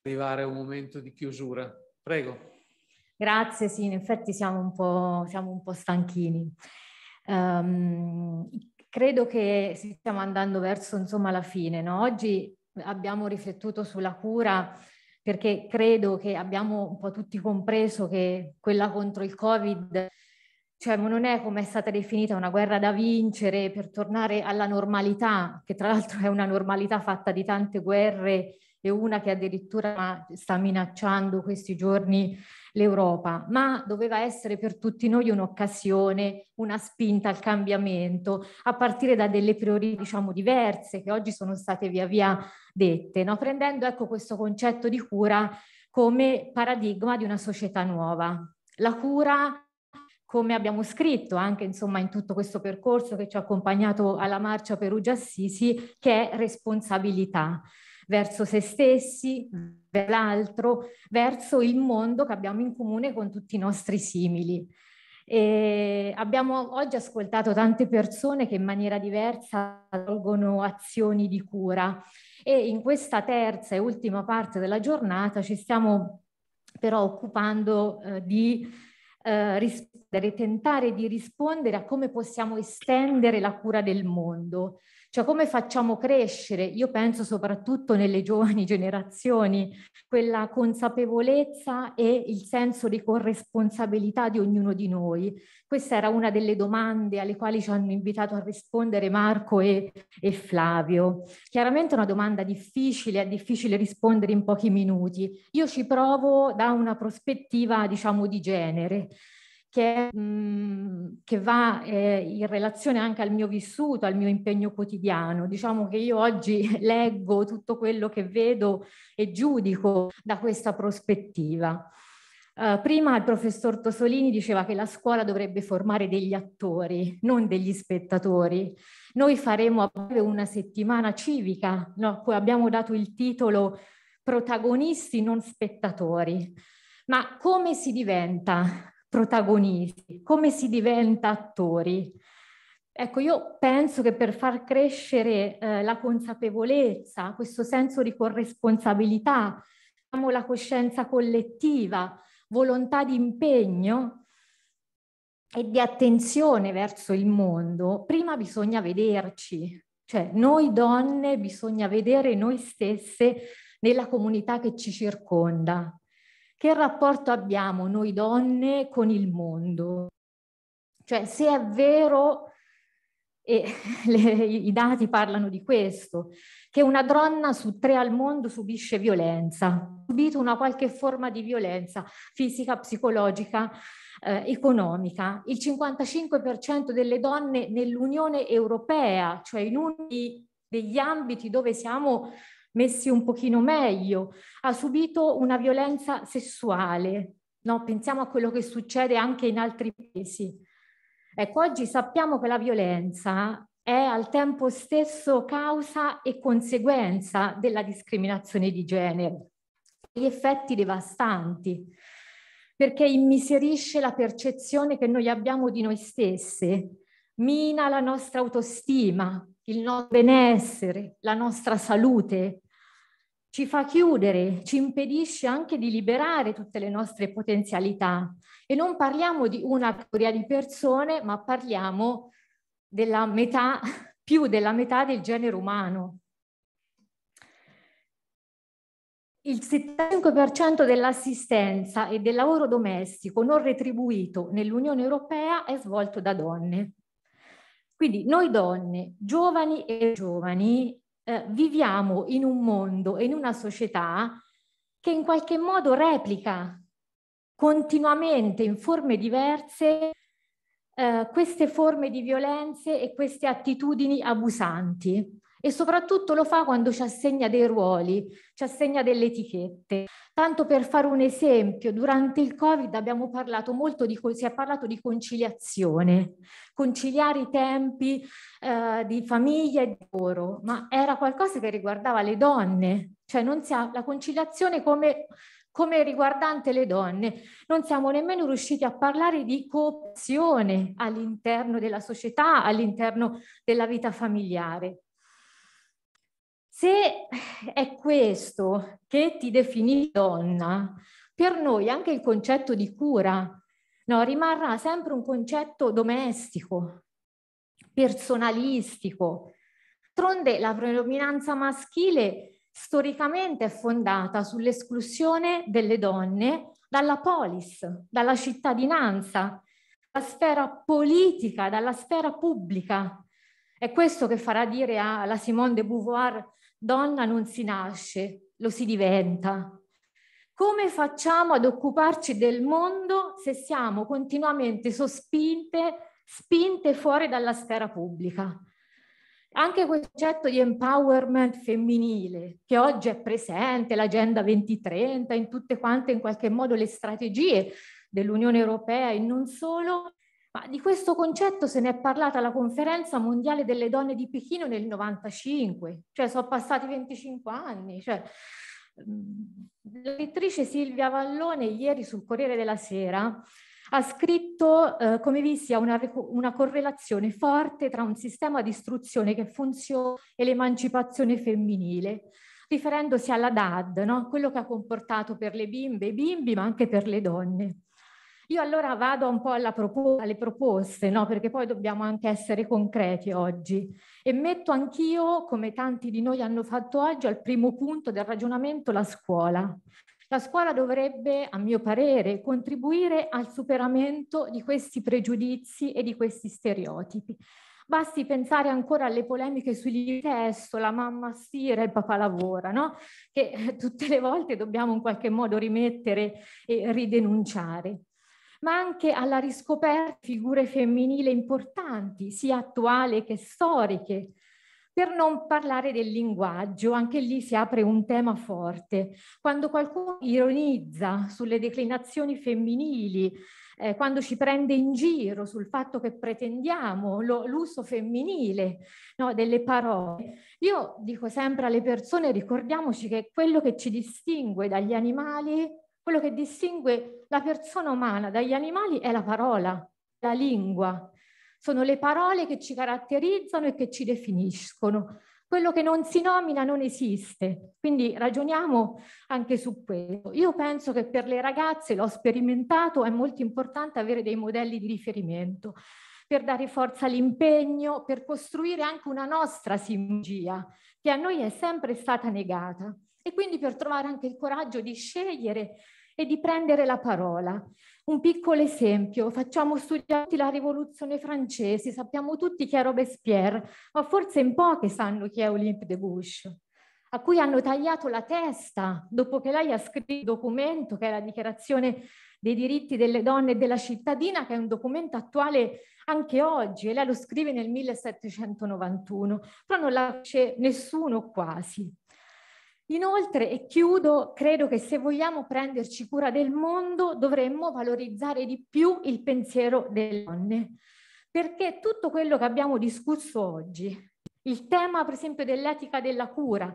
S1: arrivare a un momento di chiusura. Prego.
S15: Grazie, sì, in effetti siamo un po', siamo un po stanchini. Um, credo che stiamo andando verso insomma, la fine. No? Oggi abbiamo riflettuto sulla cura perché credo che abbiamo un po' tutti compreso che quella contro il Covid cioè non è come è stata definita una guerra da vincere per tornare alla normalità, che tra l'altro è una normalità fatta di tante guerre e una che addirittura sta minacciando questi giorni l'Europa, ma doveva essere per tutti noi un'occasione, una spinta al cambiamento, a partire da delle priorità diciamo, diverse che oggi sono state via via dette, no? prendendo ecco, questo concetto di cura come paradigma di una società nuova. La cura come abbiamo scritto anche insomma, in tutto questo percorso che ci ha accompagnato alla marcia Perugia Assisi, che è responsabilità verso se stessi, verso l'altro, verso il mondo che abbiamo in comune con tutti i nostri simili. E abbiamo oggi ascoltato tante persone che in maniera diversa tolgono azioni di cura e in questa terza e ultima parte della giornata ci stiamo però occupando eh, di eh, rispondere, tentare di rispondere a come possiamo estendere la cura del mondo. Cioè come facciamo crescere, io penso soprattutto nelle giovani generazioni, quella consapevolezza e il senso di corresponsabilità di ognuno di noi. Questa era una delle domande alle quali ci hanno invitato a rispondere Marco e, e Flavio. Chiaramente è una domanda difficile, è difficile rispondere in pochi minuti. Io ci provo da una prospettiva diciamo di genere che, mh, mhmm, che va eh, in relazione anche al mio vissuto, al mio impegno quotidiano. Diciamo che io oggi leggo tutto quello che vedo e giudico da questa prospettiva. Uh, prima il professor Tosolini diceva che la scuola dovrebbe formare degli attori, non degli spettatori. Noi faremo una settimana civica, no? a cui abbiamo dato il titolo Protagonisti non spettatori. Ma come si diventa protagonisti, come si diventa attori. Ecco, io penso che per far crescere eh, la consapevolezza, questo senso di corresponsabilità, diciamo, la coscienza collettiva, volontà di impegno e di attenzione verso il mondo, prima bisogna vederci, cioè noi donne bisogna vedere noi stesse nella comunità che ci circonda, che rapporto abbiamo noi donne con il mondo. Cioè se è vero, e le, i dati parlano di questo, che una donna su tre al mondo subisce violenza, ha subito una qualche forma di violenza fisica, psicologica, eh, economica. Il 55% delle donne nell'Unione Europea, cioè in uno degli ambiti dove siamo messi un pochino meglio, ha subito una violenza sessuale. No? Pensiamo a quello che succede anche in altri paesi. Ecco, oggi sappiamo che la violenza è al tempo stesso causa e conseguenza della discriminazione di genere, gli effetti devastanti, perché immiserisce la percezione che noi abbiamo di noi stesse, mina la nostra autostima, il nostro benessere, la nostra salute, ci fa chiudere, ci impedisce anche di liberare tutte le nostre potenzialità. E non parliamo di una categoria di persone, ma parliamo della metà, più della metà del genere umano. Il 75% dell'assistenza e del lavoro domestico non retribuito nell'Unione Europea è svolto da donne. Quindi noi donne, giovani e giovani, eh, viviamo in un mondo e in una società che in qualche modo replica continuamente in forme diverse eh, queste forme di violenze e queste attitudini abusanti e soprattutto lo fa quando ci assegna dei ruoli, ci assegna delle etichette. Tanto per fare un esempio, durante il Covid abbiamo parlato molto di, si è parlato di conciliazione, conciliare i tempi eh, di famiglia e di lavoro, ma era qualcosa che riguardava le donne, cioè non si ha la conciliazione come come riguardante le donne, non siamo nemmeno riusciti a parlare di coopzione all'interno della società, all'interno della vita familiare. Se è questo che ti defini donna, per noi anche il concetto di cura no, rimarrà sempre un concetto domestico, personalistico. D'altronde la predominanza maschile storicamente è fondata sull'esclusione delle donne dalla polis, dalla cittadinanza, dalla sfera politica, dalla sfera pubblica. È questo che farà dire alla Simone de Beauvoir donna non si nasce, lo si diventa. Come facciamo ad occuparci del mondo se siamo continuamente sospinte, spinte fuori dalla sfera pubblica? Anche quel concetto di empowerment femminile che oggi è presente, l'agenda 2030, in tutte quante in qualche modo le strategie dell'Unione Europea e non solo, ma di questo concetto se ne è parlata alla conferenza mondiale delle donne di Pechino nel 95, cioè sono passati 25 anni. Cioè, mhmm, la lettrice Silvia Vallone ieri sul Corriere della Sera ha scritto eh, come vi sia una, una, correlazione forte tra un sistema di istruzione che funziona e l'emancipazione femminile, riferendosi alla DAD, no? quello che ha comportato per le bimbe e i bimbi, ma anche per le donne. Io allora vado un po' propos alle proposte, no? perché poi dobbiamo anche essere concreti oggi. E metto anch'io, come tanti di noi hanno fatto oggi, al primo punto del ragionamento la scuola. La scuola dovrebbe, a mio parere, contribuire al superamento di questi pregiudizi e di questi stereotipi. Basti pensare ancora alle polemiche sugli testo, la mamma stira e il papà lavora, no? che eh, tutte le volte dobbiamo in qualche modo rimettere e ridenunciare ma anche alla riscoperta di figure femminili importanti, sia attuali che storiche. Per non parlare del linguaggio, anche lì si apre un tema forte. Quando qualcuno ironizza sulle declinazioni femminili, eh, quando ci prende in giro sul fatto che pretendiamo l'uso femminile no, delle parole, io dico sempre alle persone, ricordiamoci che quello che ci distingue dagli animali quello che distingue la persona umana dagli animali è la parola, la lingua. Sono le parole che ci caratterizzano e che ci definiscono. Quello che non si nomina non esiste, quindi ragioniamo anche su questo. Io penso che per le ragazze, l'ho sperimentato, è molto importante avere dei modelli di riferimento per dare forza all'impegno, per costruire anche una nostra simbologia che a noi è sempre stata negata e quindi per trovare anche il coraggio di scegliere e di prendere la parola. Un piccolo esempio, facciamo studiati la rivoluzione francese, sappiamo tutti chi è Robespierre, ma forse in pochi sanno chi è Olympe de Gouges, a cui hanno tagliato la testa dopo che lei ha scritto il documento che è la dichiarazione dei diritti delle donne e della cittadina, che è un documento attuale anche oggi, e lei lo scrive nel 1791, però non la c'è nessuno quasi. Inoltre, e chiudo, credo che se vogliamo prenderci cura del mondo dovremmo valorizzare di più il pensiero delle donne, perché tutto quello che abbiamo discusso oggi, il tema per esempio dell'etica della cura,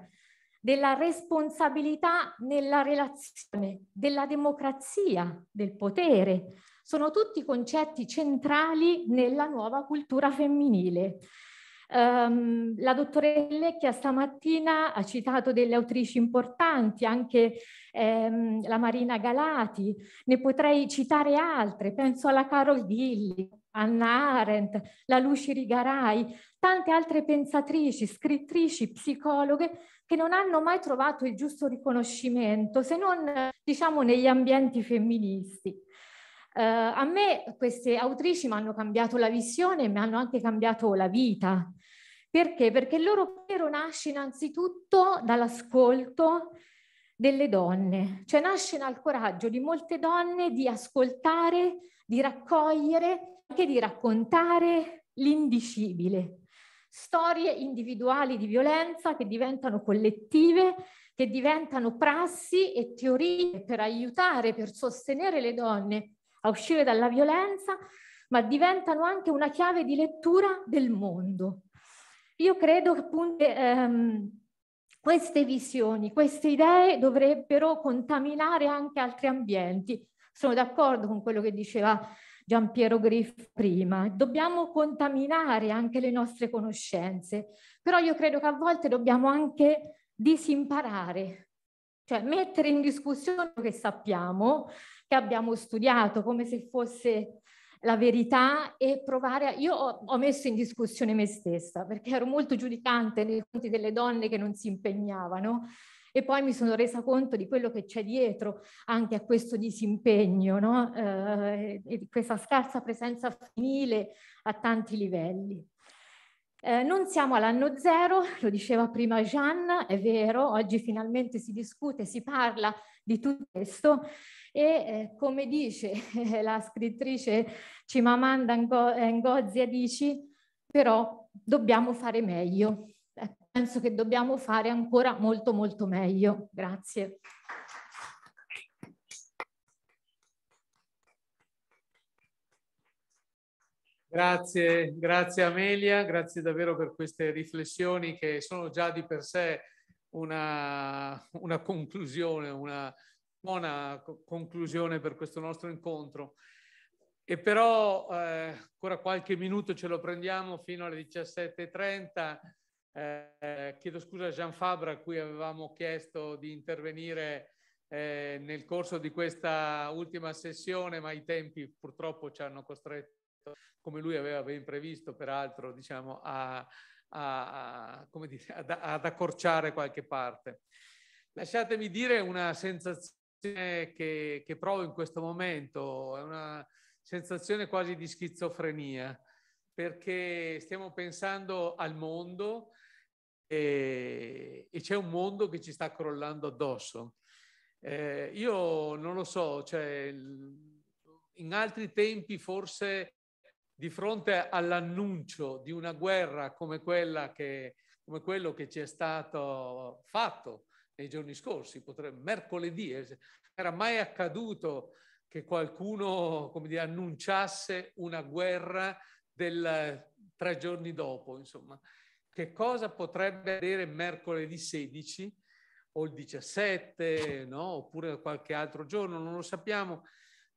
S15: della responsabilità nella relazione, della democrazia, del potere. Sono tutti concetti centrali nella nuova cultura femminile. Um, la dottoressa Lecchia stamattina ha citato delle autrici importanti, anche ehm, la Marina Galati, ne potrei citare altre, penso alla Carol Dilli, Anna Arendt, la Luci Rigarai, tante altre pensatrici, scrittrici, psicologhe che non hanno mai trovato il giusto riconoscimento, se non diciamo negli ambienti femministi. Uh, a me queste autrici mi hanno cambiato la visione e mi hanno anche cambiato la vita. Perché? Perché il loro vero nasce innanzitutto dall'ascolto delle donne, cioè nasce dal coraggio di molte donne di ascoltare, di raccogliere, anche di raccontare l'indicibile. Storie individuali di violenza che diventano collettive, che diventano prassi e teorie per aiutare, per sostenere le donne a uscire dalla violenza, ma diventano anche una chiave di lettura del mondo. Io credo che appunto ehm, queste visioni, queste idee dovrebbero contaminare anche altri ambienti. Sono d'accordo con quello che diceva Gian Piero Griff prima. Dobbiamo contaminare anche le nostre conoscenze, però io credo che a volte dobbiamo anche disimparare, cioè mettere in discussione quello che sappiamo, che abbiamo studiato come se fosse la verità e provare a... Io ho, ho messo in discussione me stessa perché ero molto giudicante nei confronti delle donne che non si impegnavano e poi mi sono resa conto di quello che c'è dietro anche a questo disimpegno no? eh, e di questa scarsa presenza femminile a tanti livelli. Eh, non siamo all'anno zero, lo diceva prima Gian, è vero, oggi finalmente si discute, si parla di tutto questo, e eh, come dice la scrittrice Cimamanda Ngozi eh, Adichie, però dobbiamo fare meglio. Eh, penso che dobbiamo fare ancora molto molto meglio. Grazie.
S1: Grazie, grazie Amelia, grazie davvero per queste riflessioni che sono già di per sé una, una conclusione, una, buona conclusione per questo nostro incontro. E però eh, ancora qualche minuto ce lo prendiamo fino alle 17.30. Eh, chiedo scusa a Gian Fabra, a cui avevamo chiesto di intervenire eh, nel corso di questa ultima sessione, ma i tempi purtroppo ci hanno costretto, come lui aveva ben previsto, peraltro, diciamo, a, a, a, dire, ad, ad accorciare qualche parte. Lasciatemi dire una sensazione che, che, provo in questo momento, è una sensazione quasi di schizofrenia, perché stiamo pensando al mondo e, e c'è un mondo che ci sta crollando addosso. Eh, io non lo so, cioè, in altri tempi forse di fronte all'annuncio di una guerra come, che, come quello che ci è stato fatto nei giorni scorsi, potrebbe, mercoledì, eh, era mai accaduto che qualcuno come dire, annunciasse una guerra del, tre giorni dopo, insomma. Che cosa potrebbe avere mercoledì 16 o il 17, no? oppure qualche altro giorno, non lo sappiamo.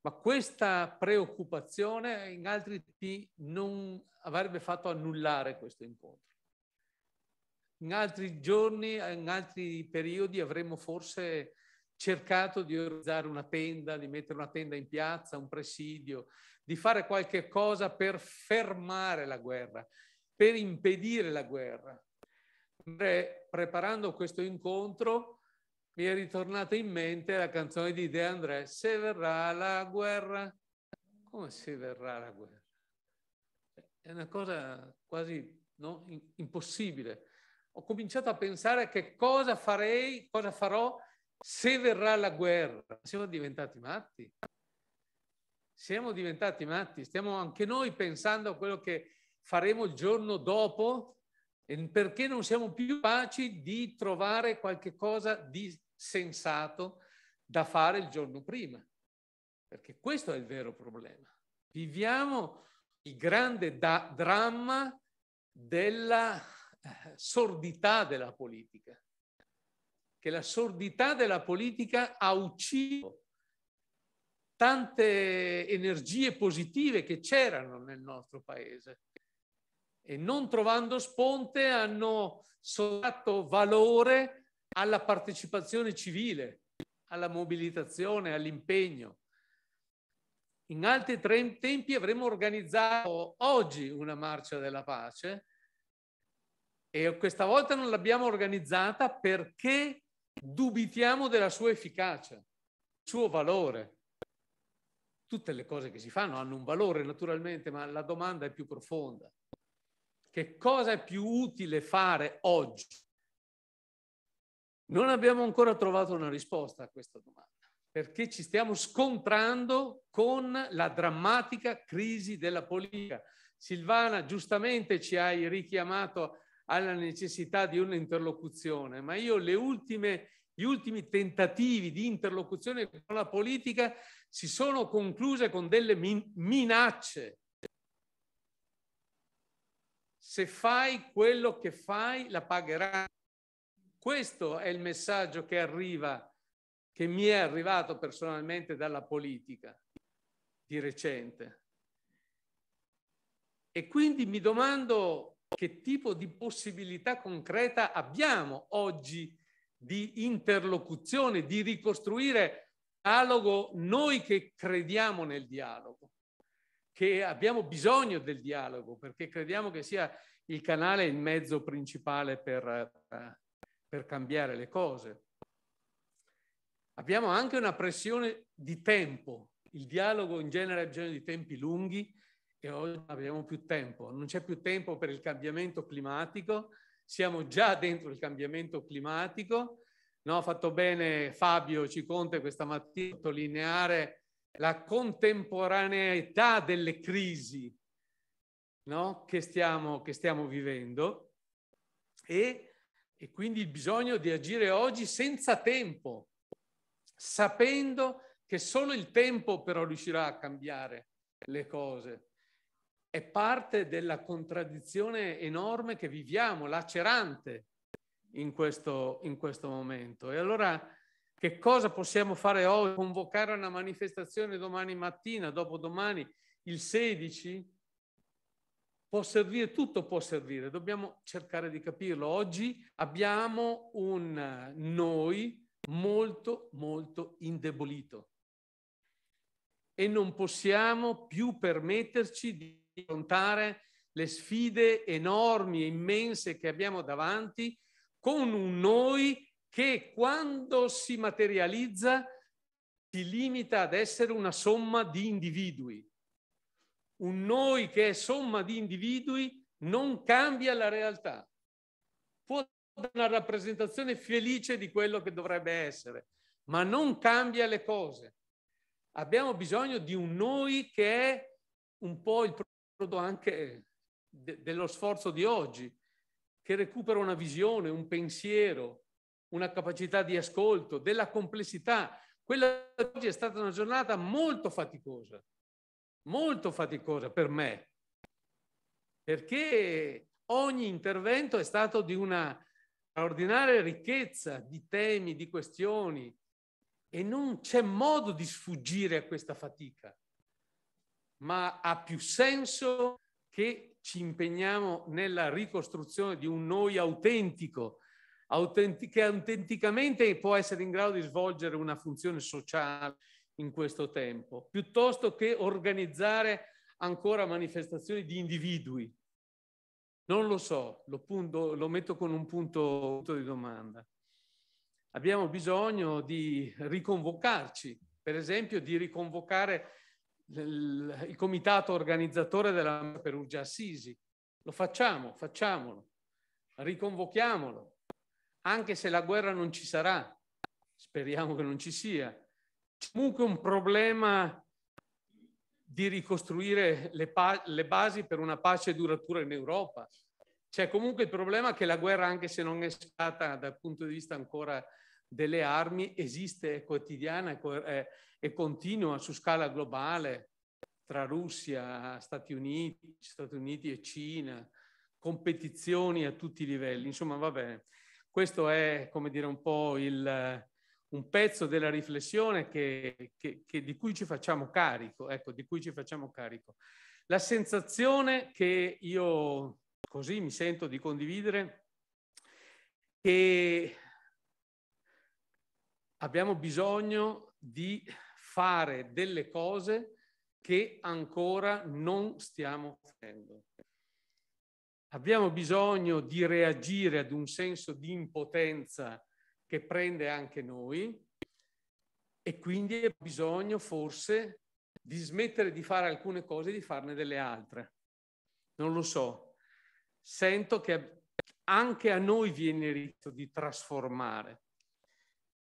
S1: Ma questa preoccupazione in altri tipi non avrebbe fatto annullare questo incontro. In altri giorni, in altri periodi avremmo forse cercato di organizzare una tenda, di mettere una tenda in piazza, un presidio, di fare qualche cosa per fermare la guerra, per impedire la guerra. preparando questo incontro mi è ritornata in mente la canzone di De André, Se verrà la guerra. Come se verrà la guerra? È una cosa quasi no, impossibile ho cominciato a pensare a che cosa farei, cosa farò se verrà la guerra. Siamo diventati matti. Siamo diventati matti. Stiamo anche noi pensando a quello che faremo il giorno dopo e perché non siamo più capaci di trovare qualche cosa di sensato da fare il giorno prima. Perché questo è il vero problema. Viviamo il grande da- dramma della sordità della politica, che la sordità della politica ha ucciso tante energie positive che c'erano nel nostro paese e non trovando sponte hanno dato valore alla partecipazione civile, alla mobilitazione, all'impegno. In altri tempi avremmo organizzato oggi una marcia della pace e questa volta non l'abbiamo organizzata perché dubitiamo della sua efficacia, del suo valore. Tutte le cose che si fanno hanno un valore naturalmente, ma la domanda è più profonda. Che cosa è più utile fare oggi? Non abbiamo ancora trovato una risposta a questa domanda, perché ci stiamo scontrando con la drammatica crisi della politica. Silvana, giustamente ci hai richiamato alla necessità di un'interlocuzione, ma io le ultime, gli ultimi tentativi di interlocuzione con la politica si sono concluse con delle min- minacce. Se fai quello che fai, la pagherai. Questo è il messaggio che arriva, che mi è arrivato personalmente dalla politica di recente. E quindi mi domando che tipo di possibilità concreta abbiamo oggi di interlocuzione, di ricostruire dialogo, noi che crediamo nel dialogo, che abbiamo bisogno del dialogo, perché crediamo che sia il canale il mezzo principale per, eh, per cambiare le cose. Abbiamo anche una pressione di tempo, il dialogo in genere ha bisogno di tempi lunghi, e oggi non abbiamo più tempo, non c'è più tempo per il cambiamento climatico, siamo già dentro il cambiamento climatico. No, ha fatto bene Fabio Ciconte questa mattina sottolineare la contemporaneità delle crisi no, che, stiamo, che, stiamo, vivendo e, e quindi il bisogno di agire oggi senza tempo, sapendo che solo il tempo però riuscirà a cambiare le cose è parte della contraddizione enorme che viviamo, lacerante in questo, in questo momento. E allora che cosa possiamo fare oggi? Convocare una manifestazione domani mattina, dopodomani, il 16? Può servire, tutto può servire, dobbiamo cercare di capirlo. Oggi abbiamo un noi molto, molto indebolito e non possiamo più permetterci di affrontare le sfide enormi e immense che abbiamo davanti con un noi che quando si materializza si limita ad essere una somma di individui. Un noi che è somma di individui non cambia la realtà. Può dare una rappresentazione felice di quello che dovrebbe essere, ma non cambia le cose. Abbiamo bisogno di un noi che è un po' il ricordo anche de- dello sforzo di oggi, che recupera una visione, un pensiero, una capacità di ascolto, della complessità. Quella di oggi è stata una giornata molto faticosa, molto faticosa per me, perché ogni intervento è stato di una straordinaria ricchezza di temi, di questioni e non c'è modo di sfuggire a questa fatica ma ha più senso che ci impegniamo nella ricostruzione di un noi autentico, autent- che autenticamente può essere in grado di svolgere una funzione sociale in questo tempo, piuttosto che organizzare ancora manifestazioni di individui. Non lo so, lo, punto, lo metto con un punto, punto di domanda. Abbiamo bisogno di riconvocarci, per esempio di riconvocare il comitato organizzatore della Perugia Assisi. Lo facciamo, facciamolo, riconvochiamolo, anche se la guerra non ci sarà, speriamo che non ci sia. C'è comunque un problema di ricostruire le, le basi per una pace duratura in Europa. C'è comunque il problema che la guerra, anche se non è stata dal punto di vista ancora delle armi, esiste, è quotidiana, è e continua su scala globale tra Russia, Stati Uniti, Stati Uniti e Cina, competizioni a tutti i livelli. Insomma, va bene. questo è come dire un po' il, un pezzo della riflessione che, che, che di cui ci facciamo carico, ecco, di cui ci facciamo carico. La sensazione che io così mi sento di condividere è che abbiamo bisogno di fare delle cose che ancora non stiamo facendo. Abbiamo bisogno di reagire ad un senso di impotenza che prende anche noi e quindi abbiamo bisogno forse di smettere di fare alcune cose e di farne delle altre. Non lo so. Sento che anche a noi viene il diritto di trasformare.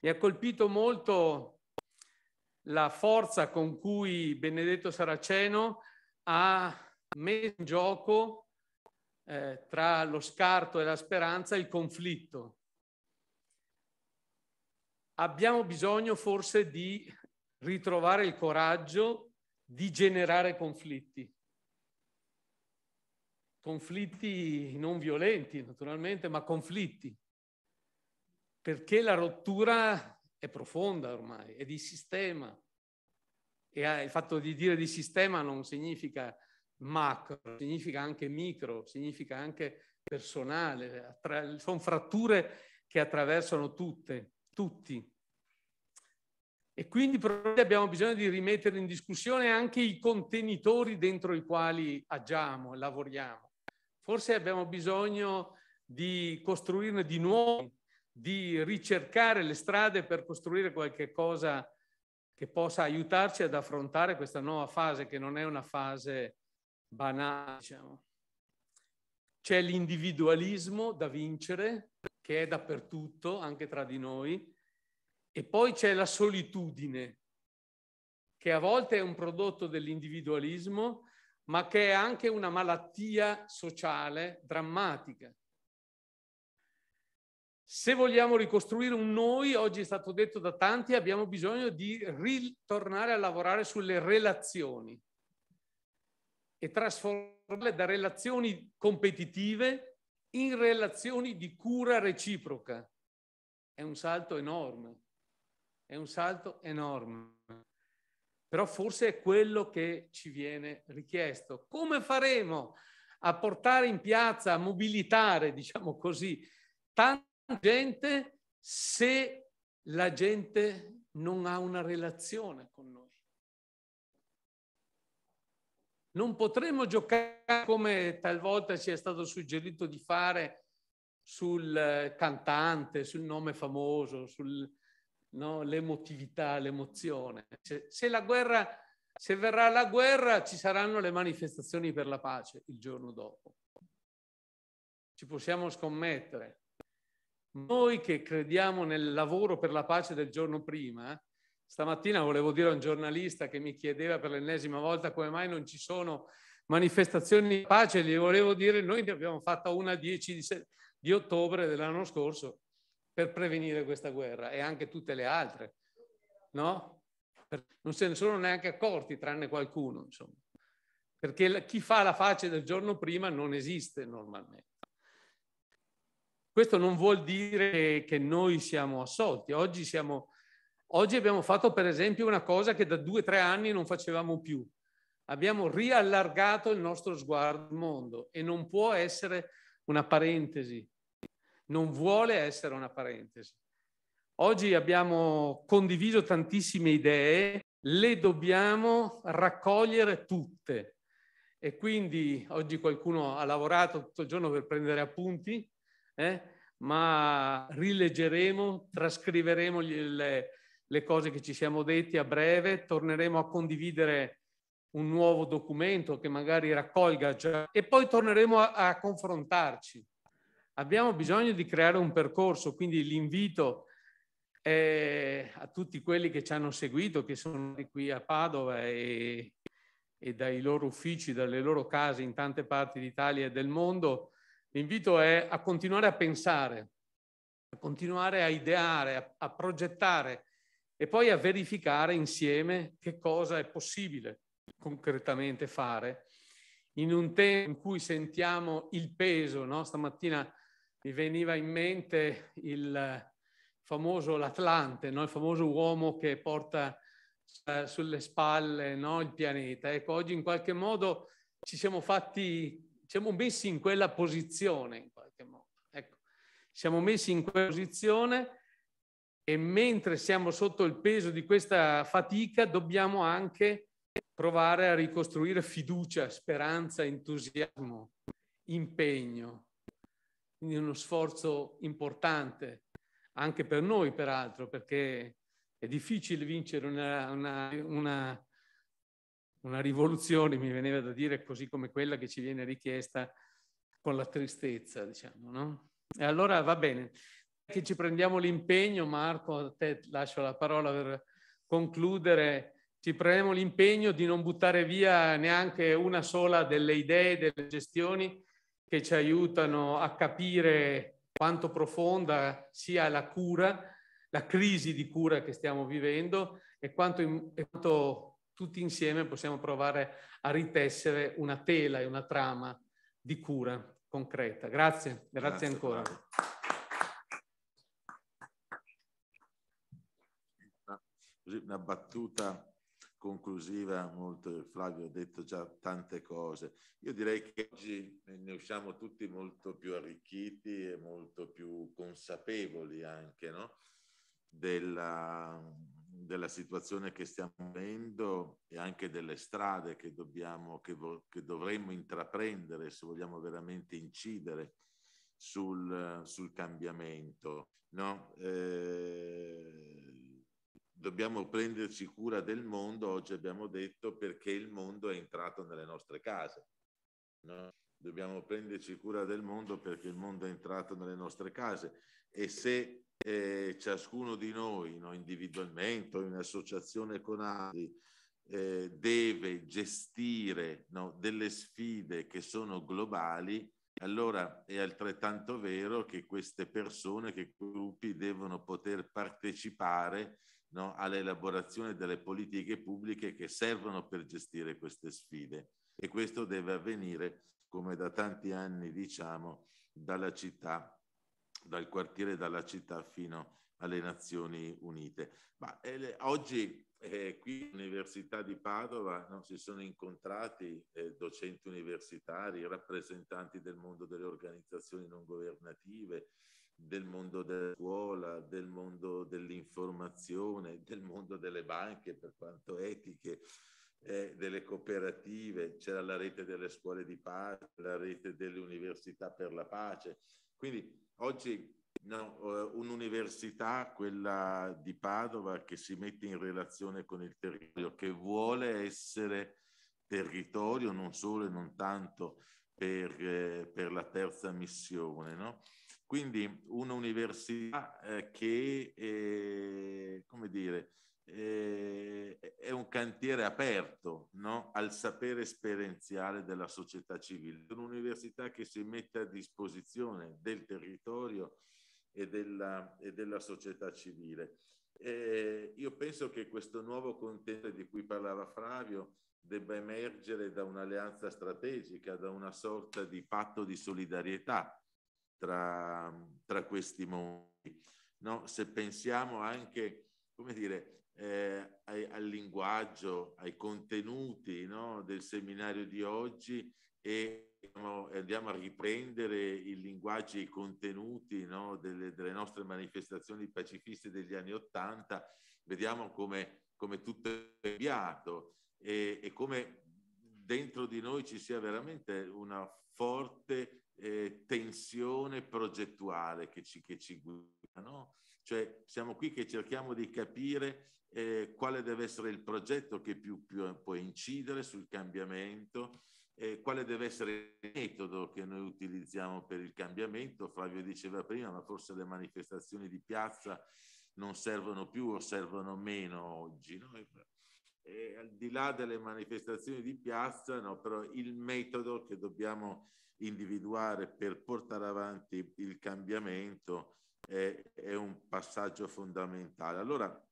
S1: Mi ha colpito molto la forza con cui Benedetto Saraceno ha messo in gioco eh, tra lo scarto e la speranza il conflitto. Abbiamo bisogno forse di ritrovare il coraggio di generare conflitti. Conflitti non violenti, naturalmente, ma conflitti. Perché la rottura è profonda ormai, è di sistema. E il fatto di dire di sistema non significa macro, significa anche micro, significa anche personale. sono fratture che attraversano tutte, tutti. E quindi abbiamo bisogno di rimettere in discussione anche i contenitori dentro i quali agiamo, lavoriamo. Forse abbiamo bisogno di costruirne di nuovi, di ricercare le strade per costruire qualche cosa che possa aiutarci ad affrontare questa nuova fase che non è una fase banale. Diciamo. C'è l'individualismo da vincere, che è dappertutto, anche tra di noi, e poi c'è la solitudine, che a volte è un prodotto dell'individualismo, ma che è anche una malattia sociale drammatica. Se vogliamo ricostruire un noi, oggi è stato detto da tanti, abbiamo bisogno di ritornare a lavorare sulle relazioni e trasformarle da relazioni competitive in relazioni di cura reciproca. È un salto enorme, è un salto enorme. Però forse è quello che ci viene richiesto. Come faremo a portare in piazza, a mobilitare, diciamo così, tanti gente se la gente non ha una relazione con noi. Non potremo giocare come talvolta ci è stato suggerito di fare sul eh, cantante, sul nome famoso, sull'emotività, no, l'emozione. Se, se, la guerra, se verrà la guerra ci saranno le manifestazioni per la pace il giorno dopo. Ci possiamo scommettere. Noi che crediamo nel lavoro per la pace del giorno prima, stamattina volevo dire a un giornalista che mi chiedeva per l'ennesima volta come mai non ci sono manifestazioni di pace, gli volevo dire noi ne abbiamo fatta una 10 di, di ottobre dell'anno scorso per prevenire questa guerra e anche tutte le altre, no? Non se ne sono neanche accorti, tranne qualcuno, insomma. Perché chi fa la pace del giorno prima non esiste normalmente. Questo non vuol dire che noi siamo assolti. Oggi, siamo, oggi abbiamo fatto, per esempio, una cosa che da due o tre anni non facevamo più. Abbiamo riallargato il nostro sguardo al mondo e non può essere una parentesi. Non vuole essere una parentesi. Oggi abbiamo condiviso tantissime idee, le dobbiamo raccogliere tutte. E quindi oggi qualcuno ha lavorato tutto il giorno per prendere appunti eh? ma rileggeremo, trascriveremo le, le cose che ci siamo detti a breve, torneremo a condividere un nuovo documento che magari raccolga già e poi torneremo a, a confrontarci. Abbiamo bisogno di creare un percorso, quindi l'invito è a tutti quelli che ci hanno seguito, che sono qui a Padova e, e dai loro uffici, dalle loro case in tante parti d'Italia e del mondo, L'invito è a continuare a pensare, a continuare a ideare, a, a progettare e poi a verificare insieme che cosa è possibile concretamente fare in un tempo in cui sentiamo il peso, no? stamattina mi veniva in mente il famoso l'Atlante, no? il famoso uomo che porta eh, sulle spalle no? il pianeta. Ecco, oggi in qualche modo ci siamo fatti siamo messi in quella posizione in qualche modo. Ecco, siamo messi in quella posizione e mentre siamo sotto il peso di questa fatica dobbiamo anche provare a ricostruire fiducia, speranza, entusiasmo, impegno. Quindi uno sforzo importante anche per noi, peraltro, perché è difficile vincere una, una, una una rivoluzione, mi veniva da dire, così come quella che ci viene richiesta con la tristezza, diciamo, no? E allora va bene, che ci prendiamo l'impegno, Marco, a te lascio la parola per concludere, ci prendiamo l'impegno di non buttare via neanche una sola delle idee, delle gestioni che ci aiutano a capire quanto profonda sia la cura, la crisi di cura che stiamo vivendo e quanto, e quanto tutti insieme possiamo provare a ritessere una tela e una trama di cura concreta. Grazie, grazie, grazie ancora.
S16: Una battuta conclusiva molto, Flavio ha detto già tante cose. Io direi che oggi ne usciamo tutti molto più arricchiti e molto più consapevoli anche no? della, della situazione che stiamo vivendo e anche delle strade che, dobbiamo, che, vo- che dovremmo intraprendere se vogliamo veramente incidere sul, sul cambiamento. No? Eh, dobbiamo prenderci cura del mondo, oggi abbiamo detto, perché il mondo è entrato nelle nostre case. No? Dobbiamo prenderci cura del mondo perché il mondo è entrato nelle nostre case e se eh, ciascuno di noi, no, individualmente o in associazione con altri, eh, deve gestire no, delle sfide che sono globali, allora è altrettanto vero che queste persone, che gruppi devono poter partecipare no, all'elaborazione delle politiche pubbliche che servono per gestire queste sfide. E questo deve avvenire, come da tanti anni diciamo, dalla città dal quartiere, dalla città fino alle Nazioni Unite. Ma, eh, oggi eh, qui all'Università di Padova no, si sono incontrati eh, docenti universitari, rappresentanti del mondo delle organizzazioni non governative, del mondo della scuola, del mondo dell'informazione, del mondo delle banche per quanto etiche, eh, delle cooperative, c'era la rete delle scuole di pace, la rete delle università per la pace. Quindi oggi no, eh, un'università, quella di Padova, che si mette in relazione con il territorio, che vuole essere territorio non solo e non tanto per, eh, per la terza missione. No? Quindi un'università eh, che, eh, come dire, eh, è un cantiere aperto no? al sapere esperienziale della società civile, un'università che si mette a disposizione del territorio e della, e della società civile. Eh, io penso che questo nuovo contesto di cui parlava Flavio debba emergere da un'alleanza strategica, da una sorta di patto di solidarietà tra, tra questi mondi. No? Se pensiamo anche, come dire, eh, ai, al linguaggio, ai contenuti no, del seminario di oggi e andiamo a riprendere il linguaggio e i contenuti no, delle, delle, nostre manifestazioni pacifiste degli anni Ottanta, vediamo come, come tutto è cambiato e, e, come dentro di noi ci sia veramente una forte eh, tensione progettuale che ci, che ci guida. No? Cioè siamo qui che cerchiamo di capire eh, quale deve essere il progetto che più, più eh, può incidere sul cambiamento, eh, quale deve essere il metodo che noi utilizziamo per il cambiamento. Flavio diceva prima, ma forse le manifestazioni di piazza non servono più o servono meno oggi. No? E al di là delle manifestazioni di piazza, no, però il metodo che dobbiamo individuare per portare avanti il cambiamento è, è un passaggio fondamentale. Allora,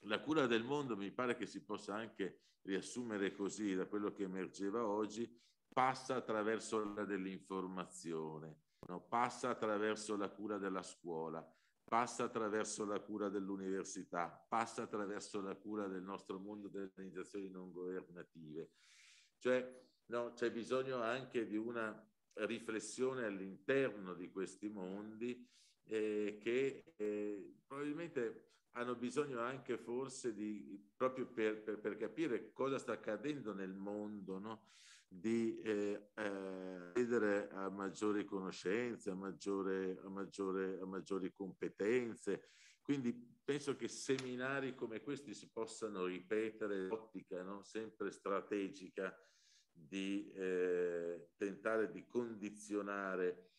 S16: la cura del mondo mi pare che si possa anche riassumere così da quello che emergeva oggi, passa attraverso la dell'informazione, no? passa attraverso la cura della scuola, passa attraverso la cura dell'università, passa attraverso la cura del nostro mondo delle organizzazioni non governative. Cioè, no, c'è bisogno anche di una riflessione all'interno di questi mondi eh, che eh, probabilmente hanno bisogno anche forse di, proprio per, per, per capire cosa sta accadendo nel mondo, no? di eh, eh a maggiori conoscenze, a, maggiore, a, maggiore, a maggiori competenze. Quindi penso che seminari come questi si possano ripetere ottica no? sempre strategica di eh, tentare di condizionare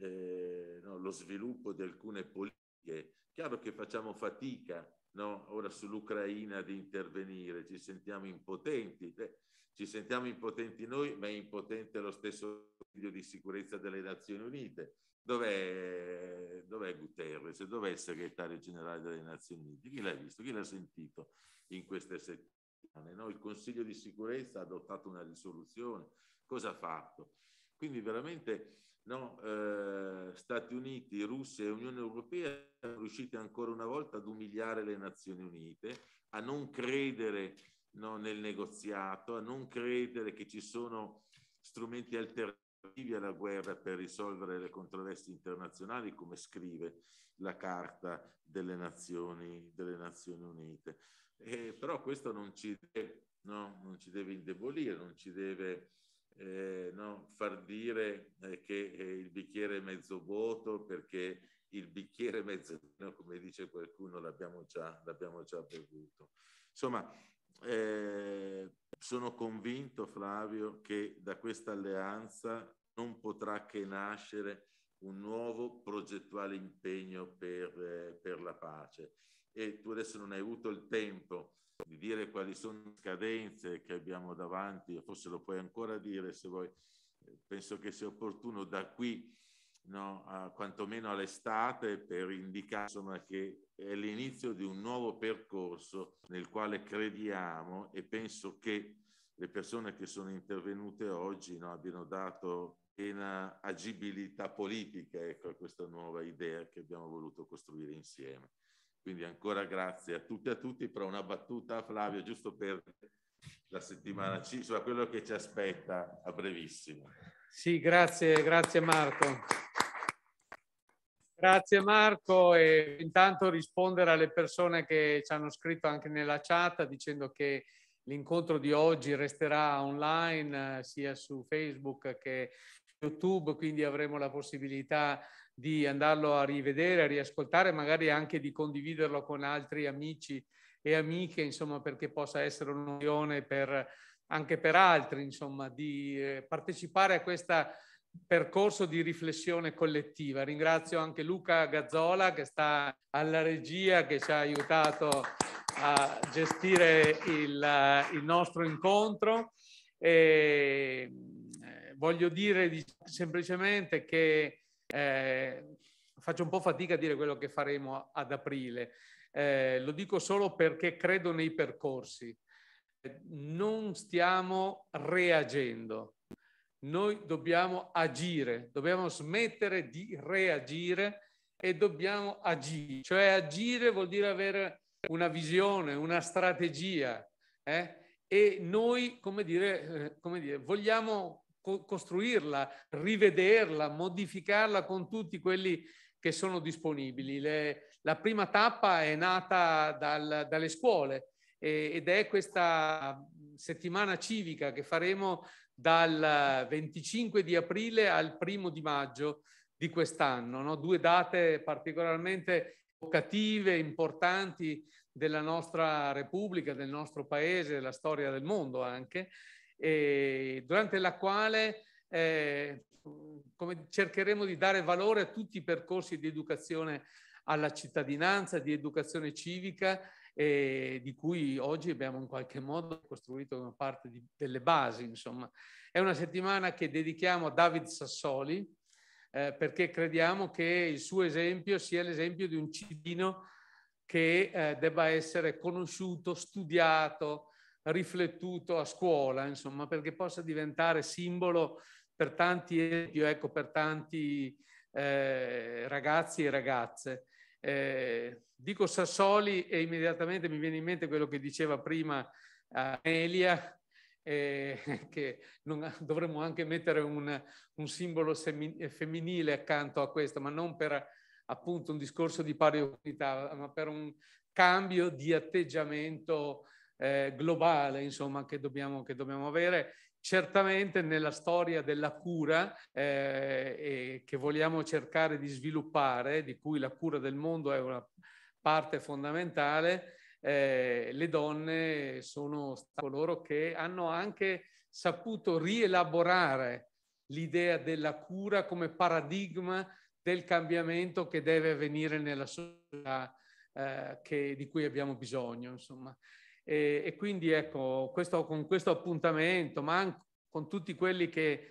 S16: eh, no, lo sviluppo di alcune politiche. Chiaro che facciamo fatica no, ora sull'Ucraina di intervenire, ci sentiamo impotenti. Beh, ci sentiamo impotenti noi, ma è impotente lo stesso Consiglio di sicurezza delle Nazioni Unite. Dov'è, dov'è Guterres? Dov'è il segretario generale delle Nazioni Unite? Chi l'ha visto? Chi l'ha sentito in queste settimane? No? Il Consiglio di sicurezza ha adottato una risoluzione. Cosa ha fatto? Quindi veramente no? eh, Stati Uniti, Russia e Unione Europea sono riusciti ancora una volta ad umiliare le Nazioni Unite, a non credere no, nel negoziato, a non credere che ci sono strumenti alternativi alla guerra per risolvere le controversie internazionali, come scrive la Carta delle Nazioni, delle Nazioni Unite. Eh, però questo non ci deve, no? non ci deve indebolire, non ci deve eh, no? far dire eh, che eh, il bicchiere è mezzo vuoto perché il bicchiere mezzo pieno, come dice qualcuno, l'abbiamo già, l'abbiamo già bevuto. Insomma, eh, sono convinto, Flavio, che da questa alleanza non potrà che nascere un nuovo progettuale impegno per, eh, per la pace e tu adesso non hai avuto il tempo di dire quali sono le scadenze che abbiamo davanti, forse lo puoi ancora dire se vuoi, penso che sia opportuno da qui no, a, quantomeno all'estate per indicare insomma, che è l'inizio di un nuovo percorso nel quale crediamo e penso che le persone che sono intervenute oggi no, abbiano dato piena agibilità politica ecco, a questa nuova idea che abbiamo voluto costruire insieme. Quindi ancora grazie a tutti e a tutti per una battuta, Flavio, giusto per la settimana C, cioè quello che ci aspetta a
S1: brevissimo. Sì, grazie, grazie Marco. Grazie Marco e intanto rispondere alle persone che ci hanno scritto anche nella chat dicendo che l'incontro di oggi resterà online eh, sia su Facebook che YouTube, quindi avremo la possibilità di andarlo a rivedere, a riascoltare, magari anche di condividerlo con altri amici e amiche, insomma, perché possa essere un'unione per, anche per altri, insomma, di eh, partecipare a questo percorso di riflessione collettiva. Ringrazio anche Luca Gazzola che sta alla regia, che ci ha aiutato a gestire il, il nostro incontro. E, eh, voglio dire semplicemente che eh, faccio un po' fatica a dire quello che faremo ad aprile, eh, lo dico solo perché credo nei percorsi. Non stiamo reagendo, noi dobbiamo agire, dobbiamo smettere di reagire e dobbiamo agire. Cioè agire vuol dire avere una visione, una strategia eh? e noi, come dire, eh, come dire vogliamo co- costruirla, rivederla, modificarla con tutti quelli che sono disponibili. Le, la prima tappa è nata dal, dalle scuole eh, ed è questa settimana civica che faremo dal 25 di aprile al primo di maggio di quest'anno, no? due date particolarmente evocative, importanti della nostra Repubblica, del nostro paese, della storia del mondo anche, durante la quale eh, cercheremo di dare valore a tutti i percorsi di educazione alla cittadinanza, di educazione civica, eh, di cui oggi abbiamo in qualche modo costruito una parte di, delle basi. Insomma. È una settimana che dedichiamo a David Sassoli, eh, perché crediamo che il suo esempio sia l'esempio di un cittadino che eh, debba essere conosciuto, studiato, riflettuto a scuola, insomma, perché possa diventare simbolo per tanti, ecco, per tanti eh, ragazzi e ragazze. Eh, dico Sassoli e immediatamente mi viene in mente quello che diceva prima Elia, eh, eh che non, dovremmo anche mettere un, un simbolo semi, femminile accanto a questo, ma non per appunto un discorso di pari opportunità, ma per un cambio di atteggiamento eh, globale insomma, che, dobbiamo, che dobbiamo avere certamente nella storia della cura eh, che vogliamo cercare di sviluppare, di cui la cura del mondo è una parte fondamentale, eh, le donne sono coloro che hanno anche saputo rielaborare l'idea della cura come paradigma del cambiamento che deve avvenire nella società eh, che, di cui abbiamo bisogno. Insomma. E, e quindi ecco, questo, con questo appuntamento, ma anche con tutti quelli che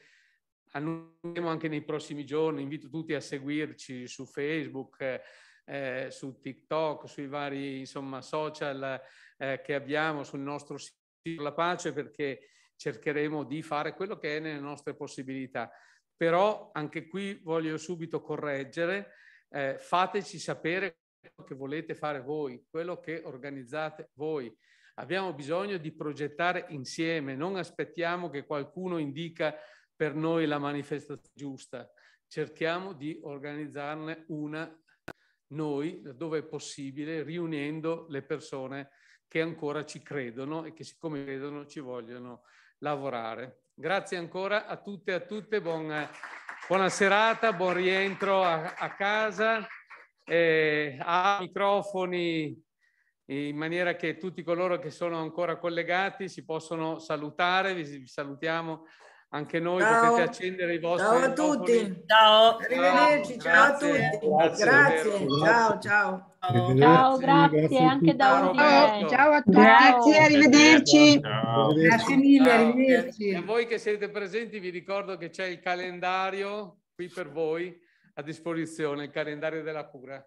S1: annunceremo anche nei prossimi giorni, invito tutti a seguirci su Facebook, eh, su TikTok, sui vari insomma, social eh, che abbiamo, sul nostro sito La Pace, perché cercheremo di fare quello che è nelle nostre possibilità. Però anche qui voglio subito correggere, eh, fateci sapere quello che volete fare voi, quello che organizzate voi, Abbiamo bisogno di progettare insieme, non aspettiamo che qualcuno indica per noi la manifestazione giusta. Cerchiamo di organizzarne una noi, dove è possibile, riunendo le persone che ancora ci credono e che siccome credono ci vogliono lavorare. Grazie ancora a tutte e a tutte, buona, buona serata, buon rientro a, a casa, eh, a microfoni in maniera che tutti coloro che sono ancora collegati si possono salutare, vi salutiamo anche noi, ciao. potete accendere i vostri Ciao a
S6: tutti, ciao. Arrivederci, ciao, ciao a tutti. Grazie, grazie. ciao, ciao.
S1: Ciao, grazie, anche da ciao. ciao a tutti. Grazie,
S6: arrivederci. Grazie mille, arrivederci.
S1: E a voi che siete presenti vi ricordo che c'è il calendario qui per voi a disposizione, il calendario della cura.